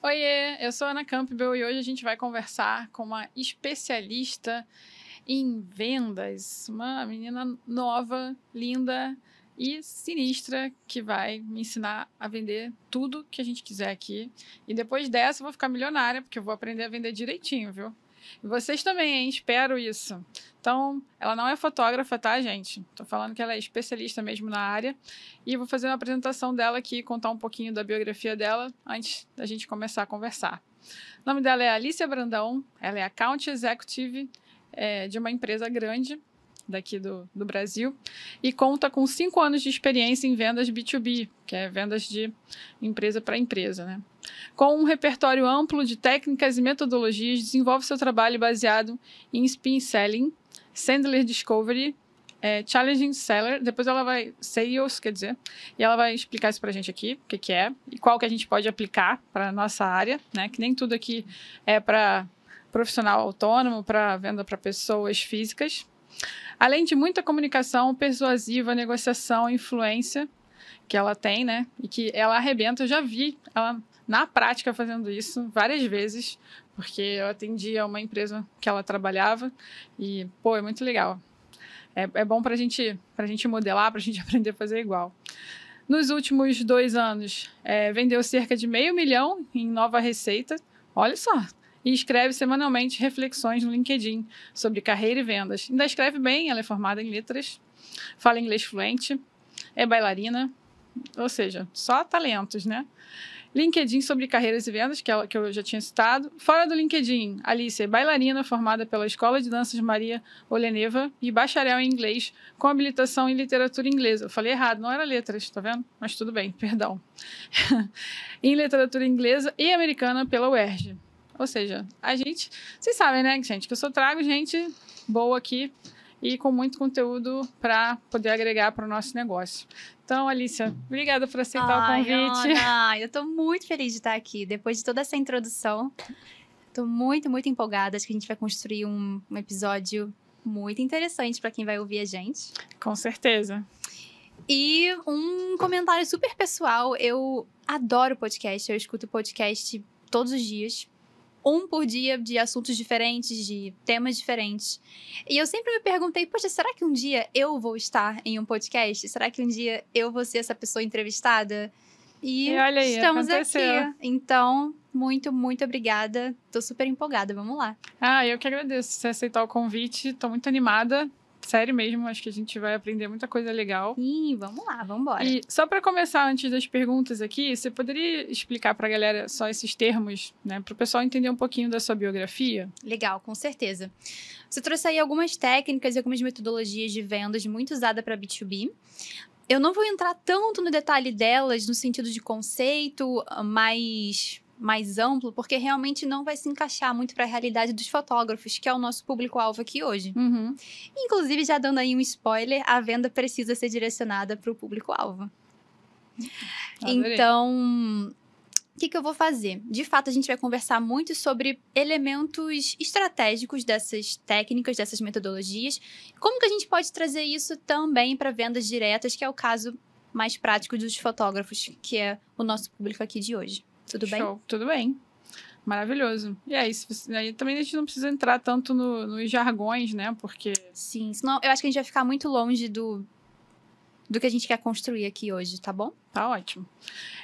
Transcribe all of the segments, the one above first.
Oiê, eu sou Ana Campbell e hoje a gente vai conversar com uma especialista em vendas, uma menina nova, linda e sinistra que vai me ensinar a vender tudo que a gente quiser aqui. E depois dessa eu vou ficar milionária, porque eu vou aprender a vender direitinho, viu? E vocês também, hein? Espero isso. Então, ela não é fotógrafa, tá, gente? Tô falando que ela é especialista mesmo na área. E vou fazer uma apresentação dela aqui, contar um pouquinho da biografia dela antes da gente começar a conversar. O nome dela é Alicia Brandão, ela é account executive é, de uma empresa grande daqui do, do Brasil e conta com cinco anos de experiência em vendas B2B, que é vendas de empresa para empresa, né? Com um repertório amplo de técnicas e metodologias, desenvolve seu trabalho baseado em spin selling, Sandler Discovery, é, Challenging Seller. Depois ela vai. Sales, quer dizer. E ela vai explicar isso pra gente aqui, o que, que é, e qual que a gente pode aplicar para nossa área, né? Que nem tudo aqui é para profissional autônomo, para venda para pessoas físicas. Além de muita comunicação persuasiva, negociação, influência que ela tem, né? E que ela arrebenta. Eu já vi ela na prática fazendo isso várias vezes, porque eu atendi a uma empresa que ela trabalhava e, pô, é muito legal. É, é bom para gente, a gente modelar, para a gente aprender a fazer igual. Nos últimos dois anos, é, vendeu cerca de meio milhão em nova receita. Olha só, e escreve semanalmente reflexões no LinkedIn sobre carreira e vendas. Ainda escreve bem, ela é formada em letras, fala inglês fluente, é bailarina, ou seja, só talentos, né? LinkedIn sobre carreiras e vendas, que, ela, é que eu já tinha citado. Fora do LinkedIn, Alice é bailarina formada pela Escola de Danças Maria Oleneva e bacharel em inglês com habilitação em literatura inglesa. Eu falei errado, não era letras, tá vendo? Mas tudo bem, perdão. em literatura inglesa e americana pela UERJ. Ou seja, a gente. Vocês sabem, né, gente, que eu só trago gente boa aqui e com muito conteúdo para poder agregar para o nosso negócio. Então, Alícia, obrigada por aceitar Ai, o convite. ah eu estou muito feliz de estar aqui. Depois de toda essa introdução, estou muito, muito empolgada. Acho que a gente vai construir um, um episódio muito interessante para quem vai ouvir a gente. Com certeza. E um comentário super pessoal. Eu adoro podcast, eu escuto podcast todos os dias um por dia de assuntos diferentes, de temas diferentes. E eu sempre me perguntei, poxa, será que um dia eu vou estar em um podcast? Será que um dia eu vou ser essa pessoa entrevistada? E, e aí, estamos aconteceu. aqui. Então, muito, muito obrigada. Tô super empolgada, vamos lá. Ah, eu que agradeço você aceitar o convite. Tô muito animada série mesmo, acho que a gente vai aprender muita coisa legal. Sim, vamos lá, vamos embora. E só para começar, antes das perguntas aqui, você poderia explicar para a galera só esses termos, né, para o pessoal entender um pouquinho da sua biografia? Legal, com certeza. Você trouxe aí algumas técnicas e algumas metodologias de vendas muito usada para B2B. Eu não vou entrar tanto no detalhe delas, no sentido de conceito, ah, mas mais amplo, porque realmente não vai se encaixar muito para a realidade dos fotógrafos, que é o nosso público-alvo aqui hoje. Uhum. Inclusive, já dando aí um spoiler, a venda precisa ser direcionada para o público-alvo. Então, o que, que, eu vou fazer? De fato, a gente vai conversar muito sobre elementos estratégicos dessas técnicas, dessas metodologias. Como que a gente pode trazer isso também para vendas diretas, que é o caso mais prático dos fotógrafos, que é o nosso público aqui de hoje. Tudo Show. bem? Tudo bem. Maravilhoso. E aí, é isso. aí também a gente não precisa entrar tanto no, nos jargões, né? Porque. Sim, senão eu acho que a gente vai ficar muito longe do, do que a gente quer construir aqui hoje, tá bom? Tá ótimo.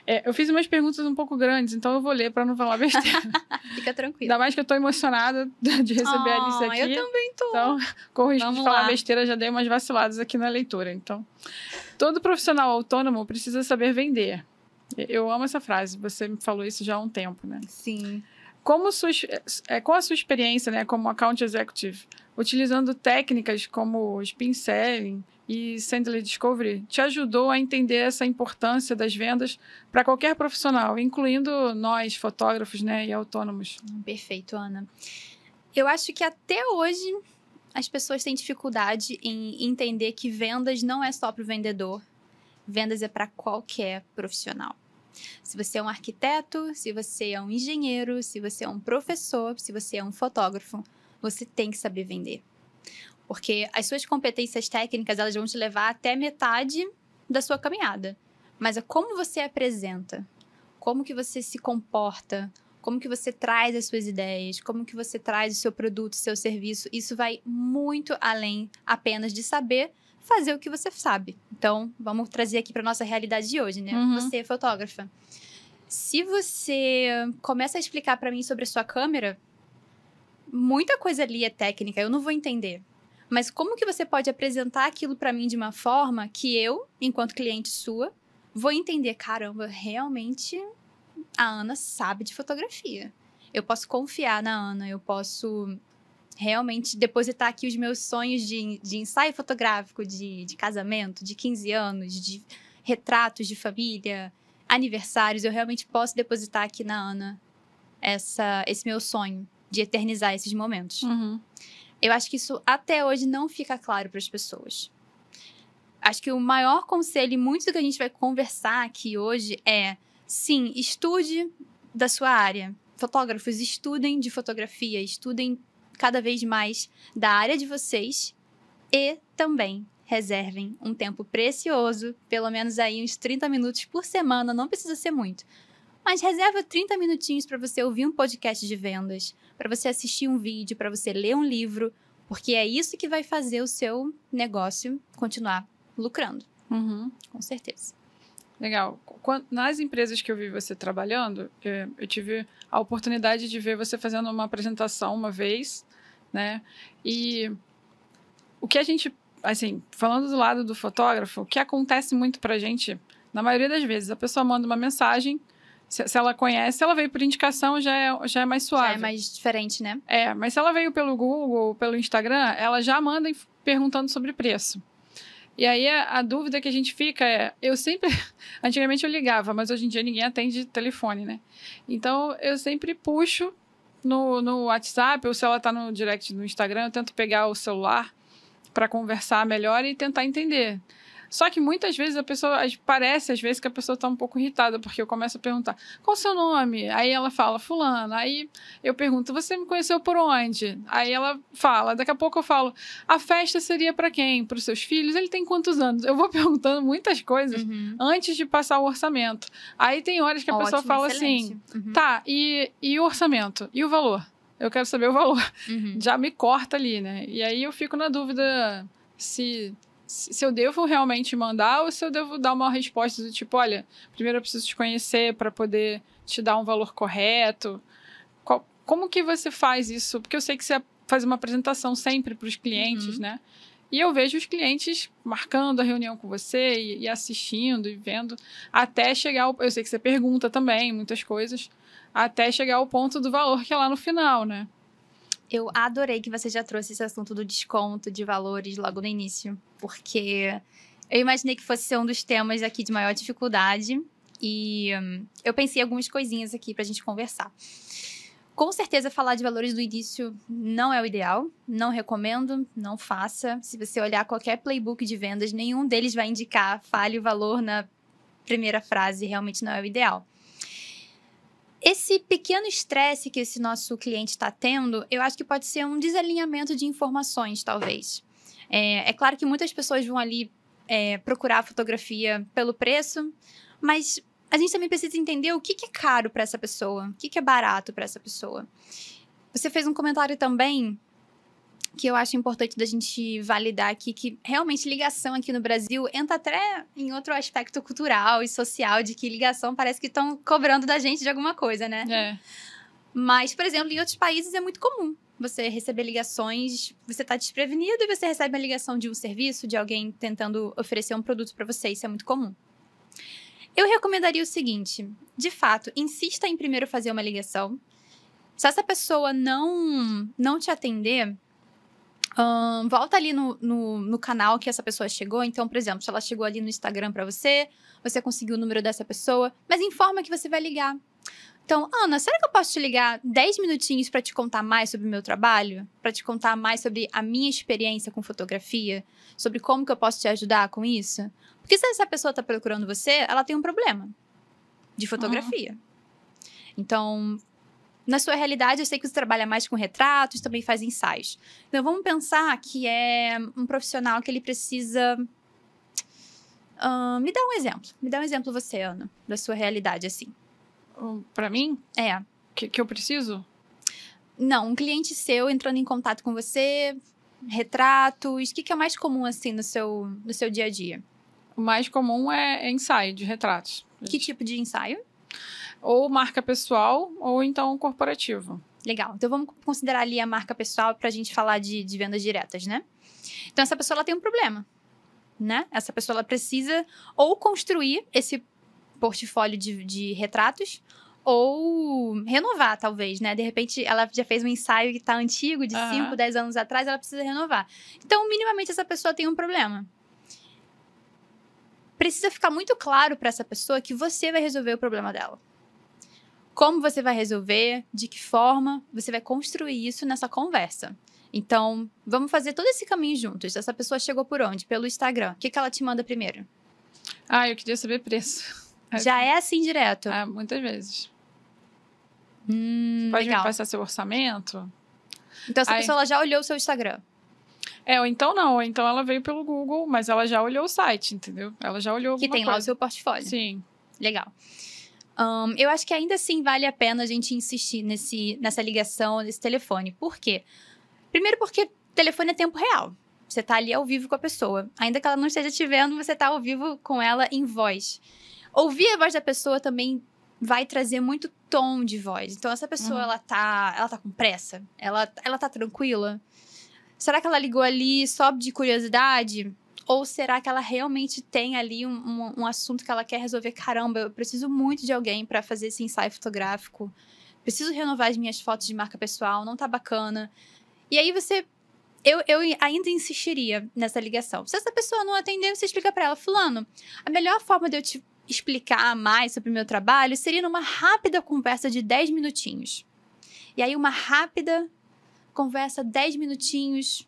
É, eu fiz umas perguntas um pouco grandes, então eu vou ler para não falar besteira. Fica tranquilo. Ainda mais que eu tô emocionada de receber oh, a lista ah, aqui. Eu também tô. Então, com o risco Vamos de falar lá. besteira, já dei umas vaciladas aqui na leitura. Então, todo profissional autônomo precisa saber vender eu amo essa frase. Você me falou isso já há um tempo, né? Sim. Como sua, qual é, a sua experiência, né, como account executive, utilizando técnicas como spin selling e Sandler Discovery, te ajudou a entender essa importância das vendas para qualquer profissional, incluindo nós, fotógrafos, né, e autônomos? Perfeito, Ana. Eu acho que até hoje as pessoas têm dificuldade em entender que vendas não é só para o vendedor, Vendas é para qualquer profissional. Se você é um arquiteto, se você é um engenheiro, se você é um professor, se você é um fotógrafo, você tem que saber vender. Porque as suas competências técnicas, elas vão te levar até metade da sua caminhada. Mas é como você apresenta, como que você se comporta, como que você traz as suas ideias, como que você traz o seu produto, o seu serviço, isso vai muito além apenas de saber fazer o que você sabe. Então, vamos trazer aqui para nossa realidade de hoje, né? Uhum. Você é fotógrafa. Se você começa a explicar para mim sobre a sua câmera, muita coisa ali é técnica, eu não vou entender. Mas como que você pode apresentar aquilo para mim de uma forma que eu, enquanto cliente sua, vou entender, caramba, realmente a Ana sabe de fotografia. Eu posso confiar na Ana, eu posso realmente depositar aqui os meus sonhos de, de ensaio fotográfico, de, de casamento, de 15 anos, de retratos de família, aniversários. Eu realmente posso depositar aqui na Ana essa, esse meu sonho de eternizar esses momentos. Uhum. Eu acho que isso até hoje não fica claro para as pessoas. Acho que o maior conselho, e muito do que a gente vai conversar aqui hoje, é sim, estude da sua área. Fotógrafos, estudem de fotografia, estudem cada vez mais da área de vocês e também reservem um tempo precioso, pelo menos aí uns 30 minutos por semana, não precisa ser muito. Mas reserva 30 minutinhos para você ouvir um podcast de vendas, para você assistir um vídeo, para você ler um livro, porque é isso que vai fazer o seu negócio continuar lucrando. Uhum, com certeza. Legal. Quando, nas empresas que eu vi você trabalhando, é, eu, tive a oportunidade de ver você fazendo uma apresentação uma vez, né? E o que a gente, assim, falando do lado do fotógrafo, o que acontece muito pra gente, na maioria das vezes, a pessoa manda uma mensagem, se, se ela conhece, se ela veio por indicação, já é, já é mais suave. Já é mais diferente, né? É, mas se ela veio pelo Google, pelo Instagram, ela já manda perguntando sobre preço. E aí a, a, dúvida que a gente fica é, eu sempre, antigamente eu ligava, mas hoje em dia ninguém atende telefone, né? Então eu sempre puxo no, no WhatsApp, ou se ela tá no direct no Instagram, eu tento pegar o celular para conversar melhor e tentar entender. Só que muitas vezes a pessoa parece às vezes que a pessoa tá um pouco irritada, porque eu começo a perguntar: "Qual o seu nome?" Aí ela fala: fulano Aí eu pergunto: "Você me conheceu por onde?" Aí ela fala. Daqui a pouco eu falo: "A festa seria para quem? Para os seus filhos? Ele tem quantos anos?" Eu vou perguntando muitas coisas uhum. antes de passar o orçamento. Aí tem horas que a Ótimo, pessoa fala assim, excelente. assim: uhum. "Tá, e e o orçamento? E o valor?" eu quero saber o valor. Uhum. Já me corta ali, né? E aí eu fico na dúvida se se eu devo realmente mandar ou se eu devo dar uma resposta do tipo, olha, primeiro eu preciso te conhecer para poder te dar um valor correto. Qual, como que você faz isso? Porque eu sei que você faz uma apresentação sempre para os clientes, uhum. né? E eu vejo os clientes marcando a reunião com você e, e, assistindo e vendo até chegar ao, eu sei que você pergunta também muitas coisas, até chegar ao ponto do valor que é lá no final, né? Eu adorei que você já trouxe esse assunto do desconto de valores logo no início, porque eu imaginei que fosse ser um dos temas aqui de maior dificuldade e hum, eu pensei algumas coisinhas aqui para a gente conversar. Com certeza, falar de valores do início não é o ideal, não recomendo, não faça. Se você olhar qualquer playbook de vendas, nenhum deles vai indicar fale o valor na primeira frase, realmente não é o ideal. Esse pequeno estresse que esse nosso cliente está tendo, eu acho que pode ser um desalinhamento de informações, talvez. É, é claro que muitas pessoas vão ali é, procurar a fotografia pelo preço, mas a gente também precisa entender o que, que é caro para essa pessoa, o que, que é barato para essa pessoa. Você fez um comentário também que eu acho importante da gente validar aqui, que realmente ligação aqui no Brasil entra até em outro aspecto cultural e social, de que ligação parece que estão cobrando da gente de alguma coisa, né? É. Mas, por exemplo, em outros países é muito comum você receber ligações, você está desprevenido e você recebe uma ligação de um serviço, de alguém tentando oferecer um produto para você, isso é muito comum. Eu recomendaria o seguinte: de fato, insista em primeiro fazer uma ligação. Se essa pessoa não não te atender, volta ali no, no, no, canal que essa pessoa chegou. Então, por exemplo, se ela chegou ali no Instagram para você, você conseguiu o número dessa pessoa, mas informa que você vai ligar. Então, Ana, será que eu posso te ligar 10 minutinhos para te contar mais sobre o meu trabalho? Para te contar mais sobre a minha experiência com fotografia? Sobre como que eu posso te ajudar com isso? Porque se essa pessoa está procurando você, ela tem um problema de fotografia. Uhum. Então, na sua realidade, eu sei que você trabalha mais com retratos, também faz ensaios. Então, vamos pensar que é um profissional que ele precisa. Uh, me dá um exemplo. Me dá um exemplo você, Ana, da sua realidade, assim. Hum, Para mim? É. Que, que eu preciso? Não, um cliente seu entrando em contato com você, retratos. O que, que é mais comum, assim, no seu, no seu dia a dia? O mais comum é, é ensaio de retratos. Que tipo de ensaio? ou marca pessoal ou então corporativo. Legal. Então vamos considerar ali a marca pessoal para a gente falar de, de vendas diretas, né? Então essa pessoa ela tem um problema, né? Essa pessoa ela precisa ou construir esse portfólio de, de retratos ou renovar, talvez, né? De repente, ela já fez um ensaio que está antigo, de 5, uhum. 10 anos atrás, ela precisa renovar. Então, minimamente, essa pessoa tem um problema. Precisa ficar muito claro para essa pessoa que você vai resolver o problema dela. Como você vai resolver, de que forma você vai construir isso nessa conversa. Então, vamos fazer todo esse caminho juntos. Essa pessoa chegou por onde? Pelo Instagram. O que, que ela te manda primeiro? Ah, eu queria saber preço. Já é assim direto? Ah, muitas vezes. Hum, você pode legal. me passar seu orçamento? Então, essa Aí... pessoa já olhou o seu Instagram. É, ou então não, ou então ela veio pelo Google, mas ela já olhou o site, entendeu? Ela já olhou Que tem coisa. lá o seu portfólio. Sim. Legal. Um, eu acho que ainda assim vale a pena a gente insistir nesse, nessa ligação, nesse telefone. Por quê? Primeiro, porque telefone é tempo real. Você está ali ao vivo com a pessoa. Ainda que ela não esteja te vendo, você está ao vivo com ela em voz. Ouvir a voz da pessoa também vai trazer muito tom de voz. Então, essa pessoa, uhum. ela, tá, ela tá com pressa? Ela, ela tá tranquila? Será que ela ligou ali só de curiosidade? Ou será que ela realmente tem ali um, um, um assunto que ela quer resolver? Caramba, eu preciso muito de alguém para fazer esse ensaio fotográfico. Preciso renovar as minhas fotos de marca pessoal, não tá bacana. E aí você. Eu, eu ainda insistiria nessa ligação. Se essa pessoa não atender, você explica para ela: Fulano, a melhor forma de eu te explicar mais sobre o meu trabalho seria numa rápida conversa de 10 minutinhos. E aí, uma rápida conversa, 10 minutinhos,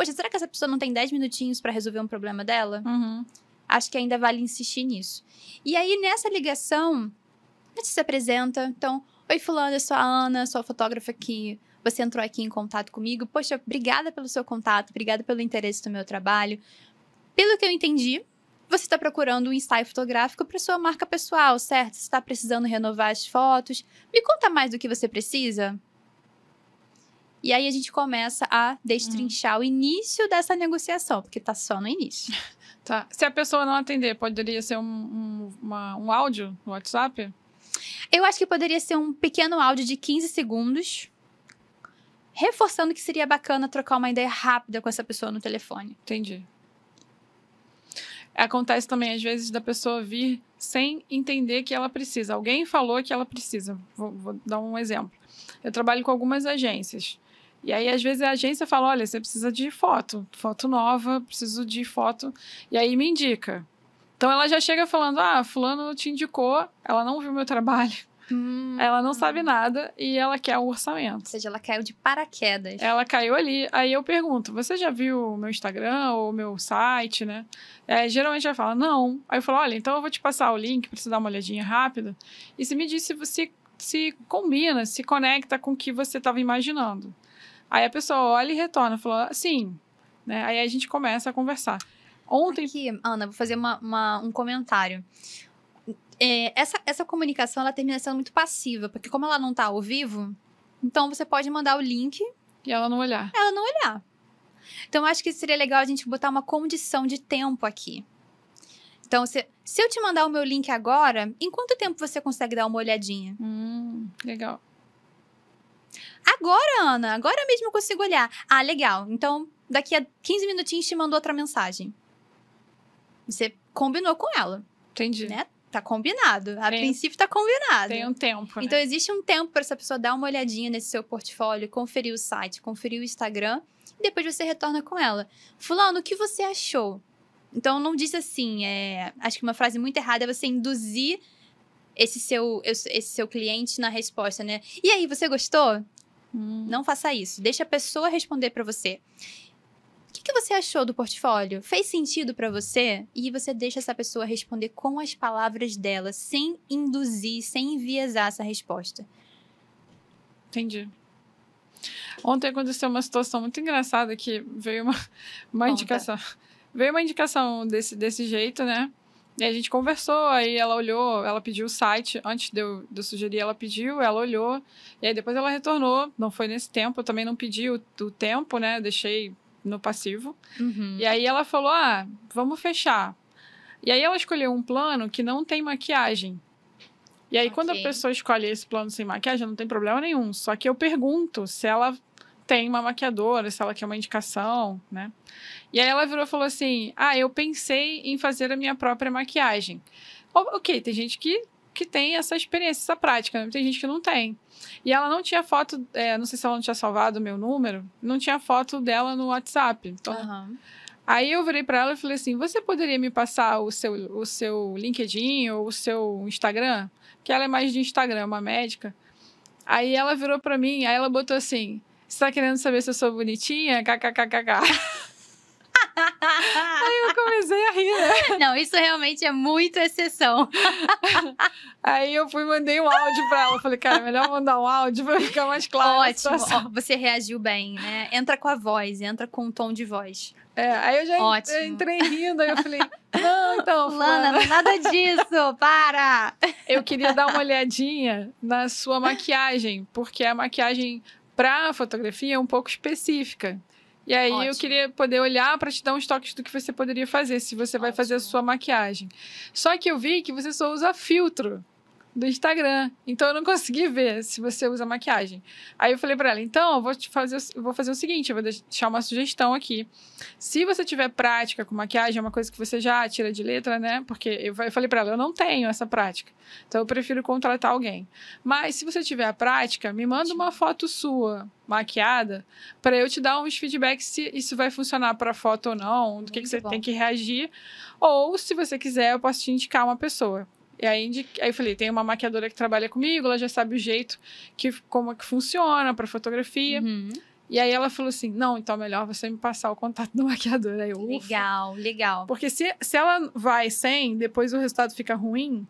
poxa, será que essa pessoa não tem 10 minutinhos para resolver um problema dela? Uhum. Acho que ainda vale insistir nisso. E aí, nessa ligação, a gente se apresenta. Então, oi, fulano, eu sou a Ana, sou a fotógrafa que você entrou aqui em contato comigo. Poxa, obrigada pelo seu contato, obrigada pelo interesse do meu trabalho. Pelo que eu entendi, você está procurando um ensaio fotográfico para sua marca pessoal, certo? Você está precisando renovar as fotos. Me conta mais do que você precisa. E aí a gente começa a destrinchar hum. o início dessa negociação, porque tá só no início. Tá. Se a pessoa não atender, poderia ser um, um, uma, um áudio no WhatsApp? Eu acho que poderia ser um pequeno áudio de 15 segundos, reforçando que seria bacana trocar uma ideia rápida com essa pessoa no telefone. Entendi. Acontece também, às vezes, da pessoa vir sem entender que ela precisa. Alguém falou que ela precisa. Vou, vou dar um exemplo. Eu trabalho com algumas agências. E aí, às vezes, a agência fala: olha, você precisa de foto, foto nova, preciso de foto. E aí me indica. Então ela já chega falando: ah, fulano te indicou, ela não viu meu trabalho. Hum. Ela não sabe nada e ela quer o um orçamento. Ou seja, ela caiu de paraquedas. Ela caiu ali. Aí eu pergunto: você já viu meu Instagram ou meu site, né? É, geralmente ela fala: não. Aí eu falo: olha, então eu vou te passar o link para você dar uma olhadinha rápida. E se me diz se você se combina, se conecta com o que você estava imaginando. Aí a pessoa olha e retorna, falou, assim. Né? Aí a gente começa a conversar. Ontem. Aqui, Ana, vou fazer uma, uma, um comentário. É, essa, essa comunicação ela termina sendo muito passiva, porque como ela não está ao vivo, então você pode mandar o link. E ela não olhar. Ela não olhar. Então, acho que seria legal a gente botar uma condição de tempo aqui. Então, se, se eu te mandar o meu link agora, em quanto tempo você consegue dar uma olhadinha? Hum, legal agora, Ana, agora mesmo eu consigo olhar. Ah, legal. Então, daqui a 15 minutinhos te mando outra mensagem. Você combinou com ela. Entendi. Né? Tá combinado. A tem, princípio tá combinado. Tem um tempo. Né? Então existe um tempo para essa pessoa dar uma olhadinha nesse seu portfólio, conferir o site, conferir o Instagram, e depois você retorna com ela. Fulano, o que você achou? Então não diz assim, é... acho que uma frase muito errada é você induzir esse seu, esse seu cliente na resposta, né? E aí, você gostou? Hum. Não faça isso. Deixe a pessoa responder para você. O que, que, você achou do portfólio? Fez sentido para você? E você deixa essa pessoa responder com as palavras dela, sem induzir, sem enviesar essa resposta. Entendi. Ontem aconteceu uma situação muito engraçada que veio uma, uma indicação. Veio uma indicação desse, desse jeito, né? E a gente conversou, aí ela olhou, ela pediu o site, antes de eu, de eu, sugerir, ela pediu, ela olhou, e aí depois ela retornou, não foi nesse tempo, eu também não pedi o, o tempo, né, eu deixei no passivo. Uhum. E aí ela falou, ah, vamos fechar. E aí ela escolheu um plano que não tem maquiagem. E aí, okay. quando a pessoa escolhe esse plano sem maquiagem, não tem problema nenhum. Só que eu pergunto se ela tem uma maquiadora, se ela quer é uma indicação, né? E aí ela virou e falou assim: Ah, eu pensei em fazer a minha própria maquiagem. Ok, tem gente que, que tem essa experiência, essa prática, né? tem gente que não tem. E ela não tinha foto, é, não sei se ela não tinha salvado o meu número, não tinha foto dela no WhatsApp. Então, uhum. Aí eu virei para ela e falei assim: você poderia me passar o seu, o seu LinkedIn ou o seu Instagram? Que ela é mais de Instagram, é uma médica. Aí ela virou para mim, aí ela botou assim: você tá querendo saber se eu sou bonitinha? KKKKK. Aí eu comecei a rir, né? Não, isso realmente é muito exceção. Aí eu fui mandei um áudio pra ela. Falei, cara, melhor mandar um áudio pra ficar mais claro. Ótimo, Ó, você reagiu bem, né? Entra com a voz, entra com o tom de voz. É, aí eu já Ótimo. entrei rindo, aí eu falei, não, então. Lana, é nada disso, para! Eu queria dar uma olhadinha na sua maquiagem, porque a maquiagem para fotografia é um pouco específica. E aí Ótimo. eu queria poder olhar para te dar uns toques do que você poderia fazer, se você Ótimo. vai fazer a sua maquiagem. Só que eu vi que você só usa filtro do Instagram. Então eu não consegui ver se você usa maquiagem. Aí eu falei para ela: "Então, eu vou te fazer, vou fazer o seguinte, eu vou deixar uma sugestão aqui. Se você tiver prática com maquiagem, é uma coisa que você já tira de letra, né? Porque eu, eu falei para ela: "Eu não tenho essa prática. Então eu prefiro contratar alguém. Mas se você tiver a prática, me manda uma foto sua maquiada para eu te dar uns feedbacks se isso vai funcionar para foto ou não, do que, que você bom. tem que reagir, ou se você quiser, eu posso te indicar uma pessoa." E aí, aí eu falei, tem uma maquiadora que trabalha comigo, ela já sabe o jeito que como é que funciona para fotografia. Uhum. E aí ela falou assim: não, então é melhor você me passar o contato do maquiador. Aí legal, legal. Porque se, se ela vai sem, depois o resultado fica ruim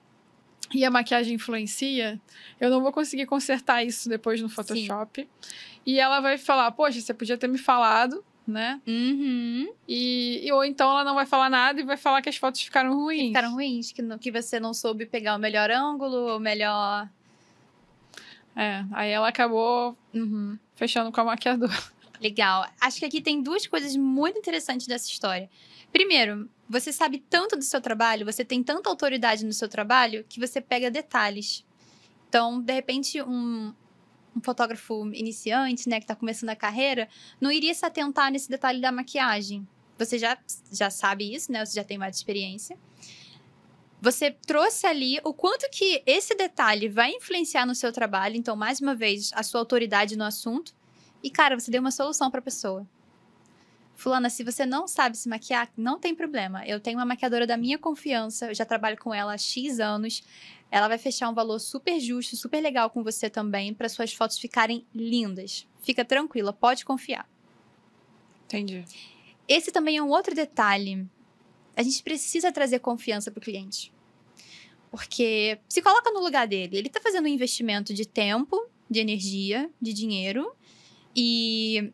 e a maquiagem influencia, eu não vou conseguir consertar isso depois no Photoshop. Sim. E ela vai falar: poxa, você podia ter me falado né? Uhum. E, e, ou então ela não vai falar nada e vai falar que as fotos ficaram ruins. ficaram ruins, que, que você não soube pegar o melhor ângulo, o melhor. É, aí ela acabou uhum, fechando com a maquiadora. Legal. Acho que aqui tem duas coisas muito interessantes dessa história. Primeiro, você sabe tanto do seu trabalho, você tem tanta autoridade no seu trabalho que você pega detalhes. Então, de repente, um, um fotógrafo iniciante, né, que está começando a carreira, não iria se atentar nesse detalhe da maquiagem. Você já, já sabe isso, né? Você já tem mais experiência. Você trouxe ali o quanto que esse detalhe vai influenciar no seu trabalho. Então, mais uma vez, a sua autoridade no assunto. E, cara, você deu uma solução para a pessoa. Fulana, se você não sabe se maquiar, não tem problema. Eu tenho uma maquiadora da minha confiança, eu já trabalho com ela há X anos. Ela vai fechar um valor super justo, super legal com você também, para suas fotos ficarem lindas. Fica tranquila, pode confiar. Entendi. Esse também é um outro detalhe. A gente precisa trazer confiança para o cliente. Porque se coloca no lugar dele, ele está fazendo um investimento de tempo, de energia, de dinheiro. E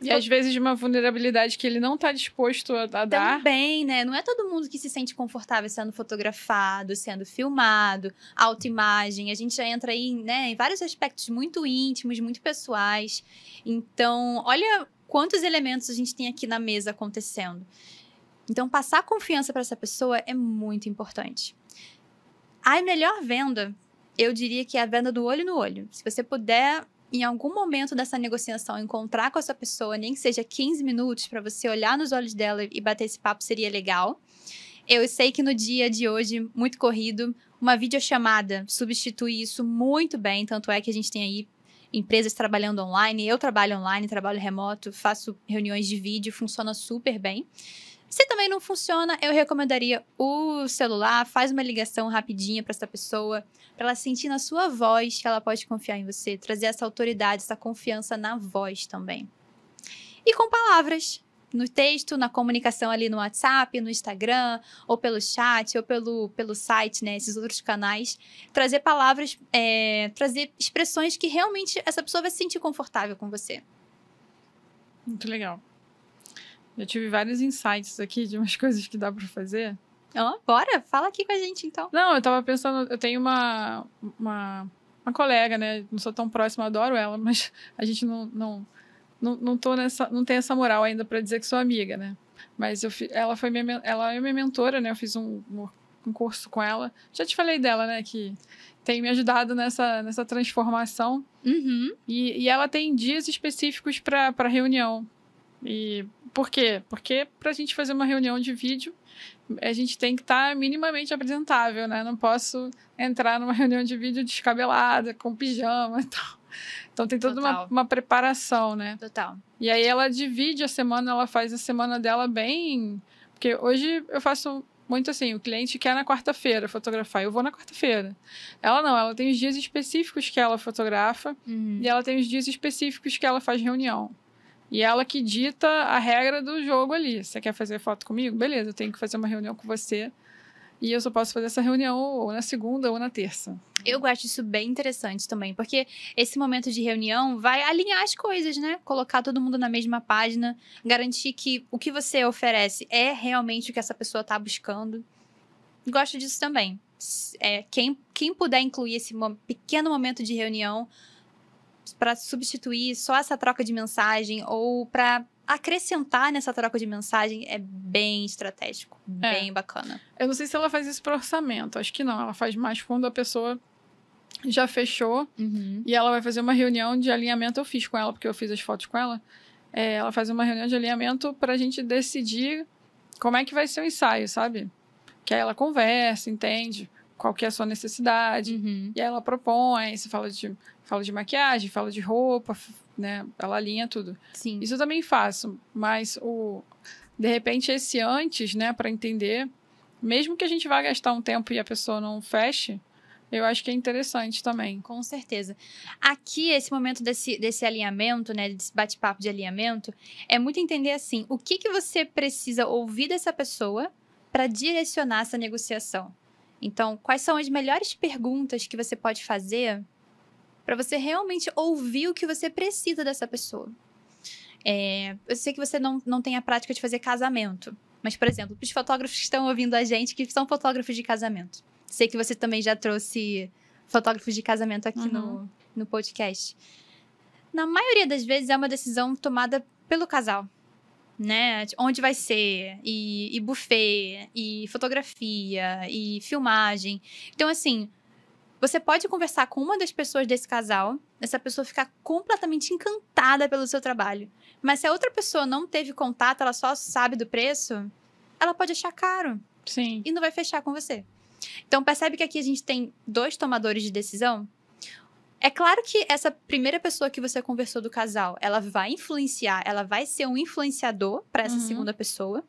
e às vezes de uma vulnerabilidade que ele não está disposto a, a dar. Também, né? Não é todo mundo que se sente confortável sendo fotografado, sendo filmado, autoimagem. A gente já entra aí, né, em vários aspectos muito íntimos, muito pessoais. Então, olha quantos elementos a gente tem aqui na mesa acontecendo. Então, passar confiança para essa pessoa é muito importante. A melhor venda, eu diria que é a venda do olho no olho. Se você puder em algum momento dessa negociação, encontrar com essa pessoa, nem que seja 15 minutos, para você olhar nos olhos dela e bater esse papo seria legal. Eu sei que no dia de hoje, muito corrido, uma videochamada substitui isso muito bem, tanto é que a gente tem aí empresas trabalhando online, eu trabalho online, trabalho remoto, faço reuniões de vídeo, funciona super bem. Se também não funciona, eu recomendaria o celular, faz uma ligação rapidinha para essa pessoa, para ela sentir na sua voz que ela pode confiar em você, trazer essa autoridade, essa confiança na voz também. E com palavras, no texto, na comunicação ali no WhatsApp, no Instagram, ou pelo chat, ou pelo, pelo site, né? Esses outros canais. Trazer palavras, é, trazer expressões que realmente essa pessoa vai se sentir confortável com você. Muito legal. Eu tive vários insights aqui de umas coisas que dá para fazer. Oh, bora, fala aqui com a gente então. Não, eu tava pensando, eu tenho uma, uma, uma colega, né? Não sou tão próxima, adoro ela, mas a gente não, não, não, não, tô nessa, não tem essa moral ainda para dizer que sou amiga, né? Mas eu, ela foi minha, ela é minha mentora, né? Eu fiz um, um curso com ela. Já te falei dela, né? Que tem me ajudado nessa, nessa transformação. Uhum. E, e ela tem dias específicos para reunião. E por quê? Porque para a gente fazer uma reunião de vídeo, a gente tem que estar tá minimamente apresentável, né? Não posso entrar numa reunião de vídeo descabelada, com pijama e tal. Então tem toda uma, uma, preparação, né? Total. E aí ela divide a semana, ela faz a semana dela bem. Porque hoje eu faço muito assim: o cliente quer na quarta-feira fotografar, eu vou na quarta-feira. Ela não, ela tem os dias específicos que ela fotografa uhum. e ela tem os dias específicos que ela faz reunião. E ela que dita a regra do jogo ali. Você quer fazer foto comigo? Beleza, eu tenho que fazer uma reunião com você. E eu só posso fazer essa reunião ou na segunda ou na terça. Eu gosto isso bem interessante também, porque esse momento de reunião vai alinhar as coisas, né? Colocar todo mundo na mesma página, garantir que o que você oferece é realmente o que essa pessoa está buscando. Gosto disso também. É, quem, quem puder incluir esse pequeno momento de reunião para substituir só essa troca de mensagem ou para acrescentar nessa troca de mensagem é bem estratégico, é. bem bacana. Eu não sei se ela faz isso para orçamento, acho que não. Ela faz mais quando a pessoa já fechou uhum. e ela vai fazer uma reunião de alinhamento. Eu fiz com ela, porque eu fiz as fotos com ela. É, ela faz uma reunião de alinhamento para a gente decidir como é que vai ser o ensaio, sabe? Que aí ela conversa, entende qual que é a sua necessidade. Uhum. E aí ela propõe, se fala de Falo de maquiagem, falo de roupa, né? Ela alinha tudo. Sim. Isso eu também faço, mas o de repente esse antes, né, para entender, mesmo que a gente vá gastar um tempo e a pessoa não feche, eu acho que é interessante também. Com certeza. Aqui, esse momento desse, desse alinhamento, né? Desse bate-papo de alinhamento, é muito entender assim: o que, que você precisa ouvir dessa pessoa para direcionar essa negociação. Então, quais são as melhores perguntas que você pode fazer para você realmente ouvir o que você precisa dessa pessoa. É, eu sei que você não, não tem a prática de fazer casamento, mas, por exemplo, para os fotógrafos que estão ouvindo a gente, que são fotógrafos de casamento. Sei que você também já trouxe fotógrafos de casamento aqui uhum. no, no podcast. Na maioria das vezes é uma decisão tomada pelo casal, né? Onde vai ser, e, e buffet, e fotografia, e filmagem. Então, assim, você pode conversar com uma das pessoas desse casal, essa pessoa ficar completamente encantada pelo seu trabalho. Mas se a outra pessoa não teve contato, ela só sabe do preço, ela pode achar caro. Sim. E não vai fechar com você. Então percebe que aqui a gente tem dois tomadores de decisão. É claro que essa primeira pessoa que você conversou do casal, ela vai influenciar, ela vai ser um influenciador para essa uhum. segunda pessoa.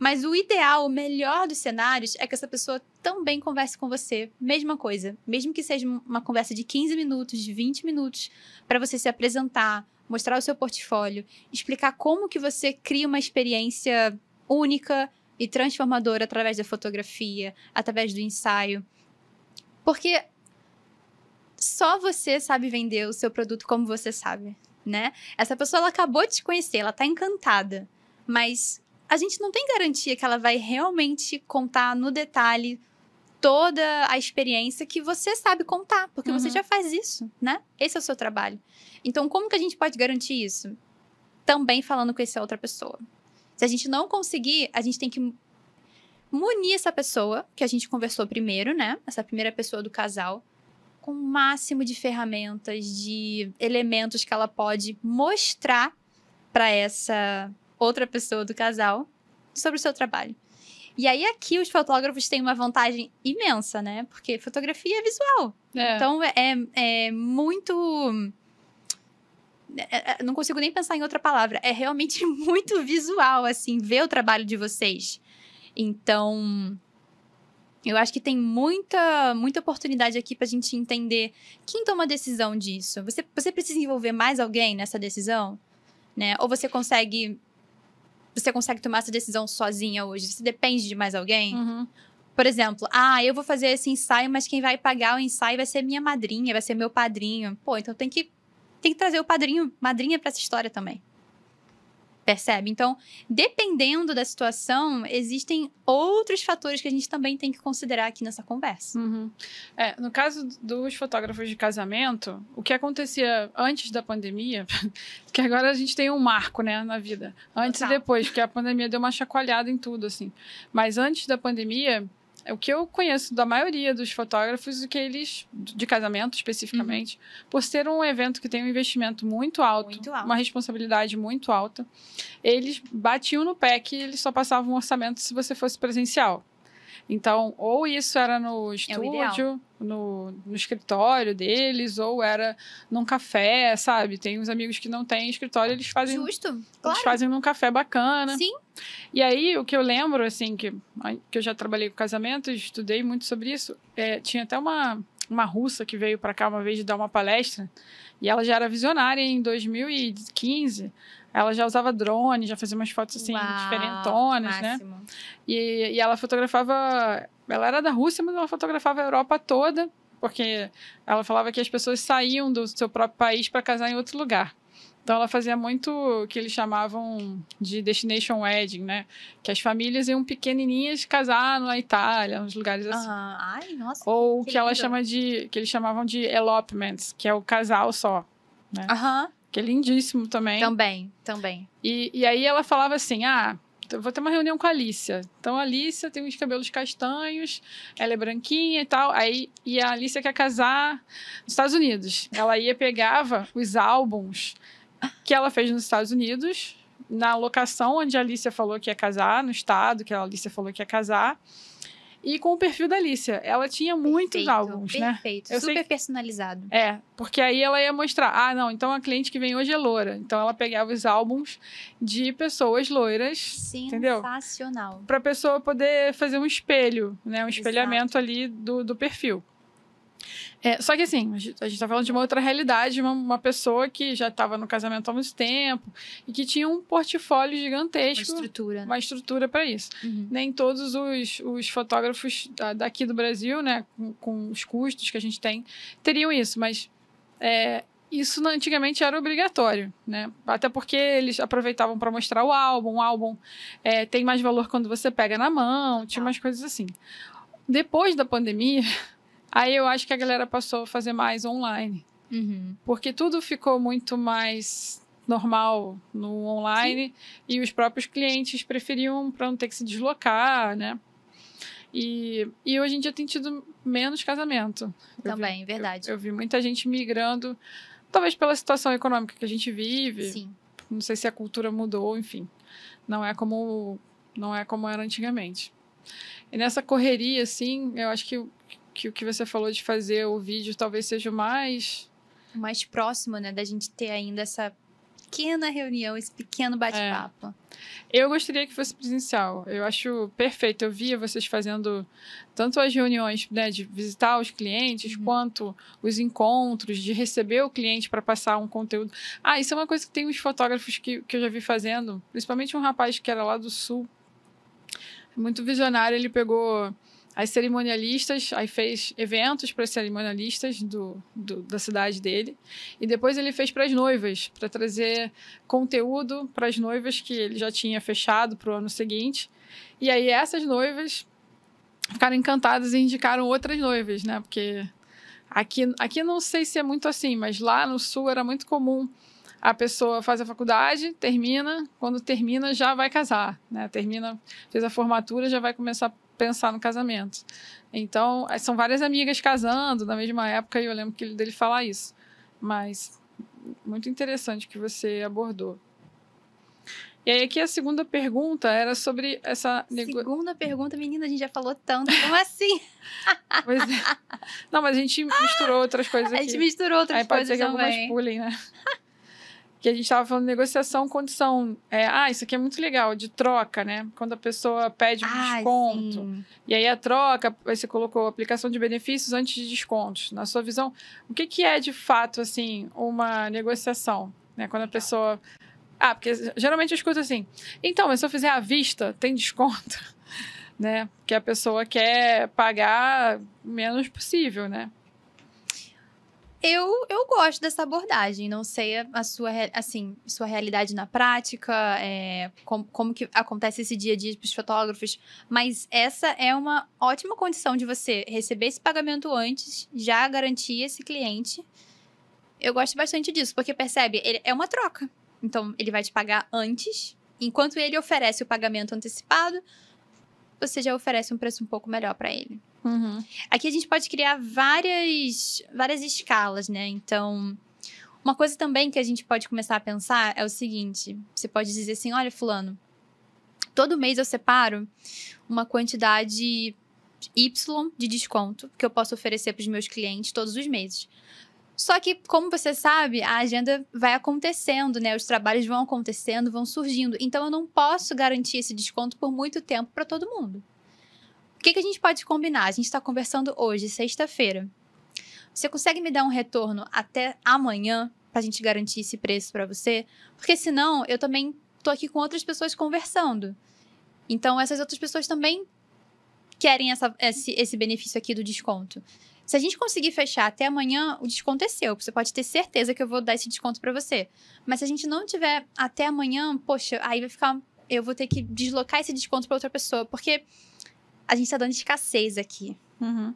Mas o ideal, o melhor dos cenários é que essa pessoa também converse com você. Mesma coisa. Mesmo que seja uma conversa de 15 minutos, de 20 minutos, para você se apresentar, mostrar o seu portfólio, explicar como que você cria uma experiência única e transformadora através da fotografia, através do ensaio. Porque só você sabe vender o seu produto como você sabe, né? Essa pessoa ela acabou de te conhecer, ela tá encantada, mas a gente não tem garantia que ela vai realmente contar no detalhe toda a experiência que você sabe contar, porque uhum. você já faz isso, né? Esse é o seu trabalho. Então, como que a gente pode garantir isso? Também falando com essa outra pessoa. Se a gente não conseguir, a gente tem que munir essa pessoa que a gente conversou primeiro, né? Essa primeira pessoa do casal com o máximo de ferramentas, de elementos que ela pode mostrar para essa outra pessoa do casal sobre o seu trabalho. E aí aqui os fotógrafos têm uma vantagem imensa, né? Porque fotografia é visual. É. Então é, é, é muito. É, é, não consigo nem pensar em outra palavra. É realmente muito visual, assim, ver o trabalho de vocês. Então, eu acho que tem muita, muita oportunidade aqui para a gente entender quem toma a decisão disso. Você, você precisa envolver mais alguém nessa decisão? Né? Ou você consegue você consegue tomar essa decisão sozinha hoje? Você depende de mais alguém? Uhum. Por exemplo, ah, eu vou fazer esse ensaio, mas quem vai pagar o ensaio vai ser minha madrinha, vai ser meu padrinho. Pô, então tem que, tem que trazer o padrinho, madrinha para essa história também. Percebe? Então, dependendo da situação, existem outros fatores que a gente também tem que considerar aqui nessa conversa. Uhum. É, no caso dos fotógrafos de casamento, o que acontecia antes da pandemia, que agora a gente tem um marco, né, na vida. Antes e depois, porque a pandemia deu uma chacoalhada em tudo, assim. Mas antes da pandemia, é o que eu conheço da maioria dos fotógrafos é que eles, de casamento especificamente, uhum. por ser um evento que tem um investimento muito alto, muito alto, uma responsabilidade muito alta, eles batiam no pé que eles só passavam um orçamento se você fosse presencial. Então, ou isso era no é estúdio, é no, no, escritório deles, ou era num café, sabe? Tem uns amigos que não têm escritório, eles fazem. Justo, eles claro. Eles fazem num café bacana. Sim. E aí, o que eu lembro, assim, que, que eu já trabalhei com casamento, estudei muito sobre isso, é, tinha até uma, uma russa que veio para cá uma vez de dar uma palestra, e ela já era visionária em 2015. Ela já usava drone, já fazia umas fotos assim, Uau, diferentonas, né? E, e ela fotografava. Ela era da Rússia, mas ela fotografava a Europa toda, porque ela falava que as pessoas saíam do seu próprio país para casar em outro lugar. Então ela fazia muito o que eles chamavam de destination wedding, né? Que as famílias iam pequenininhas casar na Itália, nos lugares assim. Uhum. Ai, nossa. Ou o que, que, ela chama de que eles chamavam de elopements, que é o casal só, né? Aham. Uhum que é lindíssimo também. Também, também. E, e aí ela falava assim: ah, vou ter uma reunião com a Alicia. Então a Alicia tem uns cabelos castanhos, ela é branquinha e tal. Aí e a Alicia quer casar nos Estados Unidos. Ela ia pegava os álbuns que ela fez nos Estados Unidos, na locação onde a Alicia falou que ia casar, no estado que a Alicia falou que ia casar e com o perfil da Alicia. Ela tinha perfeito, muitos álbuns, perfeito. né? Perfeito, super personalizado. É, porque aí ela ia mostrar, ah, não, então a cliente que vem hoje é loira. Então ela pegava os álbuns de pessoas loiras, Sensacional. Para a pessoa poder fazer um espelho, né? Um espelhamento Exato. ali do, do perfil. É, só que assim, a gente está falando de uma outra realidade, uma, uma pessoa que já estava no casamento há muito tempo e que tinha um portfólio gigantesco. Uma estrutura. Uma estrutura para isso. Uhum. Nem todos os, os fotógrafos daqui do Brasil, né, com, com os custos que a gente tem, teriam isso, mas. É, isso antigamente era obrigatório, né? Até porque eles aproveitavam para mostrar o álbum. O álbum é, tem mais valor quando você pega na mão, tinha tá. umas coisas assim. Depois da pandemia, Aí eu acho que a galera passou a fazer mais online. Uhum. Porque tudo ficou muito mais normal no online Sim. e os próprios clientes preferiam para não ter que se deslocar, né? E, e hoje em dia tem tido menos casamento. Também, eu vi, verdade. Eu, eu, vi muita gente migrando, talvez pela situação econômica que a gente vive. Sim. Não sei se a cultura mudou, enfim. Não é como não é como era antigamente. E nessa correria, assim, eu acho que que o que você falou de fazer o vídeo talvez seja o mais. mais próximo, né? Da gente ter ainda essa pequena reunião, esse pequeno bate-papo. É. Eu gostaria que fosse presencial. Eu acho perfeito. Eu via vocês fazendo tanto as reuniões né, de visitar os clientes, uhum. quanto os encontros, de receber o cliente para passar um conteúdo. Ah, isso é uma coisa que tem uns fotógrafos que, que eu já vi fazendo, principalmente um rapaz que era lá do Sul. Muito visionário, ele pegou as cerimonialistas, aí fez eventos para cerimonialistas do, do, da cidade dele. E depois ele fez para as noivas, para trazer conteúdo para as noivas que ele já tinha fechado para o ano seguinte. E aí essas noivas ficaram encantadas e indicaram outras noivas, né? Porque aqui, aqui não sei se é muito assim, mas lá no sul era muito comum a pessoa faz a faculdade, termina, quando termina já vai casar, né? Termina, fez a formatura, já vai começar pensar no casamento. Então, é, são várias amigas casando na mesma época e eu lembro que dele falar isso. Mas muito interessante que você abordou. E aí aqui a segunda pergunta era sobre essa segunda pergunta, menina, a gente já falou tanto, como assim? pois é. Não, mas a gente misturou outras coisas aqui. A gente misturou outras aí coisas também. Aí pode ser que algumas pulem, né? que a gente estava falando negociação, condição. É, ah, isso aqui é muito legal, de troca, né? Quando a pessoa pede um ah, desconto. Sim. E aí a troca, você colocou aplicação de benefícios antes de descontos. Na sua visão, o que, que é de fato, assim, uma negociação? Né? Quando a pessoa. Ah, porque geralmente eu escuto assim. Então, mas se eu fizer à vista, tem desconto? né? Que a pessoa quer pagar o menos possível, né? Eu, eu gosto dessa abordagem, não sei a, a sua, assim, sua realidade na prática, é, com, como que acontece esse dia a dia para os fotógrafos, mas essa é uma ótima condição de você receber esse pagamento antes, já garantir esse cliente. Eu gosto bastante disso, porque percebe, ele, é uma troca. Então, ele vai te pagar antes, enquanto ele oferece o pagamento antecipado, você já oferece um preço um pouco melhor para ele. Uhum. Aqui a gente pode criar várias, várias escalas, né? Então, uma coisa também que a gente pode começar a pensar é o seguinte: você pode dizer assim, olha, fulano, todo mês eu separo uma quantidade Y de desconto que eu posso oferecer para os meus clientes todos os meses. Só que, como você sabe, a agenda vai acontecendo, né? Os trabalhos vão acontecendo, vão surgindo. Então, eu não posso garantir esse desconto por muito tempo para todo mundo. O que, que a gente pode combinar? A gente está conversando hoje, sexta-feira. Você consegue me dar um retorno até amanhã para a gente garantir esse preço para você? Porque senão eu também estou aqui com outras pessoas conversando. Então essas outras pessoas também querem essa, esse, esse benefício aqui do desconto. Se a gente conseguir fechar até amanhã, o desconto é seu. Você pode ter certeza que eu vou dar esse desconto para você. Mas se a gente não tiver até amanhã, poxa, aí vai ficar. Eu vou ter que deslocar esse desconto para outra pessoa. Porque a gente está dando escassez aqui. Uhum.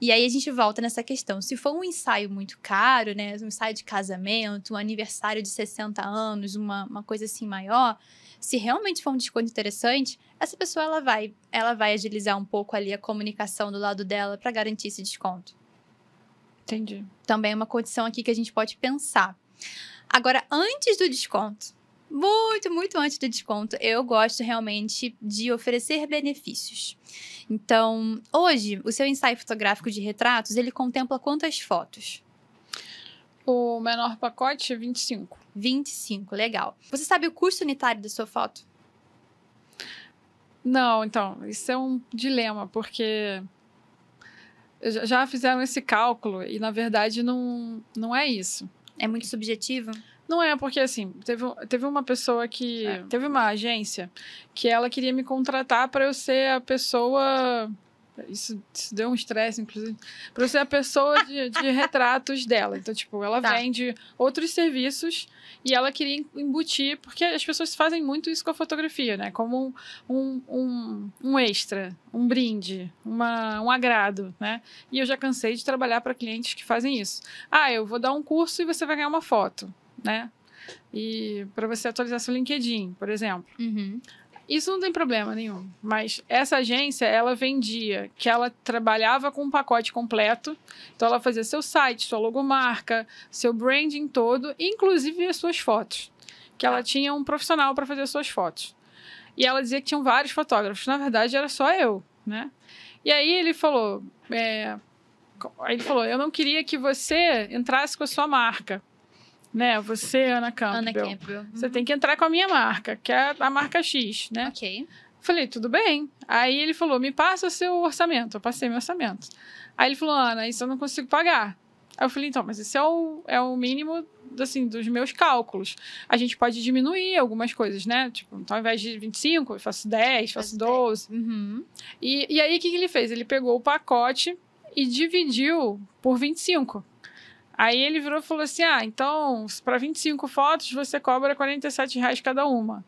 E aí a gente volta nessa questão. Se for um ensaio muito caro, né? Um ensaio de casamento, um aniversário de 60 anos, uma, uma coisa assim maior, se realmente for um desconto interessante, essa pessoa ela vai, ela vai agilizar um pouco ali a comunicação do lado dela para garantir esse desconto. Entendi. Também é uma condição aqui que a gente pode pensar. Agora, antes do desconto, muito, muito antes do desconto, eu gosto realmente de oferecer benefícios. Então, hoje, o seu ensaio fotográfico de retratos, ele contempla quantas fotos? O menor pacote é 25. 25, legal. Você sabe o custo unitário da sua foto? Não, então, isso é um dilema, porque já fizeram esse cálculo e, na verdade, não, não é isso. É muito subjetivo? Não é, porque assim, teve, teve uma pessoa que. É. Teve uma agência que ela queria me contratar para eu ser a pessoa. Isso, isso deu um estresse, inclusive. Para eu ser a pessoa de, de retratos dela. Então, tipo, ela tá. vende outros serviços e ela queria embutir, porque as pessoas fazem muito isso com a fotografia, né? Como um, um, um extra, um brinde, uma, um agrado, né? E eu já cansei de trabalhar para clientes que fazem isso. Ah, eu vou dar um curso e você vai ganhar uma foto né? E para você atualizar seu LinkedIn, por exemplo. Uhum. Isso não tem problema nenhum. Mas essa agência, ela vendia que ela trabalhava com um pacote completo. Então, ela fazia seu site, sua logomarca, seu branding todo, inclusive as suas fotos. Que ela tá. tinha um profissional para fazer as suas fotos. E ela dizia que tinham vários fotógrafos. Na verdade, era só eu, né? E aí ele falou. É... Aí ele falou: Eu não queria que você entrasse com a sua marca né? Você, Ana Campbell. Ana Campbell. Você tem que entrar com a minha marca, que é a marca X, né? Ok. Falei, tudo bem. Aí ele falou, me passa o seu orçamento. Eu passei meu orçamento. Aí ele falou, Ana, isso eu não consigo pagar. Aí eu falei, então, mas esse é o, é o mínimo, assim, dos meus cálculos. A gente pode diminuir algumas coisas, né? Tipo, então, ao invés de 25, eu faço 10, faço 12. Uhum. E, e aí, o que, que ele fez? Ele pegou o pacote e dividiu por 25. Aí ele virou e falou assim: ah, então para 25 fotos você cobra 47 reais cada uma.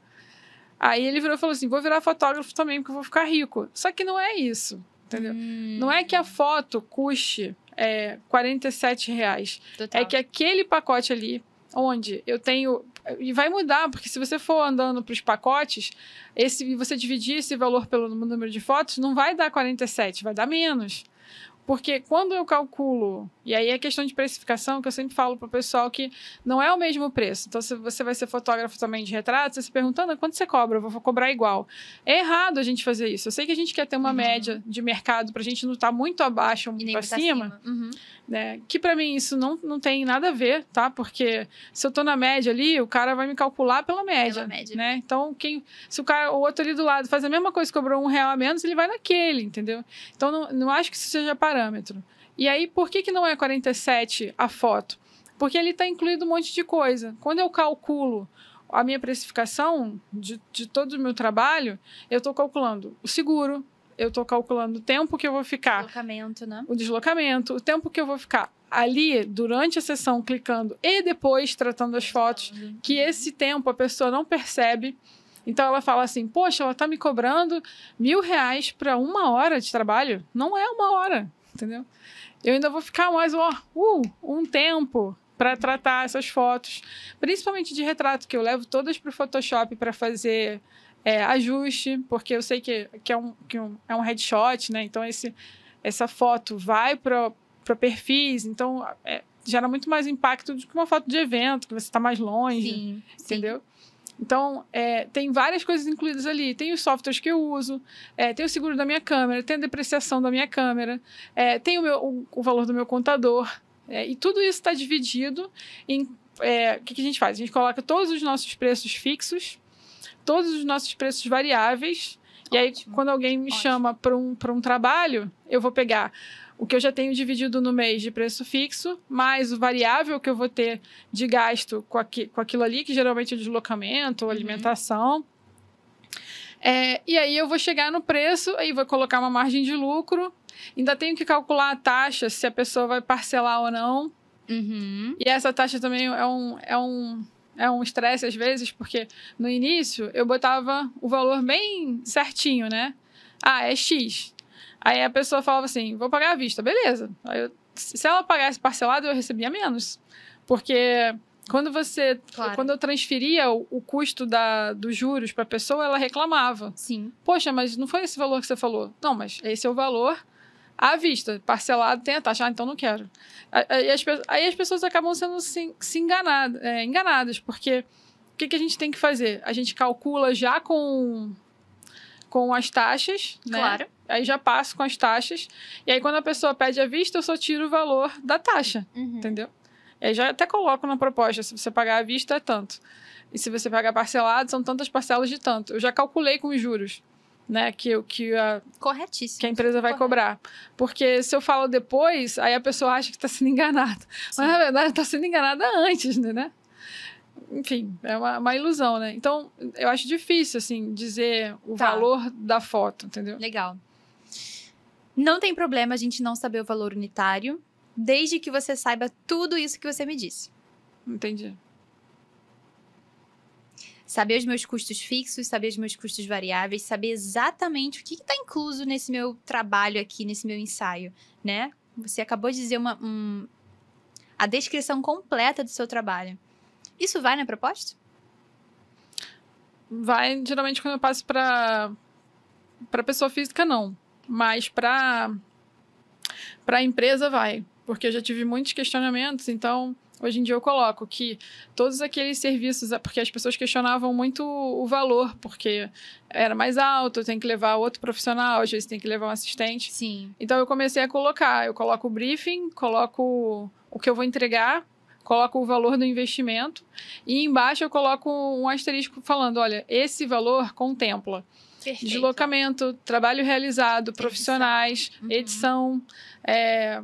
Aí ele virou e falou assim: vou virar fotógrafo também, porque eu vou ficar rico. Só que não é isso, entendeu? Hum. Não é que a hum. foto custe é, 47 reais. Total. É que aquele pacote ali, onde eu tenho. E vai mudar, porque se você for andando para os pacotes, esse, e você dividir esse valor pelo número de fotos, não vai dar 47, vai dar menos. Porque quando eu calculo, e aí é questão de precificação, que eu sempre falo para o pessoal que não é o mesmo preço. Então, se você vai ser fotógrafo também de retratos, você se perguntando ah, quanto você cobra, eu vou cobrar igual. É errado a gente fazer isso. Eu sei que a gente quer ter uma uhum. média de mercado para a gente não estar tá muito abaixo ou muito acima. uhum. né? Que para mim isso não, não tem nada a ver, tá? Porque se eu estou na média ali, o cara vai me calcular pela média. Pela média. Né? Então, quem, se o cara, o outro ali do lado faz a mesma coisa, cobrou um real a menos, ele vai naquele, entendeu? Então, não, não acho que isso seja parâmetro. E aí, por que, que não é 47 a foto? Porque ele está incluído um monte de coisa. Quando eu calculo a minha precificação de, de todo o meu trabalho, eu estou calculando o seguro, eu estou calculando o tempo que eu vou ficar. Deslocamento, né? O deslocamento, o tempo que eu vou ficar ali durante a sessão clicando e depois tratando as fotos, uhum. que esse tempo a pessoa não percebe. Então ela fala assim: Poxa, ela está me cobrando mil reais para uma hora de trabalho. Não é uma hora entendeu? Eu ainda vou ficar mais ó, uh, um tempo para tratar essas fotos, principalmente de retrato, que eu levo todas para o Photoshop para fazer é, ajuste, porque eu sei que, que, é, um, que um, é um headshot, né? Então, esse, essa foto vai para perfis, então é, gera muito mais impacto do que uma foto de evento, que você está mais longe, sim, entendeu? Sim. Então, é, tem várias coisas incluídas ali. Tem os softwares que eu uso, é, tem o seguro da minha câmera, tem a depreciação da minha câmera, é, tem o, meu, o, o, valor do meu contador. É, e tudo isso está dividido em. É, o que, que a gente faz? A gente coloca todos os nossos preços fixos, todos os nossos preços variáveis. Ótimo. E aí, quando alguém me Ótimo. chama para um, um trabalho, eu vou pegar o que eu já tenho dividido no mês de preço fixo, mais o variável que eu vou ter de gasto com, aqui, com aquilo ali, que geralmente é deslocamento ou uhum. alimentação. Uhum. É, e aí eu vou chegar no preço, aí vou colocar uma margem de lucro. Ainda tenho que calcular a taxa, se a pessoa vai parcelar ou não. Uhum. E essa taxa também é um. É um é um estresse às vezes, porque no início eu botava o valor bem certinho, né? Ah, é X. Aí a pessoa falava assim: vou pagar à vista, beleza. Eu, se ela pagasse parcelado, eu recebia menos. Porque quando você. Claro. Quando eu transferia o, o custo da, dos juros para a pessoa, ela reclamava. Sim. Poxa, mas não foi esse valor que você falou. Não, mas esse é o valor à vista, parcelado tem a taxa, ah, então não quero. Aí as, aí as pessoas acabam sendo se, se enganadas, é, enganadas, porque o que, que, a gente tem que fazer? A gente calcula já com, com as taxas, né? Claro aí já passo com as taxas. E aí, quando a pessoa pede à vista, eu só tiro o valor da taxa, uhum. entendeu? E aí já até coloco na proposta, se você pagar à vista é tanto. E se você pagar parcelado, são tantas parcelas de tanto. Eu já calculei com os juros, né? Que, que, a, Corretíssimo. que a empresa vai Correto. cobrar. Porque se eu falo depois, aí a pessoa acha que está sendo enganada. Mas, na verdade, está sendo enganada antes, né, né? enfim, é uma, uma, ilusão, né? Então, eu acho difícil, assim, dizer o tá. valor da foto, entendeu? Legal. Não tem problema a gente não saber o valor unitário, desde que você saiba tudo isso que você me disse. Entendi. Saber os meus custos fixos, saber os meus custos variáveis, saber exatamente o que está incluso nesse meu trabalho aqui, nesse meu ensaio, né? Você acabou de dizer uma, um, a descrição completa do seu trabalho. Isso vai na proposta? Vai, geralmente, quando eu passo para para pessoa física, não. Mas para a empresa vai, porque eu já tive muitos questionamentos, então Hoje em dia eu coloco que todos aqueles serviços, porque as pessoas questionavam muito o valor, porque era mais alto, tem que levar outro profissional, às vezes tem que levar um assistente. Sim. Então eu comecei a colocar, eu coloco o briefing, coloco o que eu vou entregar, coloco o valor do investimento e embaixo eu coloco um asterisco falando, olha, esse valor contempla. Perfeito. deslocamento, trabalho realizado, profissionais, uhum. edição, é,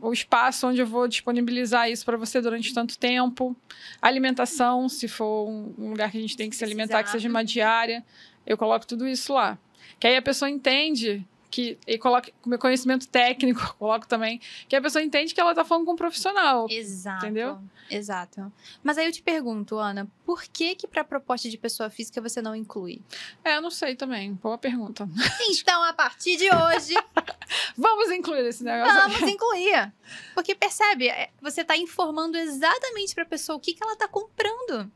o espaço onde eu vou disponibilizar isso para você durante tanto tempo, alimentação, se for um lugar que a gente tem que se alimentar, que seja uma diária, eu coloco tudo isso lá. Que aí a pessoa entende que e coloco meu conhecimento técnico, coloco também, que a pessoa entende que ela tá falando com um profissional. Exato. Entendeu? Exato. Mas aí eu te pergunto, Ana, por que que para proposta de pessoa física você não inclui? É, eu não sei também. Boa pergunta. Então, a partir de hoje, vamos incluir esse negócio. Vamos aqui. incluir. Porque percebe, é, você tá informando exatamente para a pessoa o que que ela tá comprando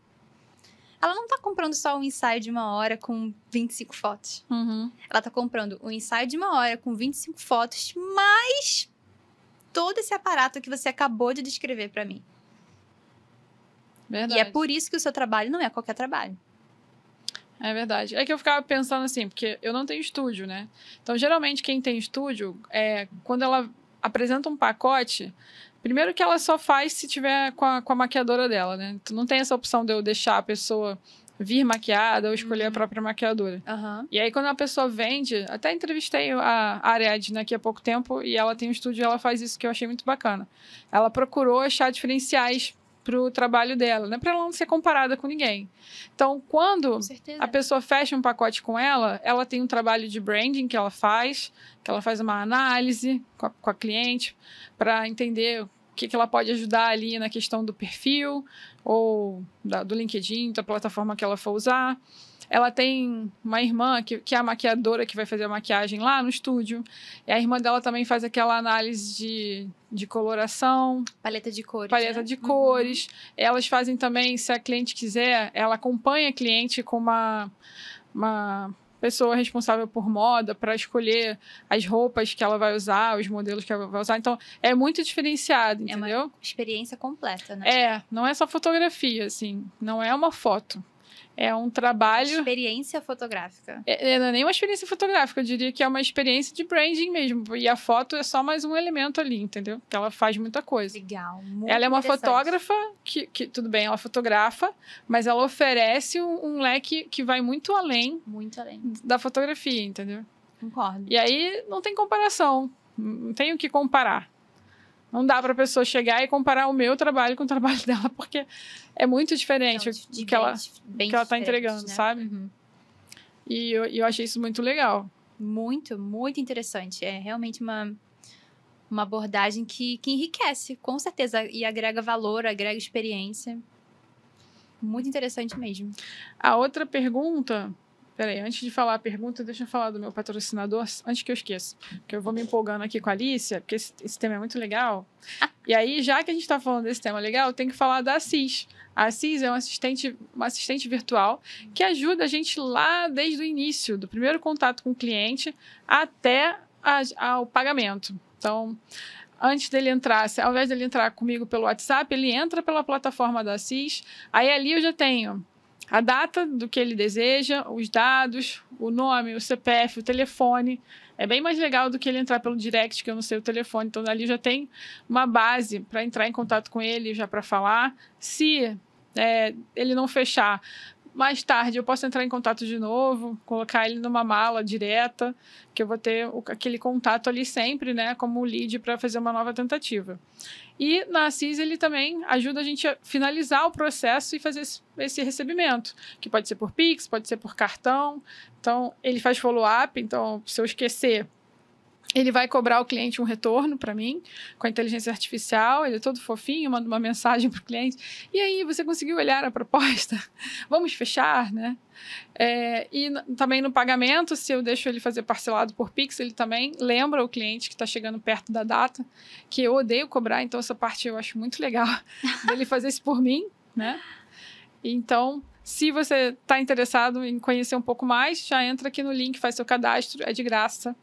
ela não tá comprando só um ensaio de uma hora com 25 fotos. Uhum. Ela tá comprando um ensaio de uma hora com 25 fotos, mais todo esse aparato que você acabou de descrever para mim. Verdade. E é por isso que o seu trabalho não é qualquer trabalho. É verdade. É que eu ficava pensando assim, porque eu não tenho estúdio, né? Então, geralmente, quem tem estúdio, é, quando ela apresenta um pacote, Primeiro que ela só faz se tiver com a, com a maquiadora dela, né? Tu não tem essa opção de eu deixar a pessoa vir maquiada ou escolher uhum. a própria maquiadora. Uhum. E aí, quando a pessoa vende, até entrevistei a Ariadne aqui há pouco tempo e ela tem um estúdio e ela faz isso que eu achei muito bacana. Ela procurou achar diferenciais para o trabalho dela, né? Para ela não ser comparada com ninguém. Então, quando a pessoa fecha um pacote com ela, ela tem um trabalho de branding que ela faz, que ela faz uma análise com a, com a cliente para entender o que, que ela pode ajudar ali na questão do perfil ou da, do LinkedIn, da plataforma que ela for usar. Ela tem uma irmã que, que é a maquiadora que vai fazer a maquiagem lá no estúdio. E a irmã dela também faz aquela análise de, de coloração. Paleta de cores. Paleta né? de uhum. cores. Uhum. Elas fazem também, se a cliente quiser, ela acompanha a cliente com uma. uma pessoa responsável por moda para escolher as roupas que ela vai usar, os modelos que ela vai usar. Então, é muito diferenciado, entendeu? É uma experiência completa, né? É, não é só fotografia, assim, não é uma foto é um trabalho. Experiência fotográfica. É, é, não é nem uma experiência fotográfica, eu diria que é uma experiência de branding mesmo. E a foto é só mais um elemento ali, entendeu? Que ela faz muita coisa. Legal. Muito ela é uma fotógrafa que, que, tudo bem, ela fotografa, mas ela oferece um, um leque que vai muito além. Muito além. Da fotografia, entendeu? Concordo. E aí não tem comparação. Não tem o que comparar. Não dá para a pessoa chegar e comparar o meu trabalho com o trabalho dela, porque é muito diferente do então, o que ela, que ela tá entregando, né? sabe? Uhum. E eu, eu achei isso muito legal. Muito, muito interessante. É realmente uma, uma abordagem que, que enriquece, com certeza, e agrega valor, agrega experiência. Muito interessante mesmo. A outra pergunta Peraí, antes de falar a pergunta, deixa eu falar do meu patrocinador, antes que eu esqueça. Porque eu vou me empolgando aqui com a Alicia, porque esse, esse tema é muito legal. E aí, já que a gente está falando desse tema legal, tem que falar da Assis. A Assis é um assistente, uma assistente virtual que ajuda a gente lá desde o início, do primeiro contato com o cliente até a, ao pagamento. Então, antes dele entrar, ao invés dele entrar comigo pelo WhatsApp, ele entra pela plataforma da Assis. Aí ali eu já tenho a data do que ele deseja, os dados, o nome, o CPF, o telefone. É bem mais legal do que ele entrar pelo direct, que eu não sei o telefone. Então, ali já tem uma base para entrar em contato com ele, já para falar. Se é, ele não fechar, mais tarde eu posso entrar em contato de novo, colocar ele numa mala direta, que eu vou ter aquele contato ali sempre, né, como lead para fazer uma nova tentativa. E na Cis ele também ajuda a gente a finalizar o processo e fazer esse, recebimento, que pode ser por Pix, pode ser por cartão. Então, ele faz follow-up, então se eu esquecer, ele vai cobrar o cliente um retorno para mim, com a inteligência artificial, ele é todo fofinho, manda uma mensagem para o cliente. E aí, você conseguiu olhar a proposta? Vamos fechar, né? É, e também no pagamento, se eu deixo ele fazer parcelado por Pix, ele também lembra o cliente que está chegando perto da data, que eu odeio cobrar, então essa parte eu acho muito legal dele fazer isso por mim, né? Então, se você está interessado em conhecer um pouco mais, já entra aqui no link, faz seu cadastro, é de graça.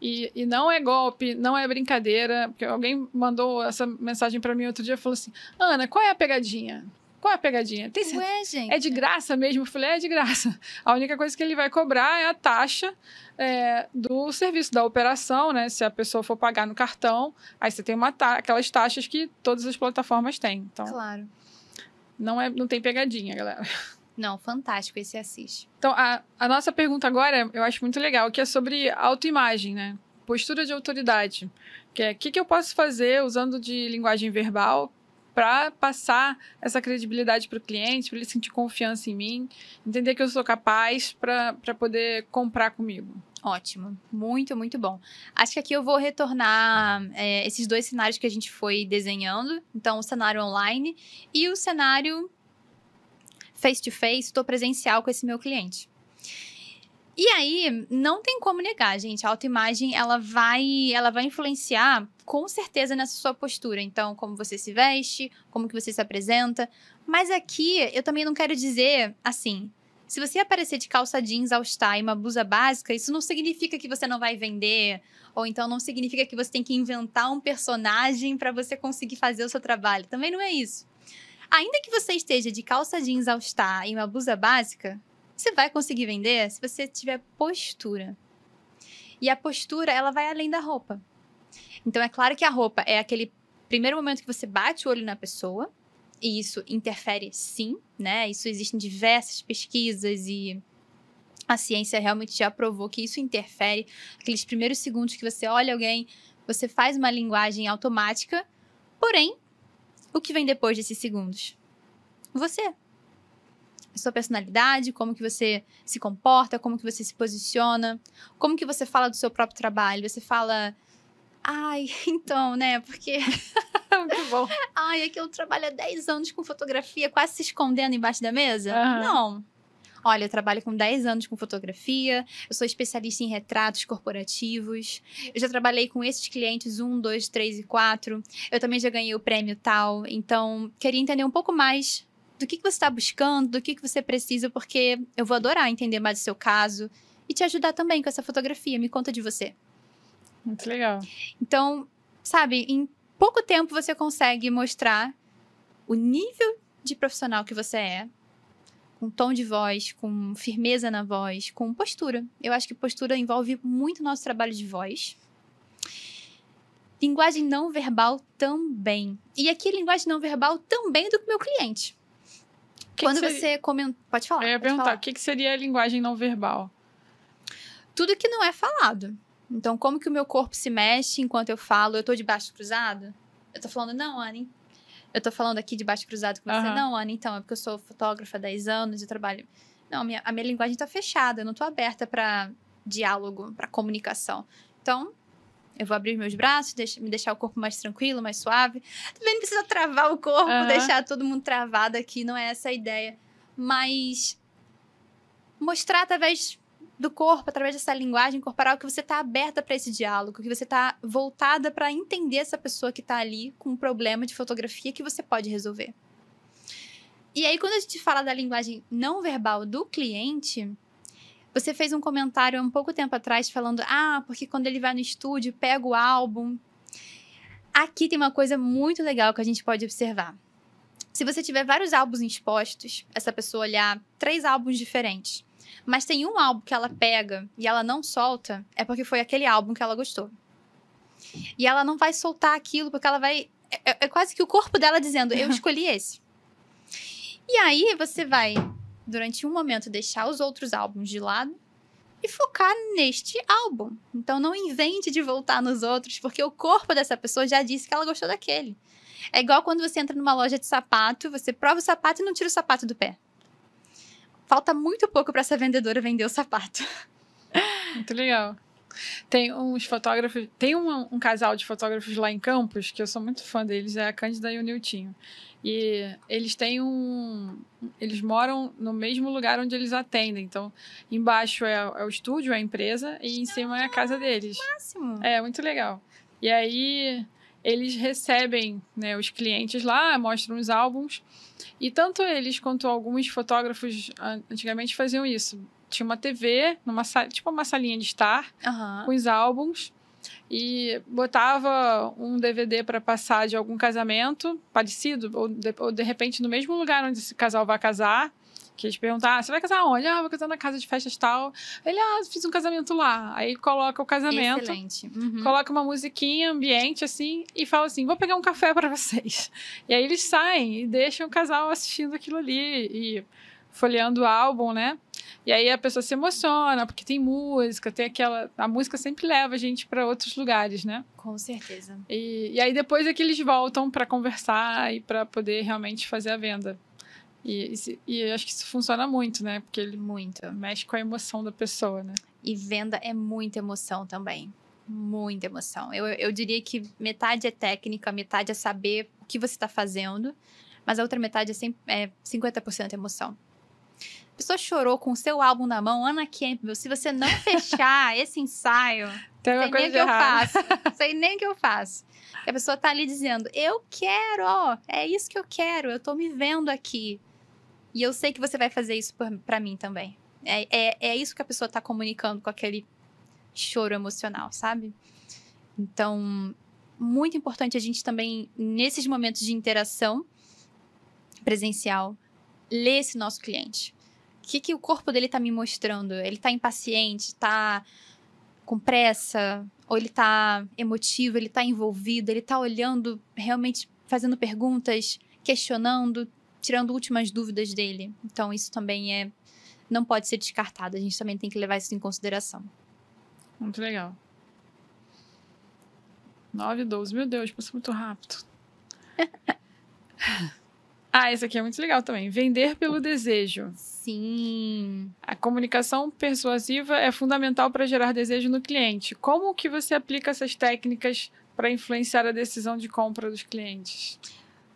E, e não é golpe, não é brincadeira. Porque alguém mandou essa mensagem para mim outro dia e falou assim: Ana, qual é a pegadinha? Qual é a pegadinha? Tem Ué, gente. É de graça mesmo? Eu falei, é de graça. A única coisa que ele vai cobrar é a taxa é, do serviço, da operação, né? Se a pessoa for pagar no cartão, aí você tem uma ta aquelas taxas que todas as plataformas têm. Então, claro. Não, é, não tem pegadinha, galera. Não, fantástico esse assiste. Então, a, a nossa pergunta agora, eu acho muito legal, que é sobre autoimagem, né? Postura de autoridade. Que é, o que, que eu posso fazer usando de linguagem verbal para passar essa credibilidade para o cliente, para ele sentir confiança em mim, entender que eu sou capaz para poder comprar comigo. Ótimo, muito, muito bom. Acho que aqui eu vou retornar é, esses dois cenários que a gente foi desenhando. Então, o cenário online e o cenário face to face, estou presencial com esse meu cliente. E aí, não tem como negar, gente. A autoimagem, ela vai, ela vai influenciar com certeza nessa sua postura. Então, como você se veste, como que você se apresenta. Mas aqui, eu também não quero dizer assim, se você aparecer de calça jeans all star e uma blusa básica, isso não significa que você não vai vender, ou então não significa que você tem que inventar um personagem para você conseguir fazer o seu trabalho. Também não é isso. Ainda que você esteja de calça jeans ao estar e uma blusa básica, você vai conseguir vender se você tiver postura. E a postura, ela vai além da roupa. Então, é claro que a roupa é aquele primeiro momento que você bate o olho na pessoa, e isso interfere sim, né? Isso existem diversas pesquisas e a ciência realmente já provou que isso interfere. Aqueles primeiros segundos que você olha alguém, você faz uma linguagem automática, porém, o que vem depois desses segundos? Você. sua personalidade, como que você se comporta, como que você se posiciona, como que você fala do seu próprio trabalho. Você fala, ai, então, né? Porque. Muito bom. ai, é que eu trabalho há 10 anos com fotografia, quase se escondendo embaixo da mesa. Uhum. Não Olha, eu trabalho com 10 anos com fotografia, eu sou especialista em retratos corporativos, eu já trabalhei com esses clientes 1, 2, 3 e 4, eu também já ganhei o prêmio tal. Então, queria entender um pouco mais do que, que você está buscando, do que, que você precisa, porque eu vou adorar entender mais o seu caso e te ajudar também com essa fotografia. Me conta de você. Muito legal. Então, sabe, em pouco tempo você consegue mostrar o nível de profissional que você é, com tom de voz, com firmeza na voz, com postura. Eu acho que postura envolve muito nosso trabalho de voz. Linguagem não verbal também. E aqui, linguagem não verbal também do meu cliente. Que Quando que seria... você comenta. Pode falar. Eu ia perguntar, o que seria a linguagem não verbal? Tudo que não é falado. Então, como que o meu corpo se mexe enquanto eu falo? Eu tô de baixo cruzado? Eu tô falando, não, Anne, eu tô falando aqui de baixo cruzado com você. Uhum. Não, Ana, então, é porque eu sou fotógrafa há 10 anos e trabalho. Não, minha, a minha linguagem tá fechada, eu não tô aberta para diálogo, para comunicação. Então, eu vou abrir meus braços, deixa, me deixar o corpo mais tranquilo, mais suave. Também tá não precisa travar o corpo, uhum. deixar todo mundo travado aqui, não é essa a ideia. Mas mostrar através do corpo, através dessa linguagem corporal, que você está aberta para esse diálogo, que você está voltada para entender essa pessoa que está ali com um problema de fotografia que você pode resolver. E aí, quando a gente fala da linguagem não verbal do cliente, você fez um comentário há um pouco tempo atrás falando: ah, porque quando ele vai no estúdio, pega o álbum. Aqui tem uma coisa muito legal que a gente pode observar. Se você tiver vários álbuns expostos, essa pessoa olhar três álbuns diferentes, mas tem um álbum que ela pega e ela não solta, é porque foi aquele álbum que ela gostou. E ela não vai soltar aquilo porque ela vai. É, é quase que o corpo dela dizendo: Eu escolhi esse. E aí você vai, durante um momento, deixar os outros álbuns de lado e focar neste álbum. Então não invente de voltar nos outros, porque o corpo dessa pessoa já disse que ela gostou daquele. É igual quando você entra numa loja de sapato, você prova o sapato e não tira o sapato do pé falta muito pouco para essa vendedora vender o sapato. Muito legal. Tem uns fotógrafos, tem um, um, casal de fotógrafos lá em Campos, que eu sou muito fã deles, é a Cândida e o Niltinho. E eles têm um. Eles moram no mesmo lugar onde eles atendem. Então, embaixo é, é o estúdio, é a empresa, e em cima é a casa ah, deles. Máximo. É, muito legal. E aí eles recebem né, os clientes lá, mostram os álbuns. E tanto eles quanto alguns fotógrafos antigamente faziam isso. Tinha uma TV, numa sala, tipo uma salinha de estar, uhum. com os álbuns, e botava um DVD para passar de algum casamento parecido, ou de, ou de repente no mesmo lugar onde esse casal vai casar, que te perguntar, ah, você vai casar onde? Ah, vou casar na casa de festas tal. Ele, ah, fiz um casamento lá. Aí coloca o casamento. Excelente. Uhum. Coloca uma musiquinha, ambiente, assim, e fala assim: vou pegar um café para vocês. E aí eles saem e deixam o casal assistindo aquilo ali e folheando o álbum, né? E aí a pessoa se emociona, porque tem música, tem aquela. A música sempre leva a gente para outros lugares, né? Com certeza. E, e aí depois é que eles voltam para conversar e para poder realmente fazer a venda. E, e, e acho que isso funciona muito, né? Porque ele muito. mexe com a emoção da pessoa, né? E venda é muita emoção também. Muita emoção. Eu, eu diria que metade é técnica, metade é saber o que você está fazendo, mas a outra metade é, 100, é 50% emoção. A pessoa chorou com o seu álbum na mão, Ana Campbell. Se você não fechar esse ensaio, Tem uma sei coisa nem o que errado. eu faço. sei nem o que eu faço. E a pessoa tá ali dizendo: Eu quero, é isso que eu quero, eu tô me vendo aqui. E eu sei que você vai fazer isso para mim também. É, é, é isso que a pessoa tá comunicando com aquele choro emocional, sabe? Então, muito importante a gente também, nesses momentos de interação presencial, ler esse nosso cliente. O que, que o corpo dele tá me mostrando? Ele tá impaciente, tá com pressa, ou ele tá emotivo, ele tá envolvido, ele tá olhando, realmente fazendo perguntas, questionando tirando últimas dúvidas dele. Então, isso também é não pode ser descartado. A gente também tem que levar isso em consideração. Muito legal. 9 e 12. Meu Deus, passou muito rápido. ah, esse aqui é muito legal também. Vender pelo desejo. Sim. A comunicação persuasiva é fundamental para gerar desejo no cliente. Como que você aplica essas técnicas para influenciar a decisão de compra dos clientes?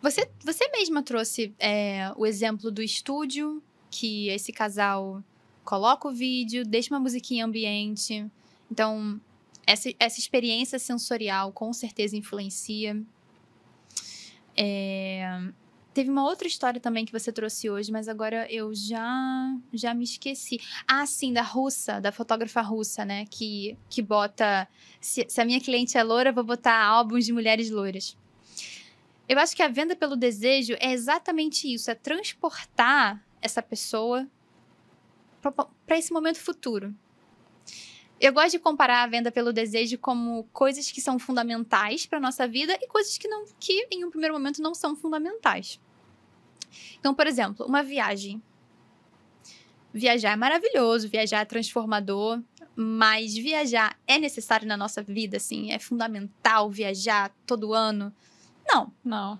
Você, você mesma trouxe é, o exemplo do estúdio, que esse casal coloca o vídeo, deixa uma musiquinha ambiente. Então, essa, essa experiência sensorial com certeza influencia. É... Teve uma outra história também que você trouxe hoje, mas agora eu já já me esqueci. Ah, sim, da russa, da fotógrafa russa, né? Que, que bota. Se, se a minha cliente é loura, vou botar álbuns de mulheres loiras. Eu acho que a venda pelo desejo é exatamente isso, é transportar essa pessoa para esse momento futuro. Eu gosto de comparar a venda pelo desejo como coisas que são fundamentais para nossa vida e coisas que não que em um primeiro momento não são fundamentais. Então, por exemplo, uma viagem. Viajar é maravilhoso, viajar é transformador, mas viajar é necessário na nossa vida, assim, é fundamental viajar todo ano, não. Não.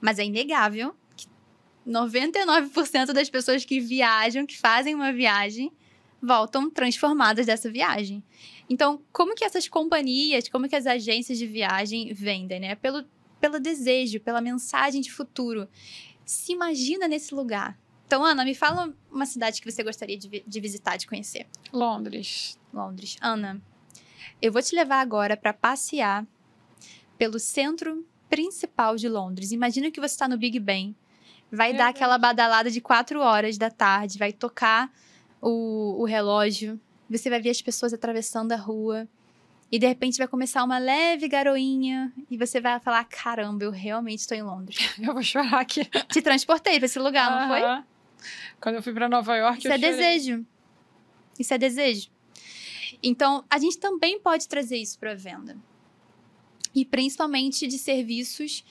Mas é inegável que 99% das pessoas que viajam, que fazem uma viagem, voltam transformadas dessa viagem. Então, como que essas companhias, como que as agências de viagem vendem, né? Pelo, pelo desejo, pela mensagem de futuro. Se imagina nesse lugar. Então, Ana, me fala uma cidade que você gostaria de, de visitar, de conhecer. Londres. Londres. Ana, eu vou te levar agora para passear pelo centro principal de Londres. Imagina que você está no Big Ben. Vai é dar verdade. aquela badalada de quatro horas da tarde, vai tocar o, o relógio, você vai ver as pessoas atravessando a rua. E de repente vai começar uma leve garoinha e você vai falar: caramba, eu realmente estou em Londres. Eu vou chorar aqui. Te transportei para esse lugar, uh -huh. não foi? Quando eu fui para Nova York, Isso eu é chorei. desejo. Isso é desejo. Então, a gente também pode trazer isso para a venda e principalmente de serviços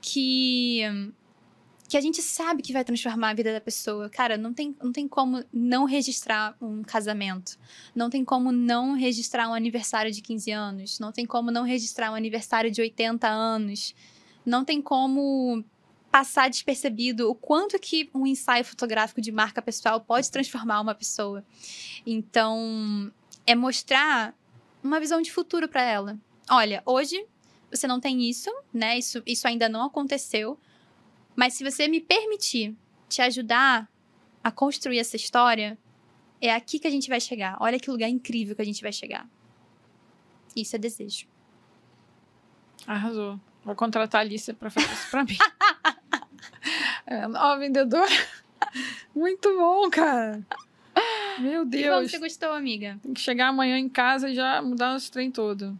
que que a gente sabe que vai transformar a vida da pessoa. Cara, não tem, não tem como não registrar um casamento. Não tem como não registrar um aniversário de 15 anos. Não tem como não registrar um aniversário de 80 anos. Não tem como passar despercebido o quanto que um ensaio fotográfico de marca pessoal pode transformar uma pessoa. Então, é mostrar uma visão de futuro para ela olha, hoje você não tem isso, né? Isso, isso ainda não aconteceu. Mas se você me permitir te ajudar a construir essa história, é aqui que a gente vai chegar. Olha que lugar incrível que a gente vai chegar. Isso é desejo. Arrasou. Vou contratar a Alicia para fazer isso para mim. é, ó, vendedora. Muito bom, cara. Meu Deus. Como você gostou, amiga? Tem que chegar amanhã em casa e já mudar nosso trem todo.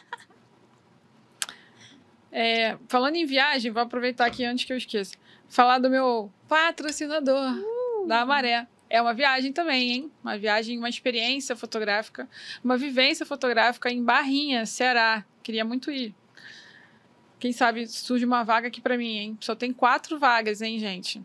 é, falando em viagem, vou aproveitar aqui antes que eu esqueça. Falar do meu patrocinador uh. da Maré é uma viagem também, hein? Uma viagem, uma experiência fotográfica, uma vivência fotográfica em Barrinha, Ceará. Queria muito ir quem sabe surge uma vaga aqui para mim, hein? Só tem quatro vagas, hein, gente?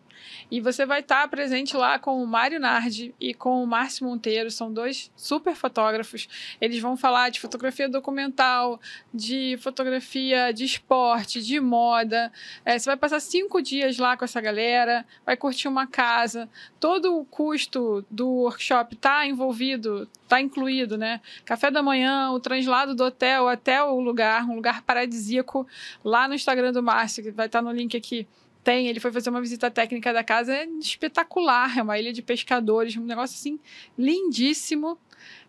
E você vai estar tá presente lá com o Mário Nardi e com o Márcio Monteiro, são dois super fotógrafos. Eles vão falar de fotografia documental, de fotografia de esporte, de moda. É, você vai passar cinco dias lá com essa galera, vai curtir uma casa. Todo o custo do workshop está envolvido, está incluído, né? Café da manhã, o translado do hotel até o lugar, um lugar paradisíaco, lá no Instagram do Márcio, que vai estar tá no link aqui. Tem, ele foi fazer uma visita técnica da casa, é espetacular, é uma ilha de pescadores, um negócio assim lindíssimo.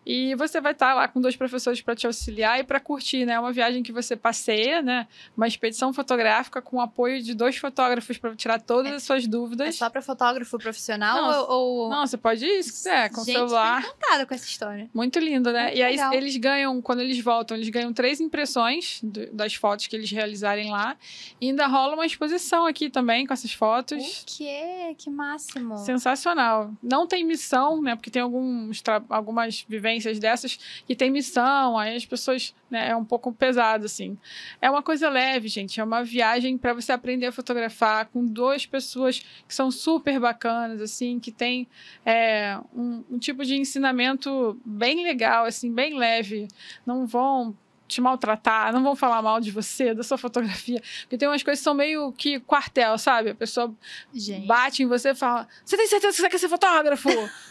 E você vai estar lá com dois professores para te auxiliar e para curtir, né? É uma viagem que você passeia, né? Uma expedição fotográfica com o apoio de dois fotógrafos para tirar todas é, as suas dúvidas. É só para fotógrafo profissional não, ou, ou, Não, você pode ir se quiser, com Gente, o celular. Gente, encantada com essa história. Muito lindo, né? Muito e aí legal. eles ganham, quando eles voltam, eles ganham três impressões do, das fotos que eles realizarem lá. E ainda rola uma exposição aqui também com essas fotos. O quê? Que máximo! Sensacional. Não tem missão, né? Porque tem alguns, algumas vivências dessas que tem missão, aí as pessoas, né, é um pouco pesado assim. É uma coisa leve, gente, é uma viagem para você aprender a fotografar com duas pessoas que são super bacanas assim, que tem é, um, um tipo de ensinamento bem legal, assim, bem leve. Não vão te maltratar, não vão falar mal de você, da sua fotografia. Porque tem umas coisas que são meio que quartel, sabe? A pessoa Gente. bate em você e fala: Você tem certeza que você quer ser fotógrafo?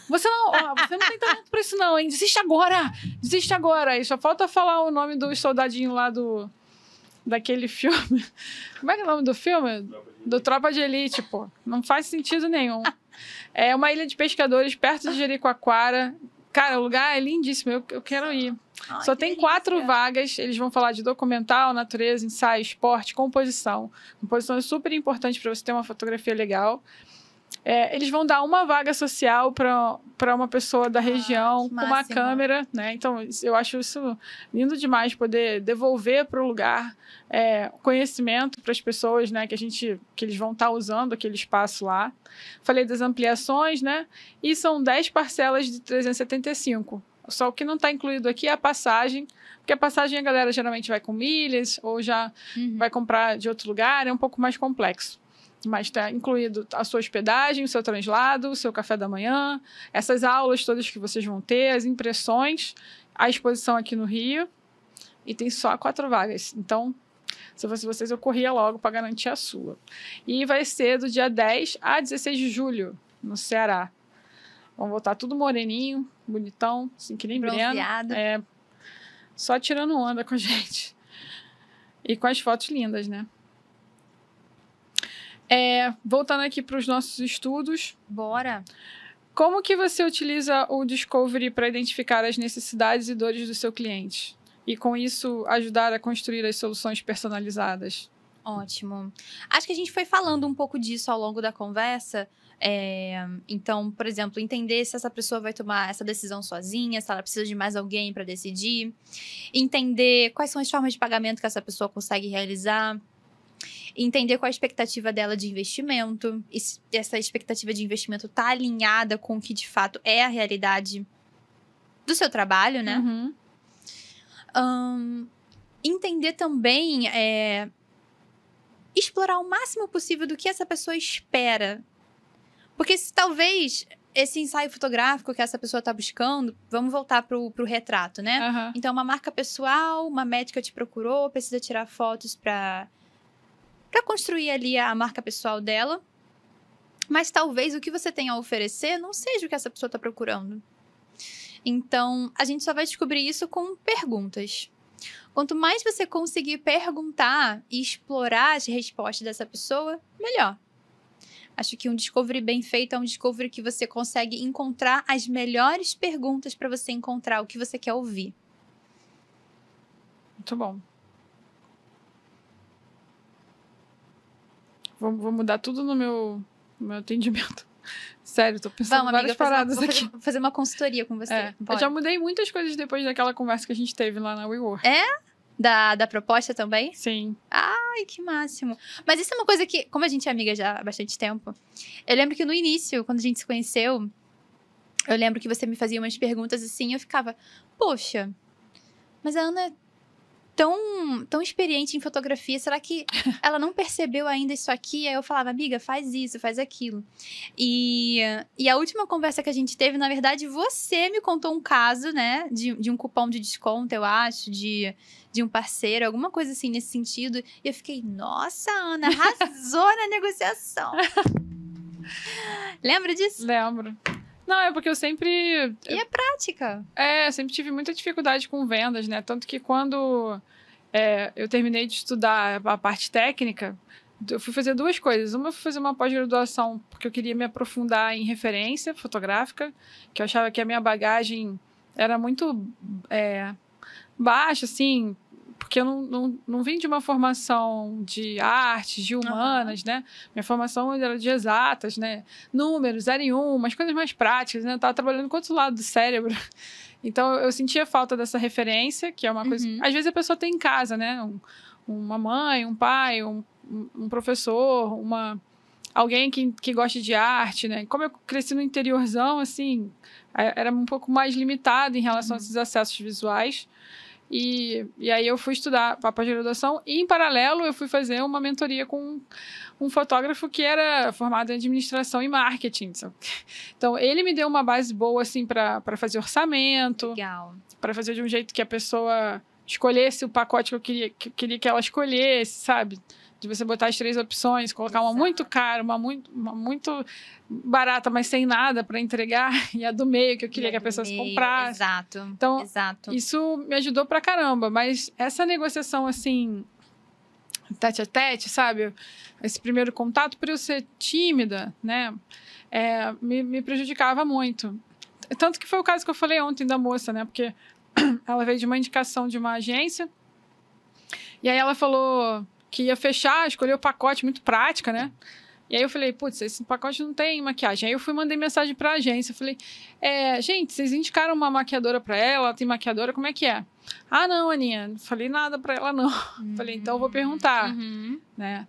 Você não, ó, você não tem talento pra isso, não, hein? Desiste agora! Desiste agora! E só falta falar o nome do soldadinho lá do. Daquele filme. Como é que é o nome do filme? Do Tropa de Elite, pô. Não faz sentido nenhum. É uma ilha de pescadores perto de Jericoacoara, Cara, o lugar é lindíssimo, eu, eu quero ir. Ai, Só que tem delícia. quatro vagas, eles vão falar de documental, natureza, ensaio, esporte, composição. Composição é super importante para você ter uma fotografia legal. É, eles vão dar uma vaga social para uma pessoa da ah, região ah, com uma câmera, né? Então, eu acho isso lindo demais poder devolver para o lugar é, conhecimento para as pessoas, né? Que a gente, que eles vão estar tá usando aquele espaço lá. Falei das ampliações, né? E são 10 parcelas de 375. Só o que não está incluído aqui é a passagem, porque a passagem a galera geralmente vai com milhas ou já uhum. vai comprar de outro lugar, é um pouco mais complexo mas está incluído a sua hospedagem, o seu translado, o seu café da manhã, essas aulas todas que vocês vão ter, as impressões, a exposição aqui no Rio. E tem só quatro vagas. Então, se eu fosse vocês, eu corria logo para garantir a sua. E vai ser do dia 10 a 16 de julho, no Ceará. Vão voltar tudo moreninho, bonitão, assim que nem Bronzeado. Breno. É, só tirando onda com a gente. E com as fotos lindas, né? É, voltando aqui para os nossos estudos. Bora! Como que você utiliza o Discovery para identificar as necessidades e dores do seu cliente? E com isso ajudar a construir as soluções personalizadas? Ótimo. Acho que a gente foi falando um pouco disso ao longo da conversa. É, então, por exemplo, entender se essa pessoa vai tomar essa decisão sozinha, se ela precisa de mais alguém para decidir, entender quais são as formas de pagamento que essa pessoa consegue realizar, entender qual a expectativa dela de investimento, essa expectativa de investimento tá alinhada com o que de fato é a realidade do seu trabalho, né? Uhum. Um, entender também é, explorar o máximo possível do que essa pessoa espera. Porque se, talvez esse ensaio fotográfico que essa pessoa está buscando, vamos voltar para o retrato, né? Uhum. Então, uma marca pessoal, uma médica te procurou, precisa tirar fotos para para construir ali a marca pessoal dela. Mas talvez o que você tem a oferecer não seja o que essa pessoa está procurando. Então, a gente só vai descobrir isso com perguntas. Quanto mais você conseguir perguntar e explorar as respostas dessa pessoa, melhor. Acho que um discovery bem feito é um discovery que você consegue encontrar as melhores perguntas para você encontrar o que você quer ouvir. Muito bom. Vou, vou mudar tudo no meu, no meu atendimento. Sério, tô pensando Vamos, várias amiga, paradas fazer, aqui. Fazer uma consultoria com você. É, eu já mudei muitas coisas depois daquela conversa que a gente teve lá na WeWork. É? Da, da proposta também? Sim. Ai, que máximo. Mas isso é uma coisa que, como a gente é amiga já há bastante tempo, eu lembro que no início, quando a gente se conheceu, eu lembro que você me fazia umas perguntas assim, eu ficava, poxa, mas a Ana tão, tão experiente em fotografia, será que ela não percebeu ainda isso aqui? Aí eu falava, amiga, faz isso, faz aquilo. E, e a última conversa que a gente teve, na verdade, você me contou um caso, né, de, de um cupom de desconto, eu acho, de, de um parceiro, alguma coisa assim nesse sentido. E eu fiquei, nossa, Ana, arrasou na negociação. Lembra disso? Lembro. Não, é porque eu sempre. E é prática. É, sempre tive muita dificuldade com vendas, né? Tanto que quando é, eu terminei de estudar a parte técnica, eu fui fazer duas coisas. Uma, eu fui fazer uma pós-graduação, porque eu queria me aprofundar em referência fotográfica, que eu achava que a minha bagagem era muito é, baixa, assim, porque eu não, não, não vim de uma formação de artes, de humanas, uhum. né? Minha formação era de exatas, né? Números, era em um, umas coisas mais práticas, né? Eu tava trabalhando com outro lado do cérebro. Então, eu sentia falta dessa referência, que é uma coisa... Uhum. Às vezes a pessoa tem em casa, né? Um, uma mãe, um pai, um, um professor, uma alguém que, que gosta de arte, né? Como eu cresci no interiorzão, assim, é, era um pouco mais limitado em relação uhum. a esses acessos visuais. E, e aí eu fui estudar para de graduação e, em paralelo, eu fui fazer uma mentoria com um, fotógrafo que era formado em administração e marketing. Então, ele me deu uma base boa, assim, para fazer orçamento. Para fazer de um jeito que a pessoa escolhesse o pacote que eu queria que, eu queria que ela escolhesse, sabe? de você botar as três opções, colocar uma muito cara, uma muito, uma muito barata, mas sem nada para entregar, e a do meio, que eu queria que a pessoa meio, comprasse. Exato. Então, exato. isso me ajudou pra caramba, mas essa negociação assim, tete a tete, sabe? Esse primeiro contato, para eu ser tímida, né? É, me, me prejudicava muito. Tanto que foi o caso que eu falei ontem da moça, né? Porque ela veio de uma indicação de uma agência. E aí ela falou: que ia fechar, escolheu o pacote, muito prática, né? E aí eu falei, putz, esse pacote não tem maquiagem. Aí eu fui mandei mensagem para a agência, falei, é, gente, vocês indicaram uma maquiadora para ela? Tem maquiadora, como é que é? Ah, não, Aninha, não falei nada para ela não. Uhum. Falei, então eu vou perguntar, uhum. né?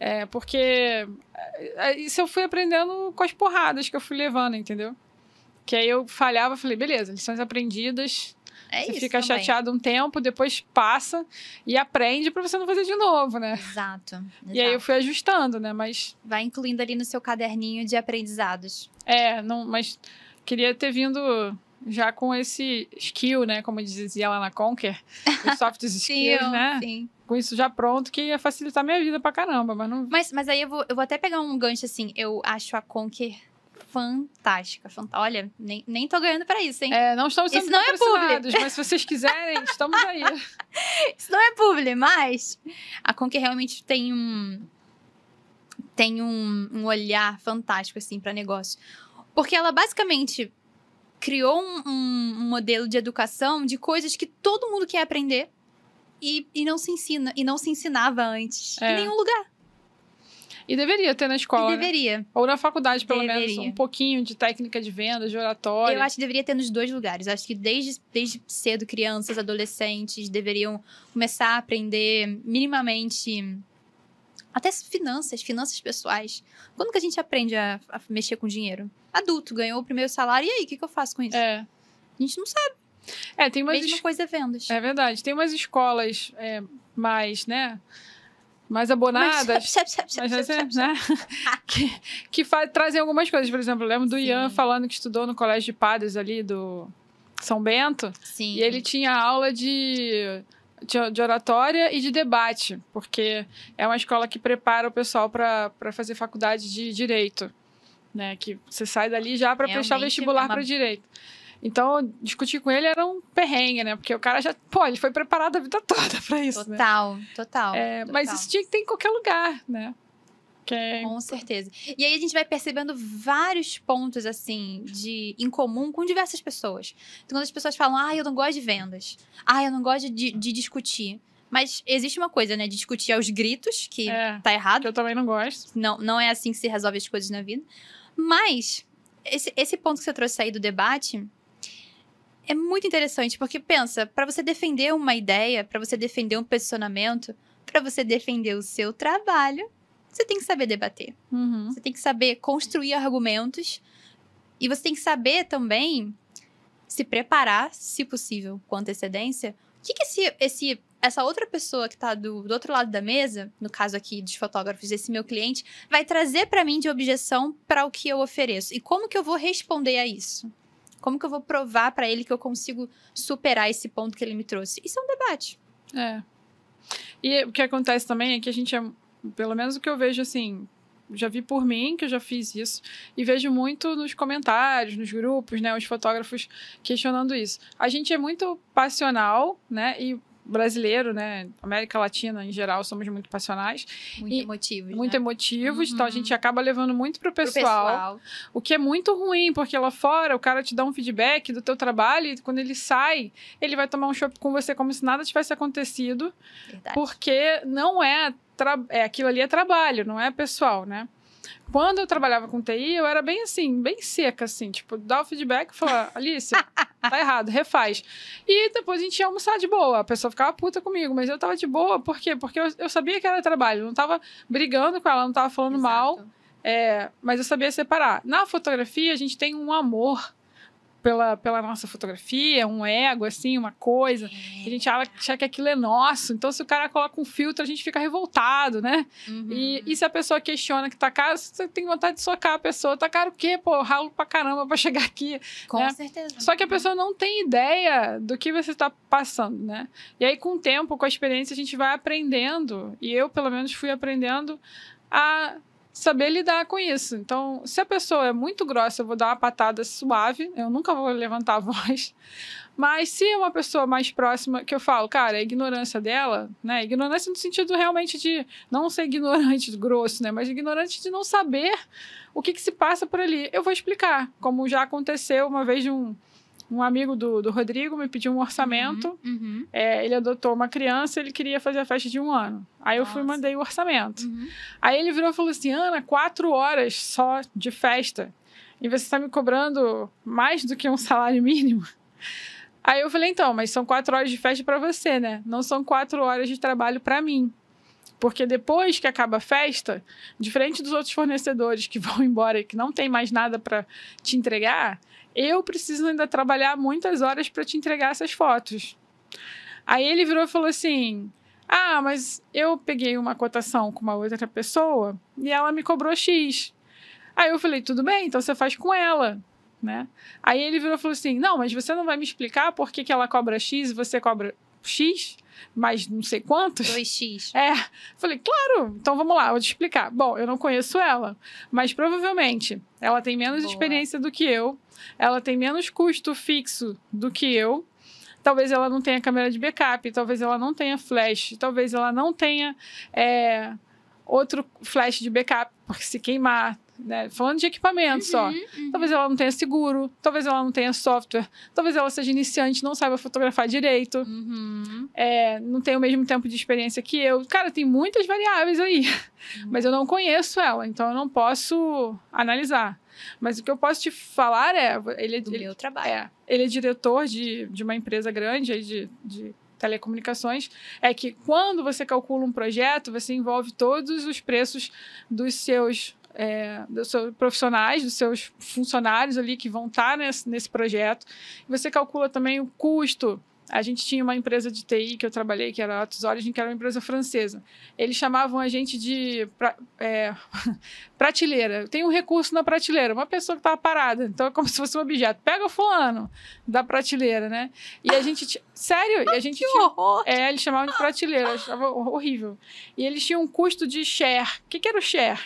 É, porque é, é, isso eu fui aprendendo com as porradas que eu fui levando, entendeu? Que aí eu falhava, falei, beleza, lições aprendidas, é você fica também. chateado um tempo, depois passa e aprende para você não fazer de novo, né? Exato, exato. E aí eu fui ajustando, né? Mas. Vai incluindo ali no seu caderninho de aprendizados. É, não, mas queria ter vindo já com esse skill, né? Como dizia lá na Conquer, os soft skills, sim, né? Sim. Com isso já pronto, que ia facilitar minha vida pra caramba, mas não. Mas, mas aí eu vou, eu vou até pegar um gancho assim. Eu acho a Conquer fantástica. Olha, nem, nem tô ganhando para isso, hein? É, não estamos sendo isso não é publi. mas se vocês quiserem, estamos aí. isso não é publi, mas a Conquer realmente tem um tem um, um olhar fantástico assim para negócio, porque ela basicamente criou um, um, um, modelo de educação de coisas que todo mundo quer aprender e, e não se ensina e não se ensinava antes é. em nenhum lugar. E deveria ter na escola. E né? deveria. Né? Ou na faculdade, pelo deveria. menos, um pouquinho de técnica de vendas, de oratório Eu acho que deveria ter nos dois lugares. Acho que desde, desde cedo, crianças, adolescentes deveriam começar a aprender minimamente até finanças, finanças pessoais. Quando que a gente aprende a, a, mexer com dinheiro? Adulto, ganhou o primeiro salário, e aí, o que, que eu faço com isso? É. A gente não sabe. É, tem umas... Mesma es... coisa é vendas. É verdade. Tem umas escolas é, mais, né, mais abonadas, mas, né? que, que trazem algumas coisas. Por exemplo, eu lembro do Sim. Ian falando que estudou no colégio de padres ali do São Bento. Sim. E ele tinha aula de, de, de oratória e de debate, porque é uma escola que prepara o pessoal para fazer faculdade de direito. Né, que você sai dali já para prestar é vestibular é uma... para direito. Então, discutir com ele era um perrengue, né? Porque o cara já, pô, ele foi preparado a vida toda para isso. Né? Total, né? total, é, total. Mas isso tinha que ter em qualquer lugar, né? Que... É com certeza. E aí a gente vai percebendo vários pontos, assim, de em comum com diversas pessoas. Então, quando as pessoas falam, ah, eu não gosto de vendas, ah, eu não gosto de, de discutir. Mas existe uma coisa, né? De discutir aos gritos, que é, tá errado. Que eu também não gosto. Não, não é assim que se resolve as coisas na vida. Mas esse, esse ponto que você trouxe aí do debate é muito interessante, porque pensa, para você defender uma ideia, para você defender um posicionamento, para você defender o seu trabalho, você tem que saber debater. Uhum. Você tem que saber construir argumentos. E você tem que saber também se preparar, se possível, com antecedência. O que, que esse, esse essa outra pessoa que está do, do, outro lado da mesa, no caso aqui dos fotógrafos, esse meu cliente, vai trazer para mim de objeção para o que eu ofereço e como que eu vou responder a isso. Como que eu vou provar para ele que eu consigo superar esse ponto que ele me trouxe? Isso é um debate. É. E o que acontece também é que a gente é, pelo menos o que eu vejo assim, já vi por mim que eu já fiz isso e vejo muito nos comentários, nos grupos, né, os fotógrafos questionando isso. A gente é muito passional, né, e brasileiro, né? América Latina em geral, somos muito passionais. Muito e emotivos. Né? Muito né? emotivos. Uhum. Então a gente uhum. acaba levando muito pro pessoal, pro pessoal, O que é muito ruim, porque lá fora o cara te dá um feedback do teu trabalho e quando ele sai, ele vai tomar um chopp com você como se nada tivesse acontecido. Verdade. Porque não é, é. Aquilo ali é trabalho, não é pessoal, né? Quando eu trabalhava com TI, eu era bem assim, bem seca, assim, tipo, dar o feedback e falar, Alice, tá errado, refaz. E depois a gente ia almoçar de boa, a pessoa ficava puta comigo, mas eu tava de boa, por quê? Porque eu, eu sabia que era trabalho, eu não tava brigando com ela, não tava falando Exato. mal, é, mas eu sabia separar. Na fotografia, a gente tem um amor pela, pela nossa fotografia, um ego, assim, uma coisa. A gente acha que aquilo é nosso. Então, se o cara coloca um filtro, a gente fica revoltado, né? Uhum. E, e se a pessoa questiona que tá caro, você tem vontade de socar a pessoa. Tá caro o quê? Pô, ralo pra caramba pra chegar aqui. Com né? certeza. Só que a pessoa não tem ideia do que você tá passando, né? E aí, com o tempo, com a experiência, a gente vai aprendendo. E eu, pelo menos, fui aprendendo a saber lidar com isso. Então, se a pessoa é muito grossa, eu vou dar uma patada suave, eu nunca vou levantar a voz. Mas se é uma pessoa mais próxima, que eu falo, cara, a ignorância dela, né? Ignorância no sentido realmente de não ser ignorante grosso, né? Mas ignorante de não saber o que, que se passa por ali. Eu vou explicar, como já aconteceu uma vez de um um amigo do, do Rodrigo me pediu um orçamento. Uhum, uhum. É, ele adotou uma criança, ele queria fazer a festa de um ano. Aí Nossa. eu fui e mandei o orçamento. Uhum. Aí ele virou e falou assim: Ana, quatro horas só de festa. E você está me cobrando mais do que um salário mínimo? Aí eu falei: então, mas são quatro horas de festa para você, né? Não são quatro horas de trabalho para mim. Porque depois que acaba a festa, diferente dos outros fornecedores que vão embora e que não tem mais nada para te entregar, eu preciso ainda trabalhar muitas horas para te entregar essas fotos. Aí ele virou e falou assim: Ah, mas eu peguei uma cotação com uma outra pessoa e ela me cobrou X. Aí eu falei: Tudo bem, então você faz com ela. Né? Aí ele virou e falou assim: Não, mas você não vai me explicar por que, que ela cobra X e você cobra X? mais não sei quantos. 2x. É. Falei, claro, então vamos lá, vou te explicar. Bom, eu não conheço ela, mas provavelmente ela tem menos Boa. experiência do que eu ela tem menos custo fixo do que eu. Talvez ela não tenha câmera de backup, talvez ela não tenha flash, talvez ela não tenha é, outro flash de backup, porque se queimar, né? Falando de equipamento uhum, só. Uhum. Talvez ela não tenha seguro, talvez ela não tenha software, talvez ela seja iniciante, não saiba fotografar direito, uhum. é, não tenha o mesmo tempo de experiência que eu. Cara, tem muitas variáveis aí, uhum. mas eu não conheço ela, então eu não posso analisar. Mas o que eu posso te falar é. Ele é Do ele, meu trabalho. É, ele é diretor de, de uma empresa grande aí de, de telecomunicações, é que quando você calcula um projeto, você envolve todos os preços dos seus é, dos seus profissionais, dos seus funcionários ali que vão estar tá nesse, nesse projeto. Você calcula também o custo a gente tinha uma empresa de TI que eu trabalhei, que era a Atos Origin, que era uma empresa francesa. Eles chamavam a gente de pra, é, prateleira. Tem um recurso na prateleira, uma pessoa que estava parada. Então é como se fosse um objeto. Pega o fulano da prateleira, né? E a gente. sério? E a gente que tinha, horror! É, eles chamavam de prateleira, achava horrível. E eles tinham um custo de share. O que, que era o share?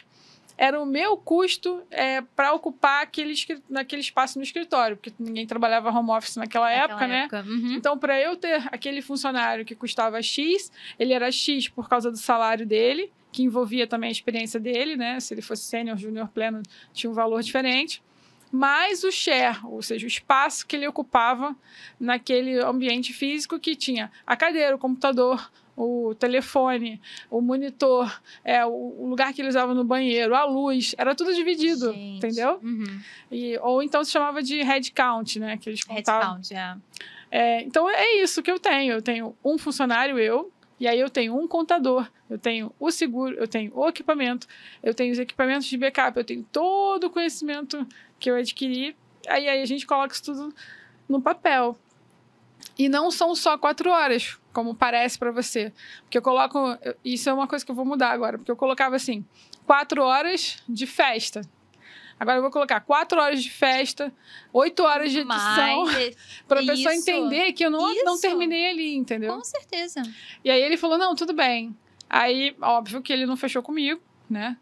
era o meu custo é, para ocupar aquele, naquele espaço no escritório, porque ninguém trabalhava home office naquela, naquela época, né? Uhum. Então, para eu ter aquele funcionário que custava X, ele era X por causa do salário dele, que envolvia também a experiência dele, né? Se ele fosse sênior, júnior, pleno, tinha um valor diferente mais o share, ou seja, o espaço que ele ocupava naquele ambiente físico que tinha a cadeira, o computador, o telefone, o monitor, é, o lugar que ele usava no banheiro, a luz, era tudo dividido, Gente. entendeu? Uhum. E, ou então se chamava de headcount, né? Que eles contavam. Headcount, é. é. Então é isso que eu tenho. Eu tenho um funcionário, eu, e aí eu tenho um contador, eu tenho o seguro, eu tenho o equipamento, eu tenho os equipamentos de backup, eu tenho todo o conhecimento que eu adquiri. Aí, aí a gente coloca isso tudo no papel. E não são só quatro horas, como parece para você. Porque eu coloco. Isso é uma coisa que eu vou mudar agora, porque eu colocava assim: quatro horas de festa. Agora eu vou colocar quatro horas de festa, oito horas de edição, para a pessoa entender que eu não, não terminei ali, entendeu? Com certeza. E aí ele falou: não, tudo bem. Aí, óbvio que ele não fechou comigo né?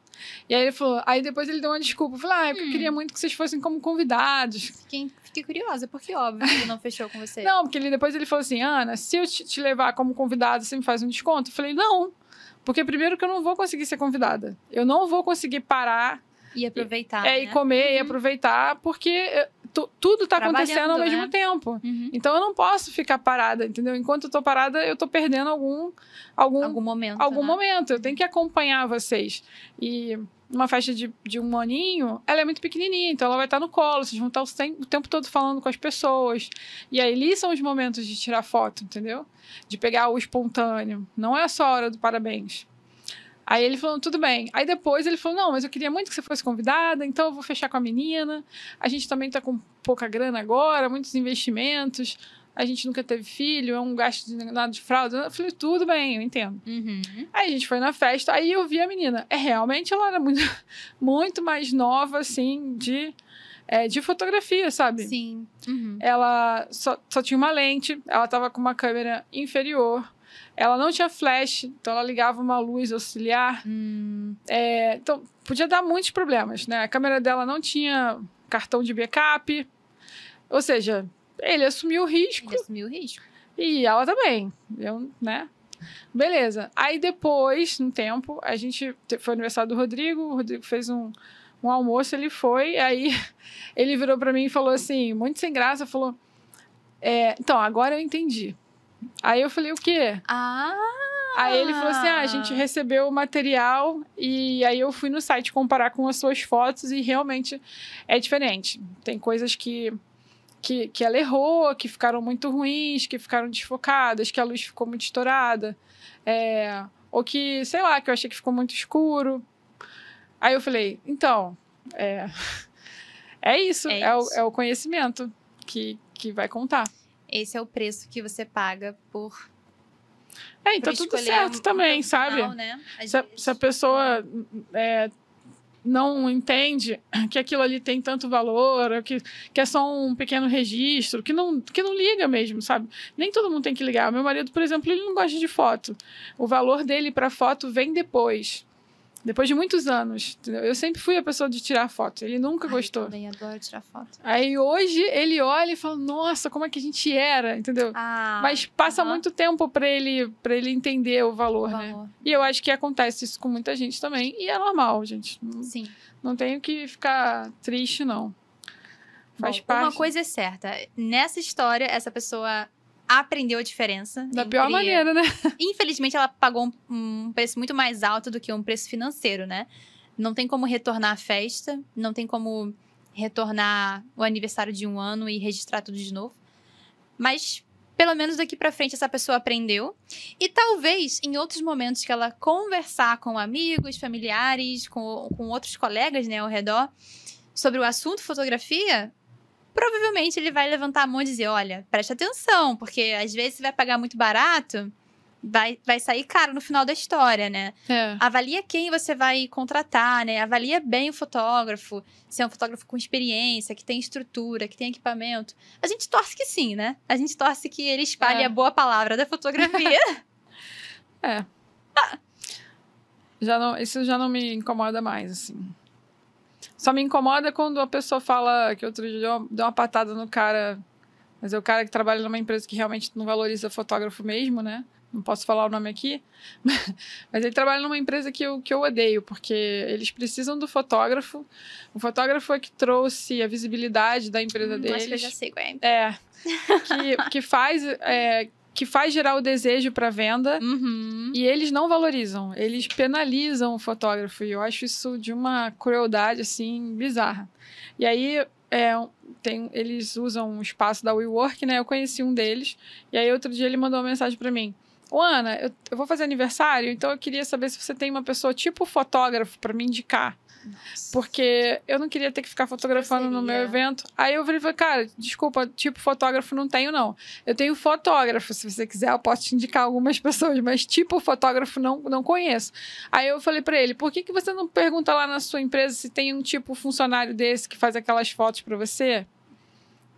E aí ele falou, aí depois ele deu uma desculpa. Falou, ah, é porque hum. eu queria muito que vocês fossem como convidados. Fiquei, fiquei curiosa, porque óbvio que ele não fechou com você. não, porque ele, depois ele falou assim, Ana, se eu te, te levar como convidado, você me faz um desconto? Eu falei, não. Porque primeiro que eu não vou conseguir ser convidada. Eu não vou conseguir parar e aproveitar. É, né? e comer uhum. e aproveitar, porque tudo está acontecendo ao mesmo né? tempo. Uhum. Então eu não posso ficar parada, entendeu? Enquanto eu estou parada, eu estou perdendo algum algum algum momento. Algum né? momento. Eu tenho que uhum. acompanhar vocês. E uma festa de, de um aninho, ela é muito pequenininha, então ela vai estar tá no colo, vocês vão estar tá o, tempo, o tempo todo falando com as pessoas. E aí, ali são os momentos de tirar foto, entendeu? De pegar o espontâneo. Não é só a hora do parabéns. Aí ele falou, tudo bem. Aí depois ele falou, não, mas eu queria muito que você fosse convidada, então eu vou fechar com a menina. A gente também está com pouca grana agora, muitos investimentos. A gente nunca teve filho, é um gasto de nada de fralda. Eu falei, tudo bem, eu entendo. Uhum. Aí a gente foi na festa, aí eu vi a menina. É, realmente ela era muito, muito mais nova, assim, de, é, de fotografia, sabe? Sim. Uhum. Ela só, só tinha uma lente, ela estava com uma câmera inferior ela não tinha flash, então ela ligava uma luz auxiliar. Hum. É, então, podia dar muitos problemas, né? A câmera dela não tinha cartão de backup. Ou seja, ele assumiu o risco. Ele assumiu o risco. E ela também. Eu, né? Beleza. Aí depois, no tempo, a gente foi aniversário do Rodrigo, o Rodrigo fez um, um almoço, ele foi, aí ele virou para mim e falou assim, muito sem graça, falou: é, "Então, agora eu entendi. Aí eu falei, o quê? Ah! Aí ele falou assim: ah, a gente recebeu o material e aí eu fui no site comparar com as suas fotos e realmente é diferente. Tem coisas que, que, que ela errou, que ficaram muito ruins, que ficaram desfocadas, que a luz ficou muito estourada, é, ou que, sei lá, que eu achei que ficou muito escuro. Aí eu falei: então, é, é isso, é, é isso. o, é o conhecimento que, que vai contar esse é o preço que você paga por. É, então tá por tudo certo um, também, um sabe? né? se, a, se, a, pessoa é, não entende que aquilo ali tem tanto valor, que, que é só um pequeno registro, que não, que não liga mesmo, sabe? Nem todo mundo tem que ligar. Meu marido, por exemplo, ele não gosta de foto. O valor dele para foto vem depois. Depois de muitos anos, entendeu? eu sempre fui a pessoa de tirar foto. Ele nunca Ai, gostou. Eu também adoro tirar foto. Aí hoje ele olha e fala: "Nossa, como é que a gente era", entendeu? Ah, Mas passa uh -huh. muito tempo para ele para ele entender o valor, o né? valor, né? E eu acho que acontece isso com muita gente também, e é normal, gente. Não, Sim. Não tenho que ficar triste não. Faz Bom, parte. Uma coisa é certa, nessa história essa pessoa aprendeu a diferença. Da entre... pior maneira, né? Infelizmente, ela pagou um, preço muito mais alto do que um preço financeiro, né? Não tem como retornar a festa, não tem como retornar o aniversário de um ano e registrar tudo de novo. Mas pelo menos daqui para frente essa pessoa aprendeu. E talvez em outros momentos que ela conversar com amigos, familiares, com, com outros colegas né, ao redor sobre o assunto fotografia, provavelmente ele vai levantar a mão e dizer: olha, preste atenção, porque às vezes você vai pagar muito barato, vai, vai sair caro no final da história, né? É. Avalia quem você vai contratar, né? Avalia bem o fotógrafo, se é um fotógrafo com experiência, que tem estrutura, que tem equipamento. A gente torce que sim, né? A gente torce que ele espalhe é. a boa palavra da fotografia. é. Ah. Já não, isso já não me incomoda mais, assim. Só me incomoda quando a pessoa fala que outro dia deu uma patada no cara, mas é o cara que trabalha numa empresa que realmente não valoriza fotógrafo mesmo, né? Não posso falar o nome aqui, mas ele trabalha numa empresa que eu, que eu odeio, porque eles precisam do fotógrafo. O fotógrafo é que trouxe a visibilidade da empresa hum, deles. Acho que eu já sei qual é. É. Que, que faz. É, que faz gerar o desejo para venda uhum. e eles não valorizam, eles penalizam o fotógrafo e eu acho isso de uma crueldade assim bizarra. E aí é, tem, eles usam um espaço da WeWork, né? Eu conheci um deles e aí outro dia ele mandou uma mensagem para mim. Ô, Ana, eu, eu vou fazer aniversário, então eu queria saber se você tem uma pessoa tipo fotógrafo para me indicar. Nossa. Porque eu não queria ter que ficar fotografando no meu evento. Aí eu falei, cara, desculpa, tipo fotógrafo não tenho, não. Eu tenho fotógrafo, se você quiser, eu posso te indicar algumas pessoas, mas tipo fotógrafo não, não conheço. Aí eu falei para ele, por que, que você não pergunta lá na sua empresa se tem um tipo funcionário desse que faz aquelas fotos para você?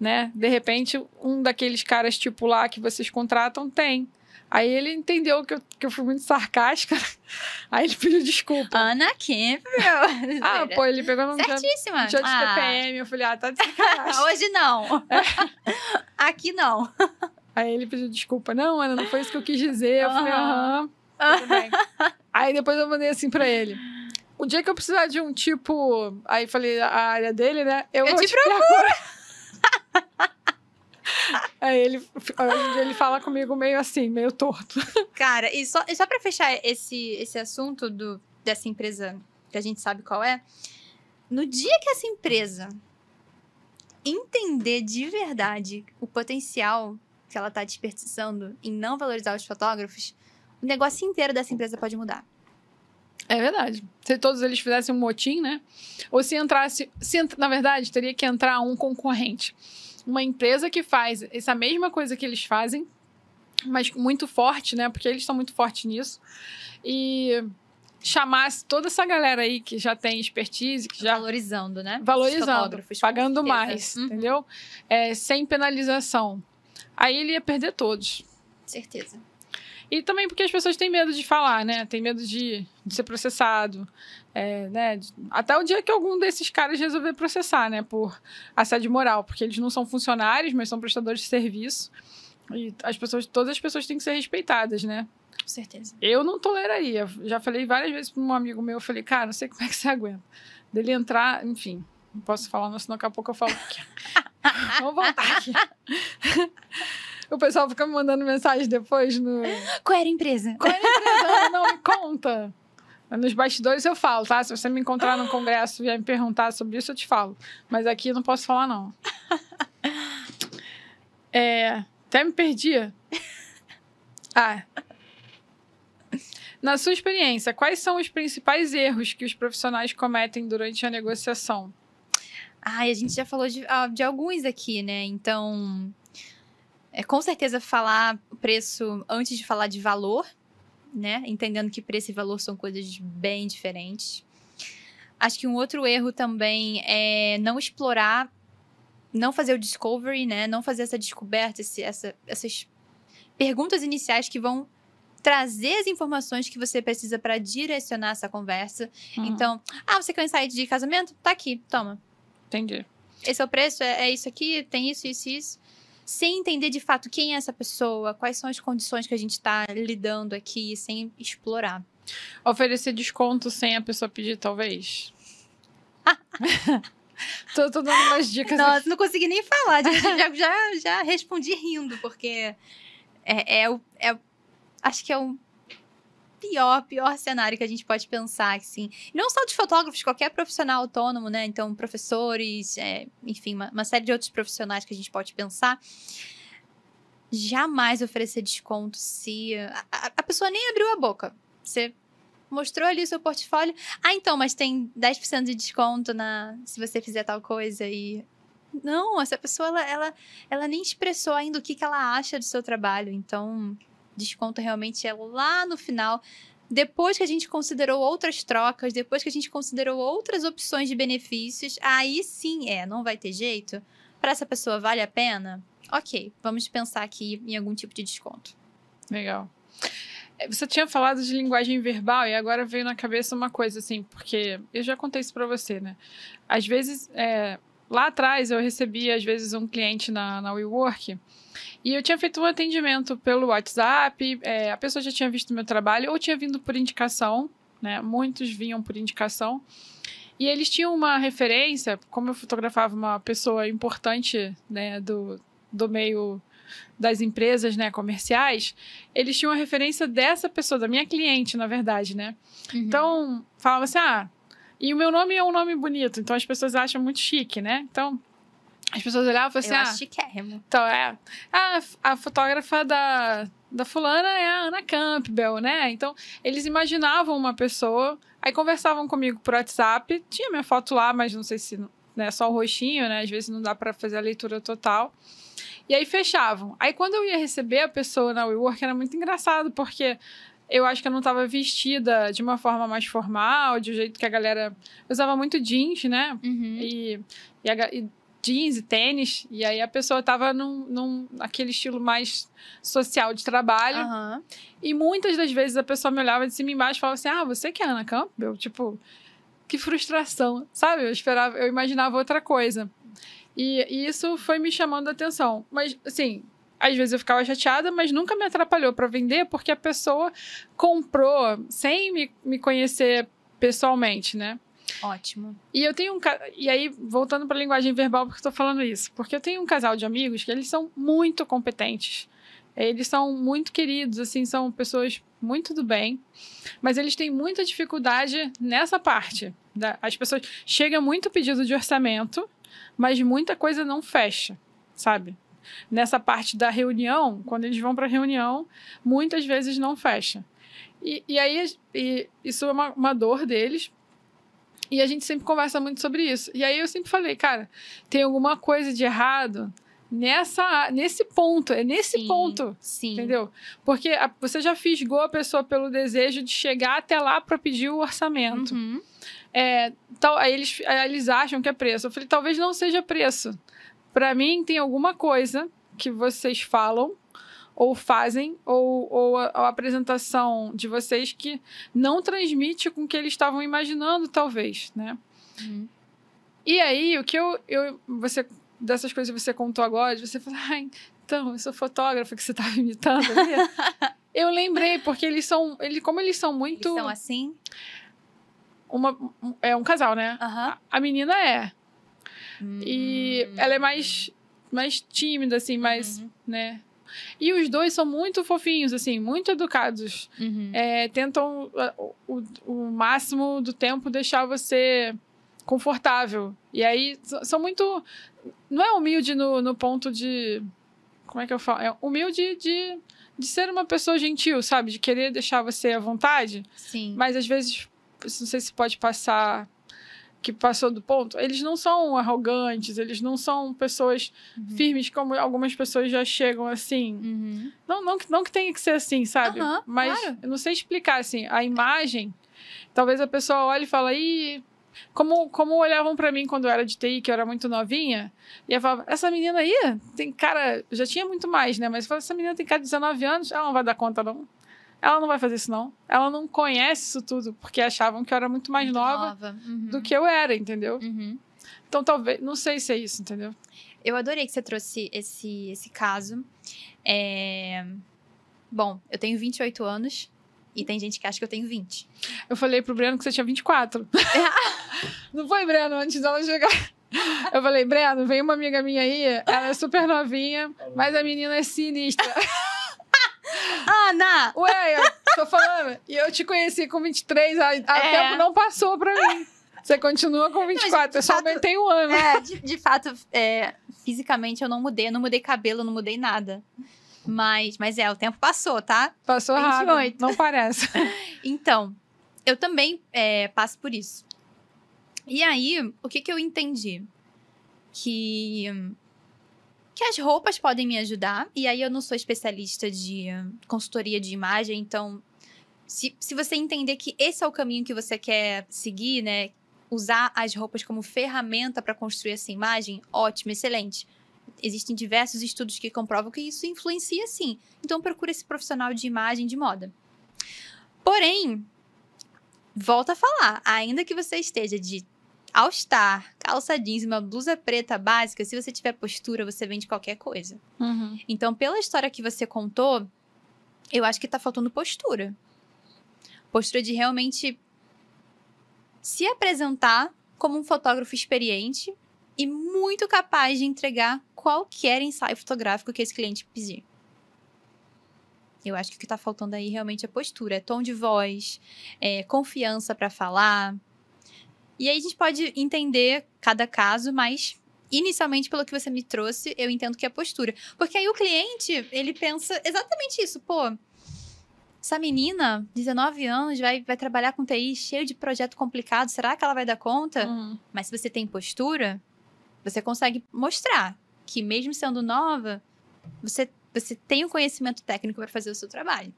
Né? De repente, um daqueles caras tipo lá que vocês contratam tem. Aí ele entendeu que eu, que eu fui muito sarcástica. Aí ele pediu desculpa. Ana Campbell. ah, pô, ele pegou no Certíssima. Já, de ah. TPM. Eu falei, ah, tá de sacanagem. Hoje não. É. Aqui não. Aí ele pediu desculpa. Não, Ana, não foi isso que eu quis dizer. Eu uhum. falei, aham. Tudo bem. Aí depois eu mandei assim pra ele. O dia que eu precisar de um tipo. Aí falei a área dele, né? Eu, eu te, te é procuro. procuro. Aí ele, ele fala comigo meio assim, meio torto. Cara, e só, e só pra fechar esse, esse assunto do, dessa empresa, que a gente sabe qual é, no dia que essa empresa entender de verdade o potencial que ela tá desperdiçando em não valorizar os fotógrafos, o negócio inteiro dessa empresa pode mudar. É verdade. Se todos eles fizessem um motim, né? Ou se entrasse. Se, na verdade, teria que entrar um concorrente uma empresa que faz essa mesma coisa que eles fazem, mas muito forte, né? Porque eles estão muito fortes nisso. E chamasse toda essa galera aí que já tem expertise, que já... Valorizando, né? Valorizando, pagando mais, uhum. entendeu? É, sem penalização. Aí ele ia perder todos. Certeza. E também porque as pessoas têm medo de falar, né? Tem medo de, de ser processado. É, né? Até o dia que algum desses caras resolver processar, né? Por assédio moral, porque eles não são funcionários, mas são prestadores de serviço. E as pessoas, todas as pessoas têm que ser respeitadas, né? Com certeza. Eu não toleraria. Já falei várias vezes para um amigo meu, eu falei, cara, não sei como é que você aguenta. Dele entrar, enfim, não posso falar, não, senão daqui a pouco eu falo. Vamos voltar aqui o pessoal fica me mandando mensagem depois no. Qual era a empresa? Qual era a empresa? não, me conta. Nos bastidores eu falo, tá? Se você me encontrar no congresso e vier me perguntar sobre isso, eu te falo. Mas aqui eu não posso falar, não. É, até me perdi. Ah. Na sua experiência, quais são os principais erros que os profissionais cometem durante a negociação? Ai, a gente já falou de, ah, de alguns aqui, né? Então, é com certeza falar preço antes de falar de valor, né? Entendendo que preço e valor são coisas bem diferentes. Acho que um outro erro também é não explorar, não fazer o discovery, né? Não fazer essa descoberta, esse, essa, essas perguntas iniciais que vão trazer as informações que você precisa para direcionar essa conversa. Uhum. Então, ah, você quer um insight de casamento? Tá aqui, toma. Entendi. Esse é o preço, é, é isso aqui, tem isso, isso, isso sem entender de fato quem é essa pessoa, quais são as condições que a gente está lidando aqui, sem explorar. Oferecer desconto sem a pessoa pedir, talvez. tô, tô, dando umas dicas. Não, aqui. não consegui nem falar. Já, já, já respondi rindo, porque é, é, é, acho que é o pior, pior cenário que a gente pode pensar, assim. E não só de fotógrafos, qualquer profissional autônomo, né? Então, professores, é, enfim, uma, uma série de outros profissionais que a gente pode pensar jamais oferecer desconto se a, a, a, pessoa nem abriu a boca. Você mostrou ali o seu portfólio. Ah, então, mas tem 10% de desconto na se você fizer tal coisa e não, essa pessoa ela, ela, ela nem expressou ainda o que, que ela acha do seu trabalho. Então, desconto realmente é lá no final depois que a gente considerou outras trocas, depois que a gente considerou outras opções de benefícios, aí sim é, não vai ter jeito. Para essa pessoa vale a pena? Ok, vamos pensar aqui em algum tipo de desconto. Legal. É, você tinha falado de linguagem verbal e agora veio na cabeça uma coisa assim, porque eu já contei isso para você, né? Às vezes, é, lá atrás eu recebia às vezes um cliente na, na WeWork e eu tinha feito um atendimento pelo WhatsApp, é, a pessoa já tinha visto meu trabalho ou tinha vindo por indicação, né? Muitos vinham por indicação. E eles tinham uma referência, como eu fotografava uma pessoa importante, né, do, do meio das empresas, né, comerciais, eles tinham a referência dessa pessoa, da minha cliente, na verdade, né? Uhum. Então, falava assim: "Ah, e o meu nome é um nome bonito, então as pessoas acham muito chique, né? Então, as pessoas olhavam e falavam assim: Eu ah, acho chiquérrimo. Então, é. Ah, a, a fotógrafa da, da fulana é a Ana Campbell, né? Então, eles imaginavam uma pessoa, aí conversavam comigo por WhatsApp. Tinha minha foto lá, mas não sei se né, só o roxinho, né? Às vezes não dá para fazer a leitura total. E aí fechavam. Aí quando eu ia receber a pessoa na WeWork era muito engraçado, porque eu acho que eu não estava vestida de uma forma mais formal, de um jeito que a galera usava muito jeans, né? Uhum. E, e, a, e, jeans e tênis. E aí a pessoa tava num, num aquele estilo mais social de trabalho. Uhum. E muitas das vezes a pessoa me olhava de cima e embaixo e falava assim: Ah, você que é Ana Campbell? Tipo, que frustração, sabe? Eu esperava, eu imaginava outra coisa. E, e isso foi me chamando a atenção. Mas, assim, às vezes eu ficava chateada, mas nunca me atrapalhou para vender, porque a pessoa comprou sem me, me conhecer pessoalmente, né? Ótimo. E eu tenho um e aí voltando para a linguagem verbal porque estou falando isso, porque eu tenho um casal de amigos que eles são muito competentes. Eles são muito queridos, assim, são pessoas muito do bem, mas eles têm muita dificuldade nessa parte. Da, as pessoas chegam muito pedido de orçamento, mas muita coisa não fecha, sabe? Nessa parte da reunião, quando eles vão para reunião, muitas vezes não fecha. E, e aí e, isso é uma, uma dor deles, e a gente sempre conversa muito sobre isso. E aí eu sempre falei, cara, tem alguma coisa de errado nessa nesse ponto, é nesse sim, ponto, sim. entendeu? Porque a, você já fisgou a pessoa pelo desejo de chegar até lá para pedir o orçamento. Uhum. É, tal, aí eles, aí eles acham que é preço. Eu falei, talvez não seja preço. Para mim tem alguma coisa que vocês falam ou fazem, ou, ou a, a apresentação de vocês que não transmite com o que eles estavam imaginando, talvez, né? Uhum. E aí, o que eu, eu. Você. Dessas coisas que você contou agora, você falou, então, eu sou fotógrafa que você estava tá imitando ali. eu lembrei, porque eles são. Ele, como eles são muito. Eles são assim? Uma, é um casal, né? Uhum. A, a, menina é. Hum. E ela é mais, mais tímida, assim, mais. Uhum. né? E os dois são muito fofinhos, assim, muito educados. Uhum. É, tentam o, o, máximo do tempo deixar você confortável. E aí são muito. Não é humilde no, no ponto de. Como é que eu falo? É humilde de, de ser uma pessoa gentil, sabe? De querer deixar você à vontade. Sim. Mas às vezes, não sei se pode passar que passou do ponto, eles não são arrogantes, eles não são pessoas uhum. firmes, como algumas pessoas já chegam assim. Uhum. Não, não, não que tenha que ser assim, sabe? Uhum, Mas claro. eu não sei explicar, assim, a imagem. Talvez a pessoa olhe e fala, ih, como, como olhavam para mim quando eu era de TI, que eu era muito novinha, e eu falava, essa menina aí tem cara, já tinha muito mais, né? Mas eu falava, essa menina tem cara de 19 anos, ela não vai dar conta, não. Ela não vai fazer isso, não. Ela não conhece isso tudo, porque achavam que eu era muito mais muito nova, nova. Uhum. do que eu era, entendeu? Uhum. Então, talvez, não sei se é isso, entendeu? Eu adorei que você trouxe esse, esse caso. É... Bom, eu tenho 28 anos e tem gente que acha que eu tenho 20. Eu falei pro Breno que você tinha 24. não foi, Breno, antes dela chegar. Eu falei, Breno, vem uma amiga minha aí, ela é super novinha, mas a menina é sinistra. Ana! Ué, eu tô falando. E eu te conheci com 23, a, a é. tempo não passou pra mim. Você continua com 24, eu só aumentei um ano. É, de, de fato, é, fisicamente eu não mudei, eu não mudei cabelo, não mudei nada. Mas, mas é, o tempo passou, tá? Passou 28. rápido, não parece. então, eu também é, passo por isso. E aí, o que, que eu entendi? Que que as roupas podem me ajudar. E aí eu não sou especialista de consultoria de imagem, então se, se você entender que esse é o caminho que você quer seguir, né? Usar as roupas como ferramenta para construir essa imagem, ótimo, excelente. Existem diversos estudos que comprovam que isso influencia sim. Então procura esse profissional de imagem de moda. Porém, volta a falar, ainda que você esteja de All Star, calça jeans, uma blusa preta básica, se você tiver postura, você vende qualquer coisa. Uhum. Então, pela história que você contou, eu acho que tá faltando postura. Postura de realmente se apresentar como um fotógrafo experiente e muito capaz de entregar qualquer ensaio fotográfico que esse cliente pedir. Eu acho que o que tá faltando aí realmente é postura, é tom de voz, é confiança para falar, e aí a gente pode entender cada caso, mas inicialmente pelo que você me trouxe, eu entendo que é postura. Porque aí o cliente, ele pensa exatamente isso, pô, essa menina, 19 anos, vai, vai trabalhar com TI cheio de projeto complicado, será que ela vai dar conta? Uhum. Mas se você tem postura, você consegue mostrar que mesmo sendo nova, você, você tem o conhecimento técnico para fazer o seu trabalho.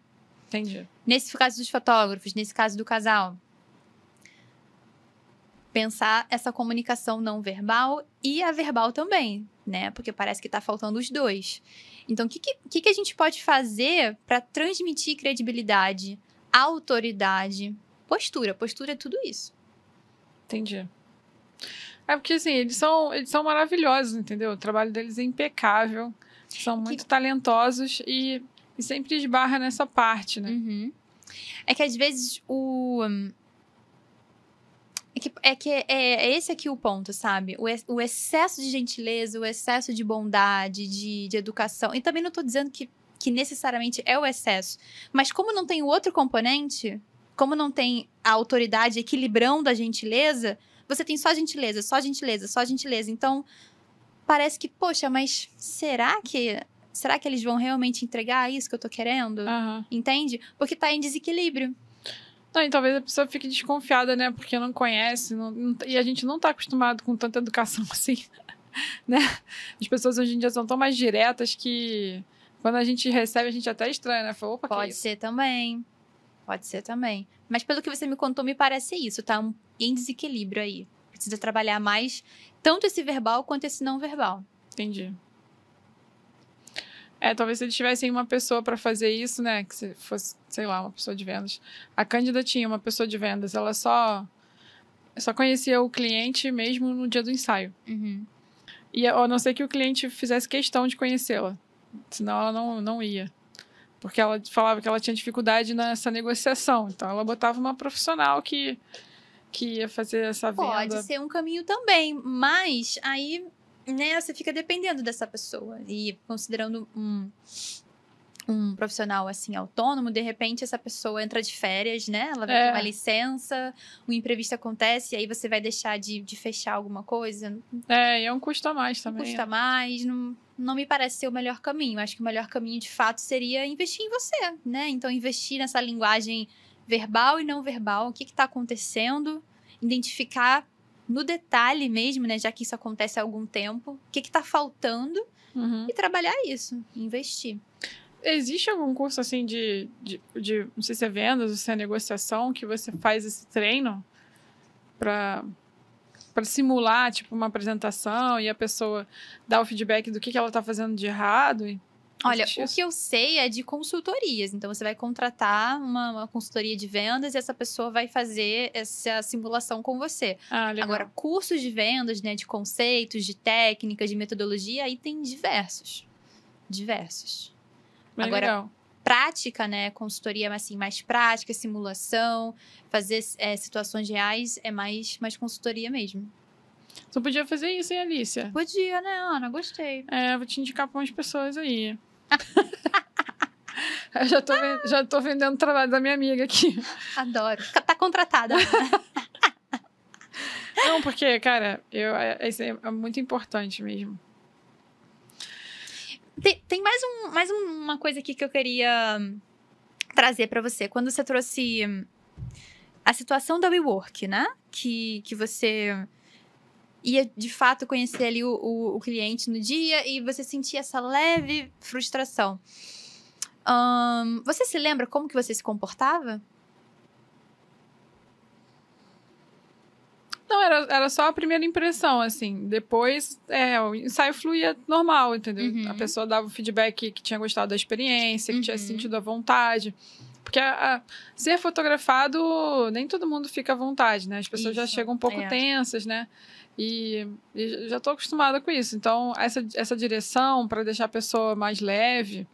Entendi. Nesse caso dos fotógrafos, nesse caso do casal, pensar essa comunicação não verbal e a verbal também, né? Porque parece que está faltando os dois. Então, o que, que, que a gente pode fazer para transmitir credibilidade, autoridade, postura? Postura é tudo isso. Entendi. É porque, assim, eles são, eles são maravilhosos, entendeu? O trabalho deles é impecável. São muito que... talentosos e, e sempre esbarra nessa parte, né? Uhum. É que às vezes o, que, é, que é, é esse aqui o ponto, sabe? O, o excesso de gentileza, o excesso de bondade, de, de educação. E também não estou dizendo que, que necessariamente é o excesso. Mas como não tem o outro componente, como não tem a autoridade equilibrando a gentileza, você tem só gentileza, só gentileza, só gentileza. Então, parece que, poxa, mas será que. Será que eles vão realmente entregar isso que eu tô querendo? Uhum. Entende? Porque tá em desequilíbrio. Não, e talvez a pessoa fique desconfiada, né? Porque não conhece. Não, não, tá, e a gente não está acostumado com tanta educação assim, né? As pessoas hoje em dia são tão mais diretas que quando a gente recebe, a gente até estranha, né? Fala, opa, Pode é ser também. Pode ser também. Mas pelo que você me contou, me parece isso. Tá um, em desequilíbrio aí. Precisa trabalhar mais tanto esse verbal quanto esse não verbal. Entendi. É, talvez se eles tivessem uma pessoa para fazer isso, né? Que se fosse, sei lá, uma pessoa de vendas. A Cândida tinha uma pessoa de vendas, ela só só conhecia o cliente mesmo no dia do ensaio. Uhum. E a não ser que o cliente fizesse questão de conhecê-la, senão ela não, não ia. Porque ela falava que ela tinha dificuldade nessa negociação. Então ela botava uma profissional que, que ia fazer essa venda. Pode ser um caminho também, mas aí né, você fica dependendo dessa pessoa. E considerando um, um profissional assim autônomo, de repente essa pessoa entra de férias, né? Ela vai é. uma licença, um imprevisto acontece, e aí você vai deixar de, de fechar alguma coisa. É, e é um custo a mais também. Um custo é. a mais, não, não me parece ser o melhor caminho. Acho que o melhor caminho, de fato, seria investir em você, né? Então, investir nessa linguagem verbal e não verbal, o que está acontecendo, identificar no detalhe mesmo, né? Já que isso acontece há algum tempo, o que está faltando uhum. e trabalhar isso, investir. Existe algum curso assim de, de, de, não sei se é vendas ou se é negociação, que você faz esse treino para para simular tipo uma apresentação e a pessoa dá o feedback do que, que ela está fazendo de errado Olha, o que eu sei é de consultorias. Então, você vai contratar uma, uma, consultoria de vendas e essa pessoa vai fazer essa simulação com você. Ah, Agora, cursos de vendas, né, de conceitos, de técnicas, de metodologia, aí tem diversos. Diversos. Bem Agora, legal. prática, né, consultoria é assim, mais prática, simulação, fazer é, situações reais é mais, mais consultoria mesmo. Você podia fazer isso, hein, Alicia? Podia, né, Ana? Gostei. É, vou te indicar para umas pessoas aí. Eu já tô, ah. já tô vendendo o trabalho da minha amiga aqui. Adoro. Tá contratada. Não, porque, cara, eu, é, é isso é, é muito importante mesmo. Tem, tem mais, um, mais uma coisa aqui que eu queria trazer para você. Quando você trouxe a situação da WeWork, né? Que, que você ia de fato conhecer ali o, o, o cliente no dia e você sentia essa leve frustração. Um, você se lembra como que você se comportava? Não, era, era só a primeira impressão, assim. Depois, é, o ensaio fluía normal, entendeu? Uhum. A pessoa dava o feedback que tinha gostado da experiência, que uhum. tinha sentido a vontade. Porque a, a, ser fotografado, nem todo mundo fica à vontade, né? As pessoas Isso. já chegam um pouco é. tensas, né? E, e já estou acostumada com isso. Então, essa, essa direção para deixar a pessoa mais leve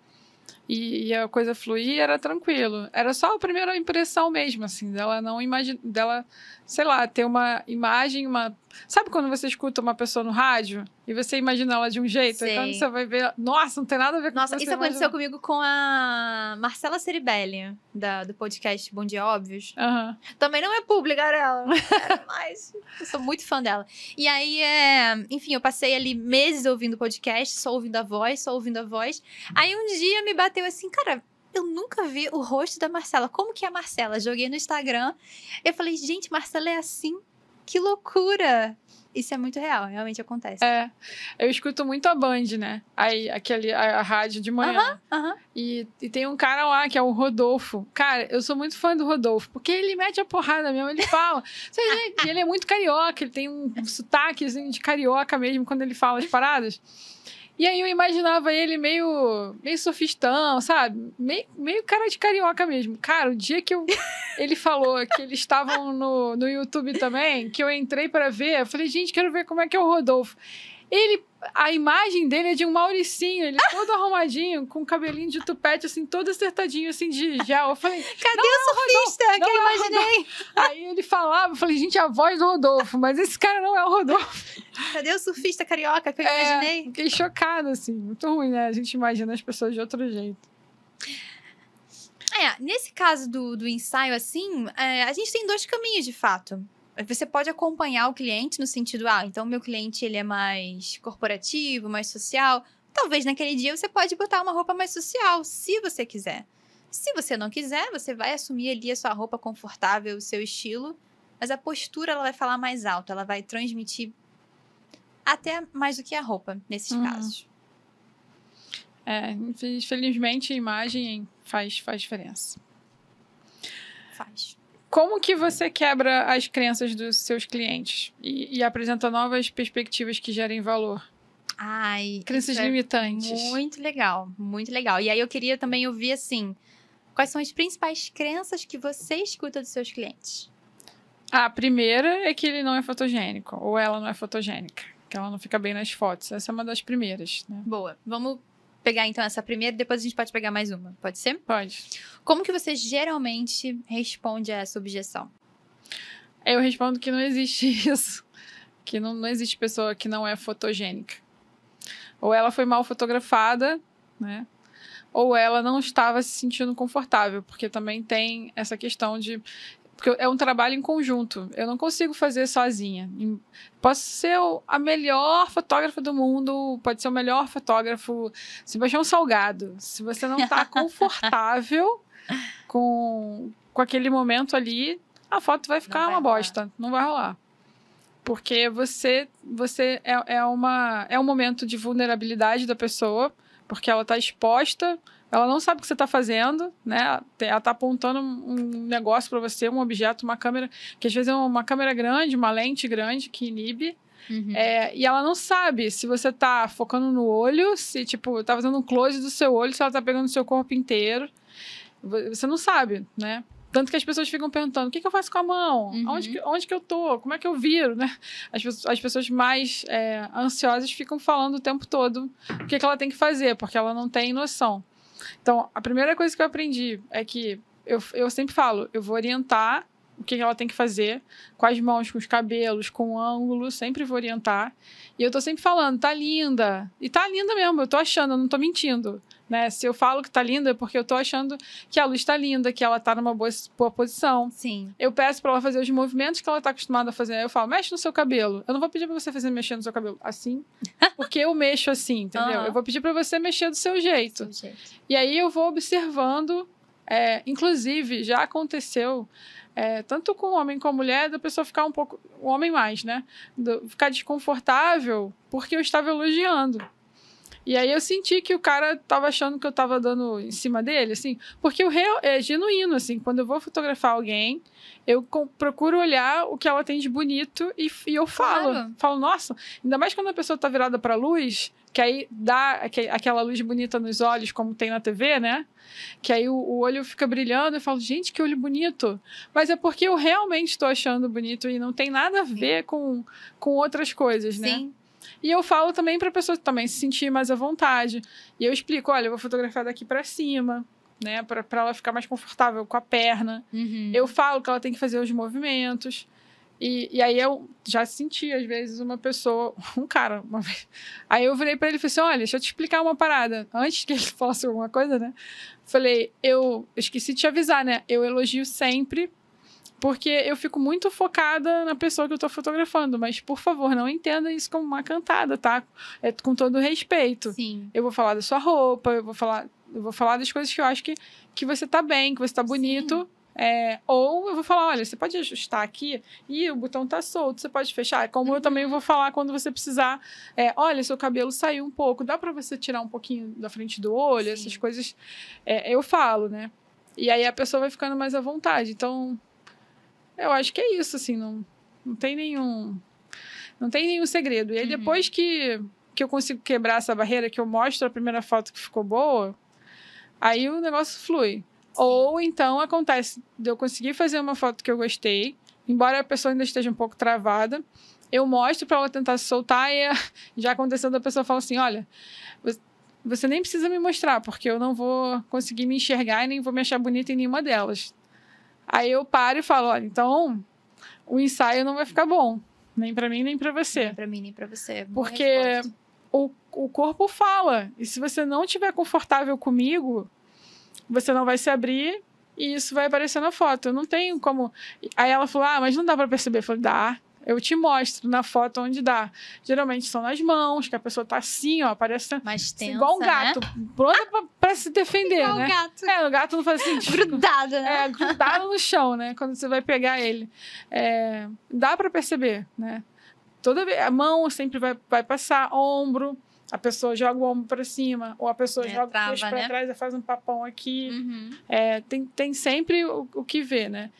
e, e, a coisa fluir era tranquilo. Era só a primeira impressão mesmo, assim, dela não imaginar. dela sei lá, ter uma imagem, uma. Sabe quando você escuta uma pessoa no rádio e você imagina ela de um jeito? Sei. você vai ver. Nossa, não tem nada a ver com Nossa, isso imagina. aconteceu comigo com a Marcela Ceribelli, da, do podcast Bom Dia Óbvios. Uhum. Também não é pública ela, mas eu sou muito fã dela. E aí, é... enfim, eu passei ali meses ouvindo podcast, só ouvindo a voz, só ouvindo a voz. Aí um dia me bateu assim, cara eu nunca vi o rosto da Marcela. Como que é a Marcela? Joguei no Instagram. Eu falei, gente, Marcela é assim? Que loucura! Isso é muito real, realmente acontece. É. Eu escuto muito a Band, né? Aí, aquele, a, a rádio de manhã. Uhum, uhum. E, e tem um cara lá que é o Rodolfo. Cara, eu sou muito fã do Rodolfo, porque ele mete a porrada mesmo, ele fala. ele, ele é muito carioca, ele tem um sotaquezinho de carioca mesmo quando ele fala as paradas. E aí eu imaginava ele meio, meio sofistão, sabe? Meio, meio cara de carioca mesmo. Cara, o dia que eu, ele falou que eles estavam no, no YouTube também, que eu entrei para ver, eu falei, gente, quero ver como é que é o Rodolfo. Ele, a imagem dele é de um Mauricinho, ele todo arrumadinho, com o cabelinho de tupete, assim, todo acertadinho, assim, de gel. Eu falei, cadê o surfista que eu é imaginei? Aí ele falava, eu falei, gente, é a voz do Rodolfo, mas esse cara não é o Rodolfo. Cadê o surfista carioca que eu é, imaginei? Fiquei chocada, assim, muito ruim, né? A gente imagina as pessoas de outro jeito. É, nesse caso do, do ensaio, assim, é, a gente tem dois caminhos, de fato você pode acompanhar o cliente no sentido, ah, então meu cliente ele é mais corporativo, mais social. Talvez naquele dia você pode botar uma roupa mais social, se você quiser. Se você não quiser, você vai assumir ali a sua roupa confortável, o seu estilo, mas a postura ela vai falar mais alto, ela vai transmitir até mais do que a roupa nesses uhum. casos. É, infelizmente a imagem faz, faz diferença. Faz como que você quebra as crenças dos seus clientes e, e apresenta novas perspectivas que gerem valor? Ai, crenças é limitantes. Muito legal, muito legal. E aí eu queria também ouvir assim, quais são as principais crenças que você escuta dos seus clientes? A primeira é que ele não é fotogênico ou ela não é fotogênica, que ela não fica bem nas fotos. Essa é uma das primeiras, né? Boa. Vamos pegar então essa primeira, depois a gente pode pegar mais uma, pode ser? Pode. Como que você geralmente responde a essa objeção? Eu respondo que não existe isso. Que não, não existe pessoa que não é fotogênica. Ou ela foi mal fotografada, né? Ou ela não estava se sentindo confortável, porque também tem essa questão de porque é um trabalho em conjunto. Eu não consigo fazer sozinha. Posso ser a melhor fotógrafa do mundo, pode ser o melhor fotógrafo Se um Salgado. Se você não está confortável com, com aquele momento ali, a foto vai ficar vai uma bosta. Não vai rolar. Porque você, você é, é, uma, é um momento de vulnerabilidade da pessoa, porque ela está exposta ela não sabe o que você está fazendo, né? Ela está apontando um negócio para você, um objeto, uma câmera, que às vezes é uma câmera grande, uma lente grande que inibe. Uhum. É, e ela não sabe se você está focando no olho, se, tipo, está fazendo um close do seu olho, se ela está pegando o seu corpo inteiro. Você não sabe, né? Tanto que as pessoas ficam perguntando: o que, que eu faço com a mão? Uhum. Onde, que, onde que eu tô? Como é que eu viro, né? As, as pessoas mais é, ansiosas ficam falando o tempo todo o que, que ela tem que fazer, porque ela não tem noção. Então, a primeira coisa que eu aprendi é que eu, eu sempre falo, eu vou orientar o que ela tem que fazer, com as mãos, com os cabelos, com o ângulo, sempre vou orientar. E eu tô sempre falando, tá linda. E tá linda mesmo, eu tô achando, eu não tô mentindo. Né? Se eu falo que tá linda é porque eu tô achando que a luz tá linda, que ela tá numa boa, boa posição. Sim. Eu peço para ela fazer os movimentos que ela tá acostumada a fazer. Eu falo, mexe no seu cabelo. Eu não vou pedir para você fazer mexer no seu cabelo assim, porque eu mexo assim, entendeu? Uhum. Eu vou pedir para você mexer do seu jeito. Do seu jeito. E aí eu vou observando. É, inclusive, já aconteceu é, tanto com homem como mulher, da pessoa ficar um pouco. O homem mais, né? Do, ficar desconfortável porque eu estava elogiando. E aí eu senti que o cara tava achando que eu tava dando em cima dele, assim, porque o real é genuíno, assim, quando eu vou fotografar alguém, eu procuro olhar o que ela tem de bonito e, e eu falo. Claro. Falo, nossa, ainda mais quando a pessoa tá virada pra luz, que aí dá aquela luz bonita nos olhos, como tem na TV, né? Que aí o, olho fica brilhando e falo, gente, que olho bonito. Mas é porque eu realmente estou achando bonito e não tem nada a ver com, com outras coisas, né? Sim. E eu falo também para a pessoa também se sentir mais à vontade. E eu explico, olha, eu vou fotografar daqui para cima, né, para ela ficar mais confortável com a perna. Uhum. Eu falo que ela tem que fazer os movimentos. E, e, aí eu já senti, às vezes, uma pessoa, um cara, uma vez. Aí eu virei para ele e falei assim: olha, deixa eu te explicar uma parada. Antes que ele falasse alguma coisa, né? Falei, eu esqueci de te avisar, né? Eu elogio sempre porque eu fico muito focada na pessoa que eu tô fotografando, mas por favor, não entenda isso como uma cantada, tá? É com todo respeito. Sim. Eu vou falar da sua roupa, eu vou falar, eu vou falar das coisas que eu acho que, que você tá bem, que você tá bonito. Sim. É, ou eu vou falar, olha, você pode ajustar aqui e o botão tá solto, você pode fechar. É como uhum. eu também vou falar quando você precisar, é, olha, seu cabelo saiu um pouco, dá para você tirar um pouquinho da frente do olho, Sim. essas coisas é, eu falo, né? E aí a pessoa vai ficando mais à vontade. Então, eu acho que é isso, assim, não, não tem nenhum. Não tem nenhum segredo. E aí, uhum. depois que, que eu consigo quebrar essa barreira, que eu mostro a primeira foto que ficou boa, aí o negócio flui. Sim. Ou então acontece de eu conseguir fazer uma foto que eu gostei, embora a pessoa ainda esteja um pouco travada, eu mostro para ela tentar se soltar e já acontecendo a pessoa fala assim: olha, você nem precisa me mostrar, porque eu não vou conseguir me enxergar e nem vou me achar bonita em nenhuma delas. Aí eu paro e falo, olha, então o ensaio não vai ficar bom, nem para mim nem para você. Nem para mim nem para você. Boa Porque o, o corpo fala, e se você não estiver confortável comigo, você não vai se abrir e isso vai aparecer na foto. Eu não tenho como. Aí ela falou: "Ah, mas não dá para perceber". Eu falei: "Dá". Eu te mostro na foto onde dá. Geralmente são nas mãos, que a pessoa tá assim, ó, parece Mais assim, tensa, igual um né? gato, né? pronta ah, pra, pra, se defender, igual né? gato. É, o gato não faz assim, grudado, né? É, grudado no chão, né? Quando você vai pegar ele. É, dá para perceber, né? Toda vez, a mão sempre vai, vai passar, ombro, a pessoa joga o ombro para cima, ou a pessoa é, joga trava, o queixo para né? trás e faz um papão aqui. Uhum. É, tem, tem sempre o, o que ver, né?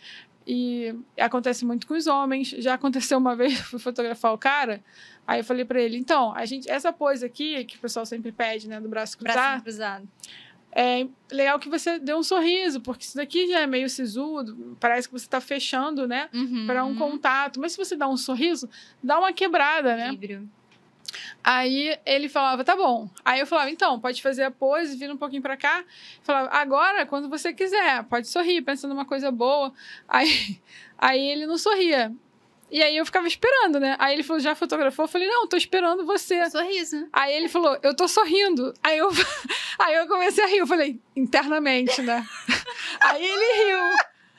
E acontece muito com os homens. Já aconteceu uma vez, fui fotografar o cara, aí eu falei para ele: então, a gente, essa pose aqui, que o pessoal sempre pede, né, do braço cruzado. Braço cruzado. É legal que você dê um sorriso, porque isso daqui já é meio sisudo, parece que você está fechando, né, uhum, para um uhum. contato. Mas se você dá um sorriso, dá uma quebrada, né? Equilíbrio. Aí ele falava, tá bom. Aí eu falava, então, pode fazer a pose, vira um pouquinho para cá. Falava, agora, quando você quiser, pode sorrir, pensando numa coisa boa. Aí, aí ele não sorria. E aí eu ficava esperando, né? Aí ele falou, já fotografou? Eu falei, não, tô esperando você. Sorriso. Aí ele falou, eu tô sorrindo. Aí eu, aí eu comecei a rir. Eu falei, internamente, né? aí ele riu.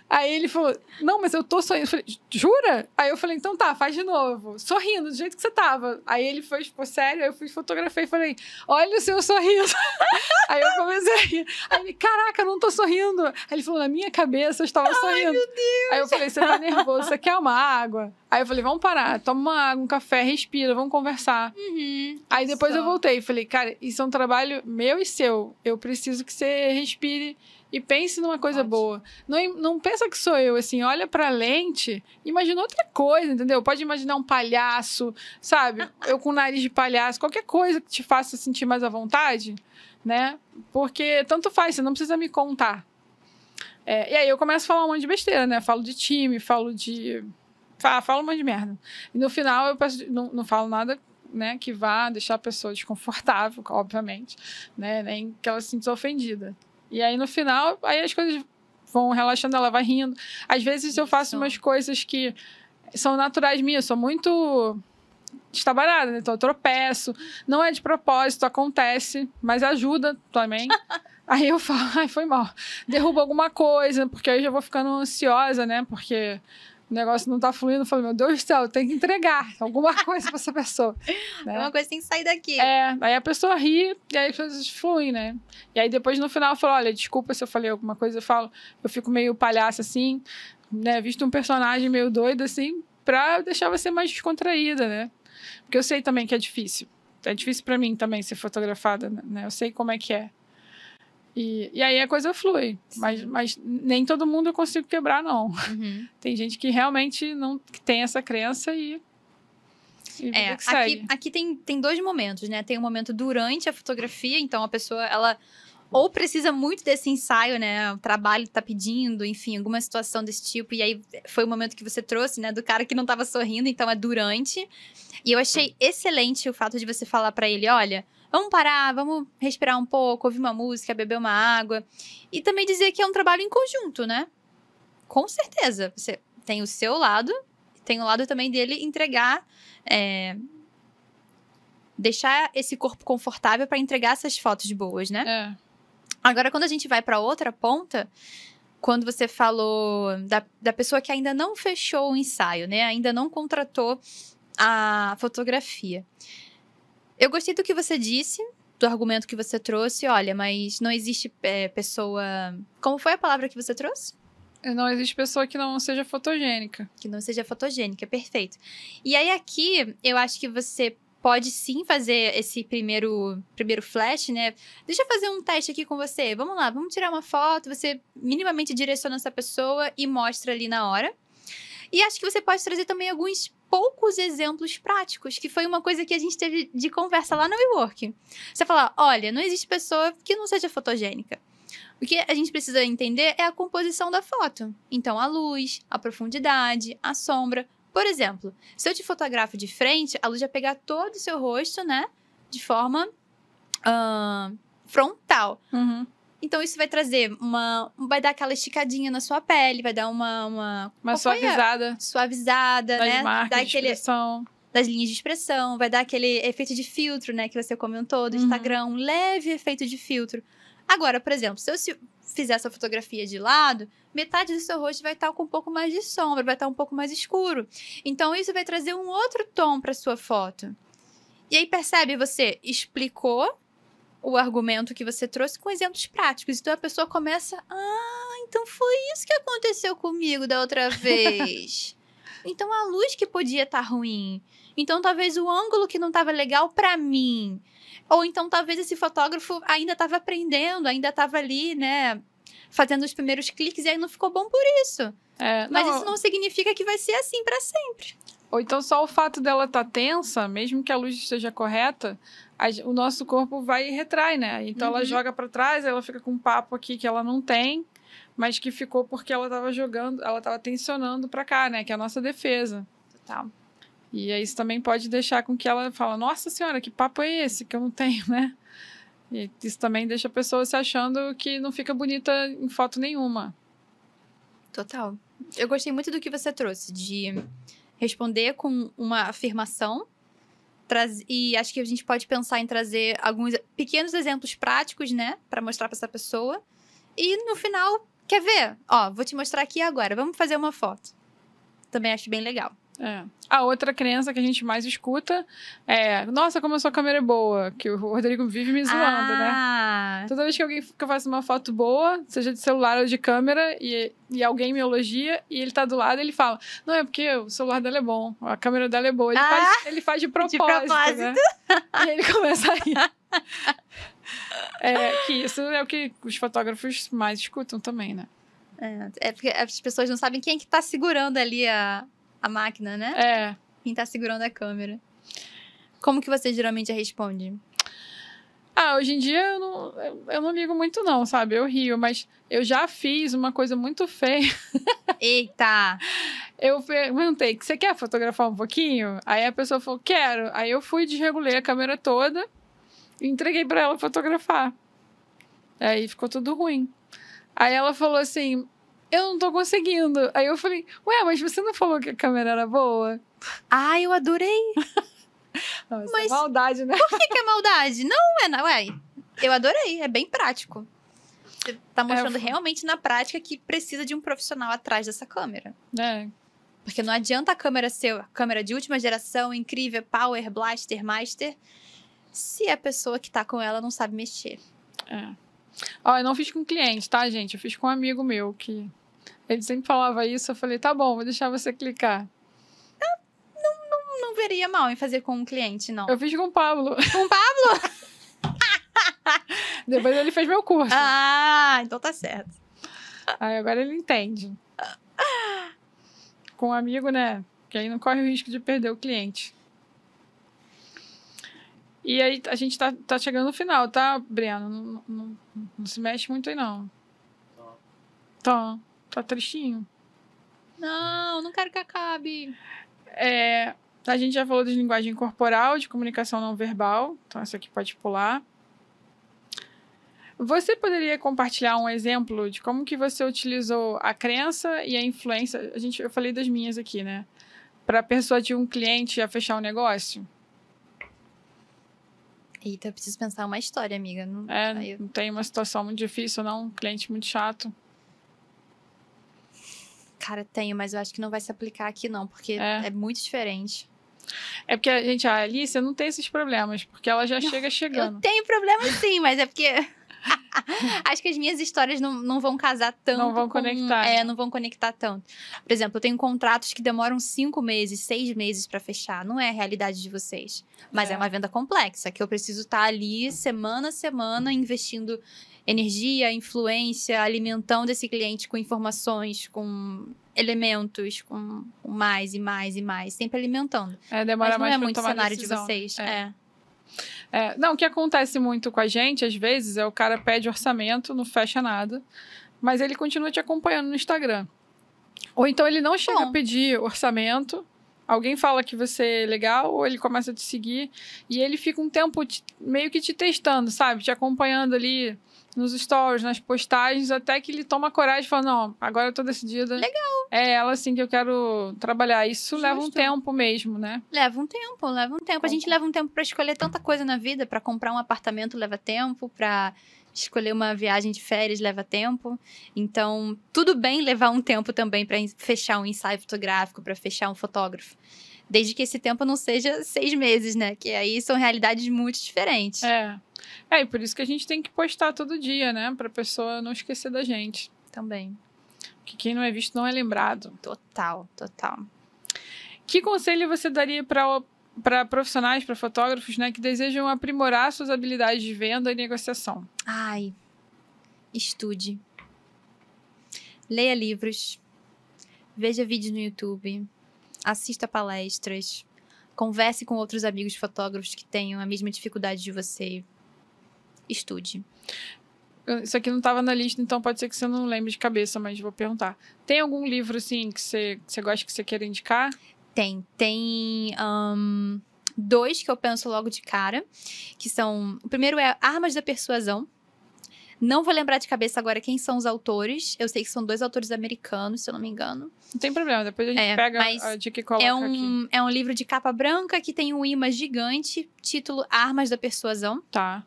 Aí ele falou: Não, mas eu tô sorrindo. Eu falei, Jura? Aí eu falei: Então tá, faz de novo. Sorrindo, do jeito que você tava. Aí ele foi, tipo, sério. Aí eu fui, fotografei e falei: Olha o seu sorriso. aí eu comecei a rir. Aí ele: Caraca, eu não tô sorrindo. Aí ele falou: Na minha cabeça eu estava Ai, sorrindo. Meu Deus. Aí eu falei: Você tá nervoso, você quer uma água? Aí eu falei: Vamos parar, toma uma água, um café, respira, vamos conversar. Uhum, aí depois só. eu voltei e falei: Cara, isso é um trabalho meu e seu. Eu preciso que você respire e pense numa coisa Ótimo. boa. Não, não pensa que sou eu, assim, olha pra lente, imagina outra coisa, entendeu? Pode imaginar um palhaço, sabe? eu com nariz de palhaço, qualquer coisa que te faça sentir mais à vontade, né? Porque tanto faz, você não precisa me contar. É, e aí eu começo a falar um monte de besteira, né? Falo de time, falo de. Falo, falo um monte de merda. E no final eu peço, não, não falo nada né, que vá deixar a pessoa desconfortável, obviamente, né, nem que ela se sinta ofendida. E aí no final, aí as coisas vão relaxando, ela vai rindo. Às vezes eu faço umas coisas que são naturais minhas, sou muito estabarada, né? Então eu tropeço. Não é de propósito, acontece, mas ajuda também. aí eu falo, ai, foi mal. Derrubo alguma coisa, porque aí já vou ficando ansiosa, né? Porque o negócio não tá fluindo, eu falei, meu Deus do céu, tem que entregar alguma coisa pra essa pessoa. né? Alguma coisa tem que sair daqui. É, aí a pessoa ri e aí as coisas fluem, né? E aí depois no final eu falo, olha, desculpa se eu falei alguma coisa, eu falo, eu fico meio palhaço assim, né? Visto um personagem meio doido assim, pra deixar você mais descontraída, né? Porque eu sei também que é difícil. É difícil para mim também ser fotografada, né? Eu sei como é que é. E, e aí a coisa flui. Mas, mas nem todo mundo eu consigo quebrar, não. Uhum. Tem gente que realmente não que tem essa crença e. e é, aqui, aqui tem, tem dois momentos, né? Tem um momento durante a fotografia, então a pessoa, ela ou precisa muito desse ensaio, né? O trabalho tá pedindo, enfim, alguma situação desse tipo. E aí foi o momento que você trouxe, né? Do cara que não tava sorrindo, então é durante. E eu achei excelente o fato de você falar para ele: olha, vamos parar, vamos respirar um pouco, ouvir uma música, beber uma água. E também dizer que é um trabalho em conjunto, né? Com certeza. Você tem o seu lado, tem o lado também dele entregar. É, deixar esse corpo confortável para entregar essas fotos boas, né? É. Agora, quando a gente vai para outra ponta, quando você falou da, da pessoa que ainda não fechou o ensaio, né? Ainda não contratou a fotografia. Eu gostei do que você disse, do argumento que você trouxe. Olha, mas não existe é, pessoa. Como foi a palavra que você trouxe? Não existe pessoa que não seja fotogênica. Que não seja fotogênica, é perfeito. E aí, aqui, eu acho que você pode sim fazer esse primeiro primeiro flash, né? Deixa eu fazer um teste aqui com você. Vamos lá, vamos tirar uma foto. Você minimamente direciona essa pessoa e mostra ali na hora. E acho que você pode trazer também alguns poucos exemplos práticos, que foi uma coisa que a gente teve de conversa lá no uhum. WeWork. Você falar, olha, não existe pessoa que não seja fotogênica. O que a gente precisa entender é a composição da foto. Então, a luz, a profundidade, a sombra. Por exemplo, se eu te fotografo de frente, a luz vai pegar todo o seu rosto, né? De forma uh, frontal. Uhum. Então isso vai trazer uma. Vai dar aquela esticadinha na sua pele, vai dar uma. Uma, uma suavizada. É? Suavizada, das né? Marcas, Dá aquele, expressão. Das linhas de expressão, vai dar aquele efeito de filtro, né? Que você comentou do uhum. Instagram, um leve efeito de filtro. Agora, por exemplo, se eu fizer essa fotografia de lado, metade do seu rosto vai estar com um pouco mais de sombra, vai estar um pouco mais escuro. Então isso vai trazer um outro tom para sua foto. E aí percebe, você explicou o argumento que você trouxe com exemplos práticos. Então a pessoa começa, ah, então foi isso que aconteceu comigo da outra vez. então a luz que podia estar tá ruim. Então talvez o ângulo que não estava legal para mim. Ou então talvez esse fotógrafo ainda estava aprendendo, ainda estava ali, né, fazendo os primeiros cliques e aí não ficou bom por isso. É, Mas não, isso não significa que vai ser assim para sempre. Ou então só o fato dela estar tá tensa, mesmo que a luz esteja correta, o nosso corpo vai e retrai, né? Então uhum. ela joga para trás, ela fica com um papo aqui que ela não tem, mas que ficou porque ela estava jogando, ela estava tensionando para cá, né? Que é a nossa defesa. Total. E isso também pode deixar com que ela fala, nossa senhora, que papo é esse que eu não tenho, né? E isso também deixa a pessoa se achando que não fica bonita em foto nenhuma. Total. Eu gostei muito do que você trouxe, de responder com uma afirmação e acho que a gente pode pensar em trazer alguns pequenos exemplos práticos, né, para mostrar para essa pessoa. E no final, quer ver? Ó, vou te mostrar aqui agora. Vamos fazer uma foto. Também acho bem legal. É. A outra crença que a gente mais escuta é: Nossa, como a sua câmera é boa, que o Rodrigo vive me zoando, né? ah. né? Toda vez que alguém que eu faço uma foto boa, seja de celular ou de câmera, e, e alguém me elogia e ele tá do lado, ele fala: Não, é porque o celular dela é bom, a câmera dela é boa. Ele, ah. faz, ele faz de propósito. De propósito. Né? e ele começa a rir. é, que isso é o que os fotógrafos mais escutam também, né? É, é porque as pessoas não sabem quem é que tá segurando ali a, a máquina, né? É. Quem tá segurando a câmera. Como que você geralmente responde? Ah, hoje em dia eu não, eu não ligo muito, não, sabe? Eu rio, mas eu já fiz uma coisa muito feia. Eita! Eu perguntei, você quer fotografar um pouquinho? Aí a pessoa falou, quero. Aí eu fui, desregulei a câmera toda e entreguei para ela fotografar. Aí ficou tudo ruim. Aí ela falou assim: eu não tô conseguindo. Aí eu falei, ué, mas você não falou que a câmera era boa? Ah, eu adorei. Nossa, é mas é maldade, né? Por que, que é maldade? Não é, ué, eu adorei, é bem prático. Você tá é, mostrando é, realmente na prática que precisa de um profissional atrás dessa câmera. É. Porque não adianta a câmera ser câmera de última geração, incrível, power, blaster, master, se a pessoa que tá com ela não sabe mexer. É. Ó, eu não fiz com cliente, tá, gente? Eu fiz com um amigo meu que ele sempre falava isso. Eu falei, tá bom, vou deixar você clicar. Eu não, não, não veria mal em fazer com um cliente, não. Eu fiz com o Pablo. Com o Pablo? Depois ele fez meu curso. Ah, então tá certo. Aí agora ele entende. Com um amigo, né? Que aí não corre o risco de perder o cliente. E aí a gente tá, tá chegando no final, tá, Breno? Não, não, não se mexe muito aí, não. Tá. tá. Tá tristinho. Não, não quero que acabe. É, a gente já falou de linguagem corporal, de comunicação não verbal. Então, essa aqui pode pular. Você poderia compartilhar um exemplo de como que você utilizou a crença e a influência? A gente, eu falei das minhas aqui, né? Para persuadir um cliente a fechar um negócio? Eita, eu preciso pensar uma história, amiga. Não, é, eu... não tem uma situação muito difícil, não? Um cliente muito chato. Cara, tenho, mas eu acho que não vai se aplicar aqui, não, porque é, é muito diferente. É porque, a gente, a Alice não tem esses problemas, porque ela já não, chega chegando. Eu tenho problema sim, mas é porque. Acho que as minhas histórias não, não vão casar tanto. Não vão com, conectar. É, não vão conectar tanto. Por exemplo, eu tenho contratos que demoram cinco meses, seis meses para fechar. Não é a realidade de vocês. Mas é. é uma venda complexa, que eu preciso estar tá ali semana a semana investindo energia, influência, alimentando esse cliente com informações, com elementos, com mais e mais e mais, sempre alimentando. É, demora Mas não mais é muito o cenário decisão. de vocês. É. é. É, não, o que acontece muito com a gente, às vezes, é o cara pede orçamento, não fecha nada, mas ele continua te acompanhando no Instagram. Ou então ele não chega Bom. a pedir orçamento, alguém fala que você é legal, ou ele começa a te seguir, e ele fica um tempo te, meio que te testando, sabe? Te acompanhando ali nos stories, nas postagens, até que ele toma coragem e fala: Não, agora eu tô decidida. Legal. É ela assim que eu quero trabalhar. Isso Justo. leva um tempo mesmo, né? Leva um tempo, leva um tempo. Com... A gente leva um tempo para escolher tanta coisa na vida, para comprar um apartamento leva tempo, para escolher uma viagem de férias leva tempo. Então, tudo bem levar um tempo também para fechar um ensaio fotográfico, para fechar um fotógrafo. Desde que esse tempo não seja seis meses, né? Que aí são realidades muito diferentes. É. É, e por isso que a gente tem que postar todo dia, né? Pra pessoa não esquecer da gente. Também. Porque quem não é visto não é lembrado. Total, total. Que conselho você daria para para profissionais, para fotógrafos, né, que desejam aprimorar suas habilidades de venda e negociação? Ai, estude. Leia livros. Veja vídeos no YouTube assista palestras, converse com outros amigos fotógrafos que tenham a mesma dificuldade de você. Estude. Isso aqui não estava na lista, então pode ser que você não lembre de cabeça, mas vou perguntar. Tem algum livro, assim, que você, que você gosta, que você queira indicar? Tem. Tem um, dois que eu penso logo de cara, que são... O primeiro é Armas da Persuasão, não vou lembrar de cabeça agora quem são os autores. Eu sei que são dois autores americanos, se eu não me engano. Não tem problema, depois a gente é, pega a dica e coloca é um, aqui. É um livro de capa branca que tem um imã gigante, título Armas da Persuasão. Tá.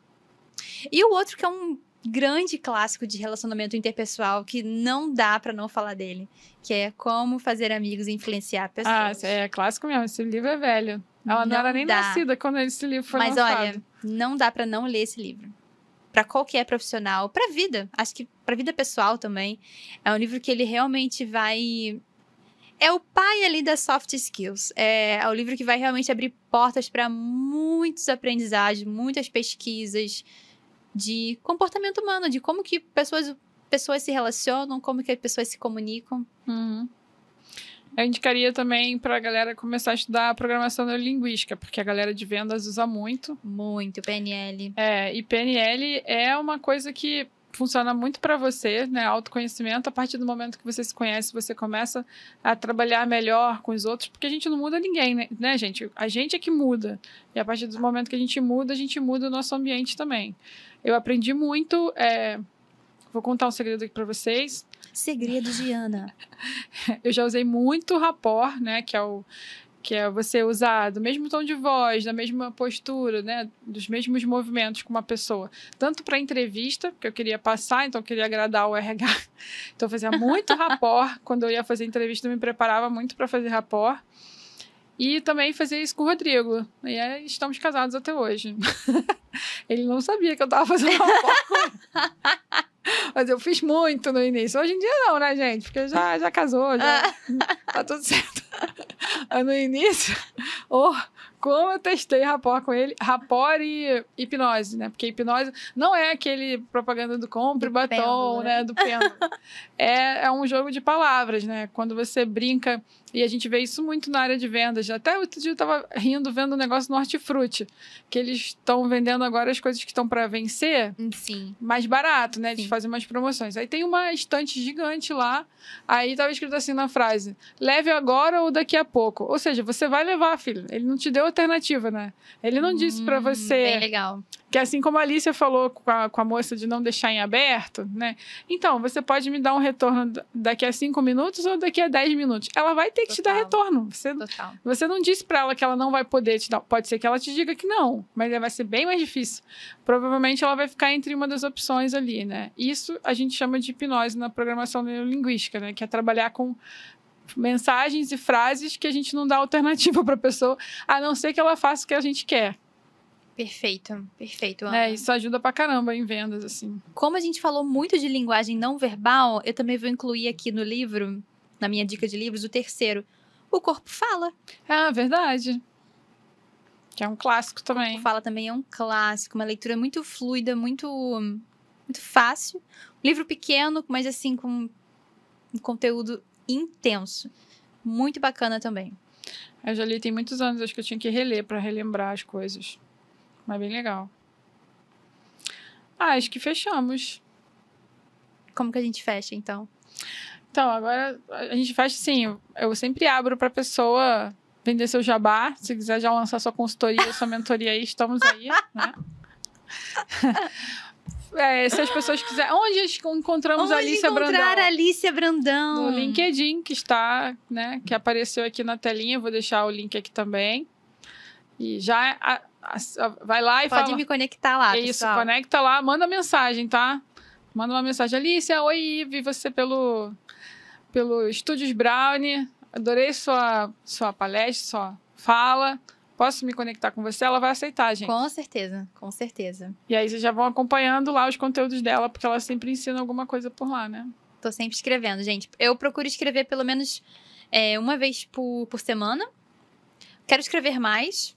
E o outro que é um grande clássico de relacionamento interpessoal que não dá para não falar dele, que é Como Fazer Amigos e Influenciar ah, Pessoas. Ah, é clássico mesmo, esse livro é velho. Ela não, não era nem dá. nascida quando esse livro foi Mas lançado. Mas olha, não dá para não ler esse livro para qualquer é profissional, para vida, acho que para vida pessoal também. É um livro que ele realmente vai é o pai ali das soft skills. É, é o livro que vai realmente abrir portas para muitos aprendizados, muitas pesquisas de comportamento humano, de como que pessoas pessoas se relacionam, como que as pessoas se comunicam. Uhum. Eu indicaria também para a galera começar a estudar programação neurolinguística, porque a galera de vendas usa muito. Muito, PNL. É, e PNL é uma coisa que funciona muito para você, né? Autoconhecimento, a partir do momento que você se conhece, você começa a trabalhar melhor com os outros, porque a gente não muda ninguém, né? né, gente? A gente é que muda. E a partir do momento que a gente muda, a gente muda o nosso ambiente também. Eu aprendi muito. É... Vou contar um segredo aqui para vocês. Segredos de Ana. Eu já usei muito rapport, né? Que é o que é você usar do mesmo tom de voz, da mesma postura, né, dos mesmos movimentos com uma pessoa, tanto para entrevista, porque eu queria passar, então eu queria agradar o RH. Então eu fazia muito rapport, quando eu ia fazer entrevista eu me preparava muito para fazer rapport. E também fazia isso com o Rodrigo. E é, estamos casados até hoje. ele não sabia que eu estava fazendo rapport com ele. Mas eu fiz muito no início. Hoje em dia não, né, gente? Porque já, já casou, já é. tá tudo certo. Mas no início, oh, como eu testei rapor com ele, rapor e hipnose, né? Porque hipnose não é aquele propaganda do compre do batom, pêndulo, né? né? Do pêndulo. é, é um jogo de palavras, né? Quando você brinca, e a gente vê isso muito na área de vendas. Até outro dia eu tava rindo vendo um negócio no Hortifruti, que eles estão vendendo agora as coisas que estão para vencer. Hum, sim. Mais barato, né? Eles fazer fazem umas promoções. Aí tem uma estante gigante lá, aí tava escrito assim na frase, leve agora ou daqui a pouco. Ou seja, você vai levar, filho. Ele não te deu alternativa, né? Ele não disse para hum, você. legal. Que assim como a Alicia falou com a, com a, moça de não deixar em aberto, né? Então, você pode me dar um retorno daqui a cinco minutos ou daqui a dez minutos. Ela vai ter que Total. te dar retorno. Você, Total. você não disse para ela que ela não vai poder te dar. Pode ser que ela te diga que não, mas vai ser bem mais difícil. Provavelmente ela vai ficar entre uma das opções ali, né? Isso a gente chama de hipnose na programação neurolinguística, né? Que é trabalhar com mensagens e frases que a gente não dá alternativa para a pessoa, a não ser que ela faça o que a gente quer. Perfeito, perfeito. Ana. É, isso ajuda pra caramba em vendas, assim. Como a gente falou muito de linguagem não verbal, eu também vou incluir aqui no livro, na minha dica de livros, o terceiro. O corpo fala. Ah, verdade. Que é um clássico também. O Fala também é um clássico, uma leitura muito fluida, muito muito fácil. Um livro pequeno, mas assim, com um conteúdo intenso. Muito bacana também. Eu já li tem muitos anos, acho que eu tinha que reler para relembrar as coisas. Mas bem legal. Ah, acho que fechamos. Como que a gente fecha, então? Então, agora a gente fecha sim eu sempre abro para pessoa vender seu jabá, se quiser já lançar sua consultoria, sua mentoria aí, estamos aí, né? É, se as pessoas quiserem. Onde encontramos Onde a Alicia encontrar a Alicia Brandão. No LinkedIn, que está, né? Que apareceu aqui na telinha. Vou deixar o link aqui também. E já a, a, a, vai lá e Pode fala. Pode me conectar lá. É pessoal. isso, conecta lá, manda mensagem, tá? Manda uma mensagem. Alicia, oi, vi você pelo, pelo Estúdios Brownie. Adorei sua, sua palestra, sua fala posso me conectar com você, ela vai aceitar, gente. Com certeza, com certeza. E aí vocês já vão acompanhando lá os conteúdos dela, porque ela sempre ensina alguma coisa por lá, né? Tô sempre escrevendo, gente. Eu procuro escrever pelo menos é, uma vez por, por semana. Quero escrever mais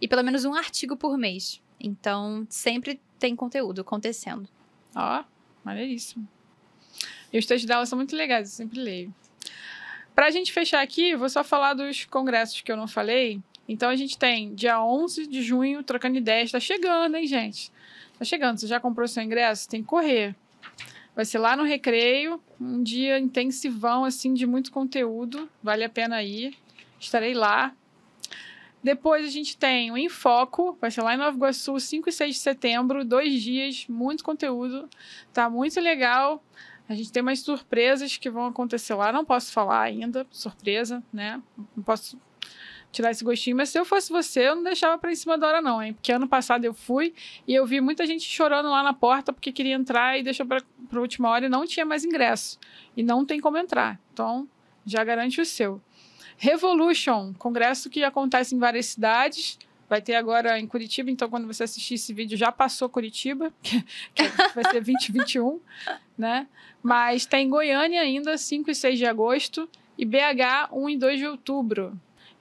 e pelo menos um artigo por mês. Então, sempre tem conteúdo acontecendo. Ó, maneiríssimo. E os textos dela são muito legais, eu sempre leio. Para a gente fechar aqui, vou só falar dos congressos que eu não falei, então a gente tem dia 11 de junho, trocando ideias. Tá chegando, hein, gente? Tá chegando. Você já comprou seu ingresso? Tem que correr. Vai ser lá no Recreio, um dia intensivão, assim, de muito conteúdo. Vale a pena ir. Estarei lá. Depois a gente tem o Enfoco vai ser lá em Nova Iguaçu, 5 e 6 de setembro, dois dias, muito conteúdo. Tá muito legal. A gente tem umas surpresas que vão acontecer lá, não posso falar ainda, surpresa, né? Não posso tirar esse gostinho. Mas se eu fosse você, eu não deixava pra em cima da hora, não, hein? Porque ano passado eu fui e eu vi muita gente chorando lá na porta porque queria entrar e deixou pra, pra última hora e não tinha mais ingresso. E não tem como entrar. Então, já garante o seu. Revolution, congresso que acontece em várias cidades. Vai ter agora em Curitiba, então quando você assistir esse vídeo já passou Curitiba, que, vai ser 2021, né? Mas tem Goiânia ainda, 5 e 6 de agosto, e BH, 1 e 2 de outubro.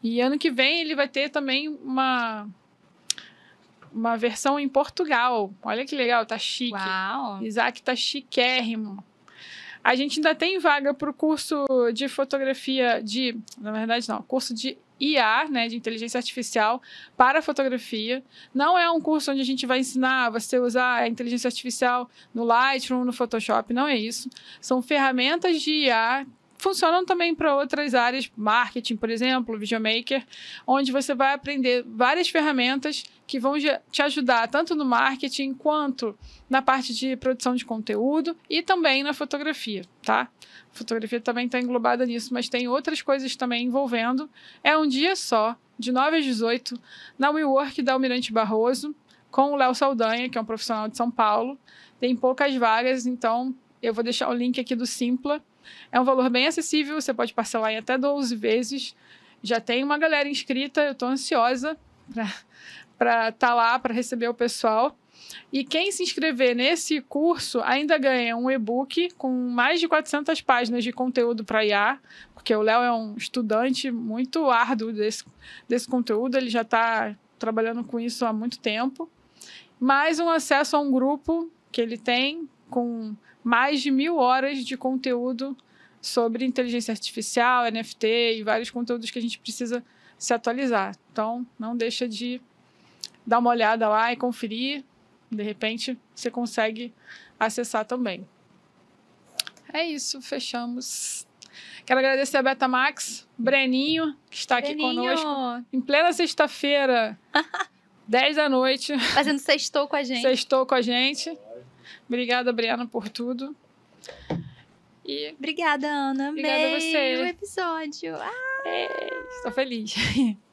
E ano que vem ele vai ter também uma uma versão em Portugal. Olha que legal, tá chique. Uau. Isaac tá chiquérrimo. A gente ainda tem vaga para o curso de fotografia de, na verdade não, curso de IA, né, de inteligência artificial para fotografia. Não é um curso onde a gente vai ensinar você a usar a inteligência artificial no Lightroom, no Photoshop, não é isso. São ferramentas de IA funcionam também para outras áreas, marketing, por exemplo, videomaker, onde você vai aprender várias ferramentas que vão te ajudar tanto no marketing quanto na parte de produção de conteúdo e também na fotografia, tá? Fotografia também está englobada nisso, mas tem outras coisas também envolvendo. É um dia só, de 9 às 18, na WeWork da Almirante Barroso, com o Léo Saldanha, que é um profissional de São Paulo. Tem poucas vagas, então eu vou deixar o link aqui do Simpla é um valor bem acessível, você pode parcelar em até 12 vezes. Já tem uma galera inscrita, eu estou ansiosa para estar tá lá, para receber o pessoal. E quem se inscrever nesse curso ainda ganha um e-book com mais de 400 páginas de conteúdo para IA, porque o Léo é um estudante muito árduo desse, desse conteúdo, ele já está trabalhando com isso há muito tempo. Mais um acesso a um grupo que ele tem com mais de mil horas de conteúdo sobre inteligência artificial, NFT e vários conteúdos que a gente precisa se atualizar. Então, não deixa de dar uma olhada lá e conferir. De repente, você consegue acessar também. É isso, fechamos. Quero agradecer a Betamax, Breninho, que está aqui Breninho. conosco em plena sexta-feira, 10 da noite. Fazendo sextou com a gente. Sextou com a gente. Obrigada, Briana, por tudo. E... Obrigada, Ana. Obrigada a você. o episódio. Ah! É, estou feliz.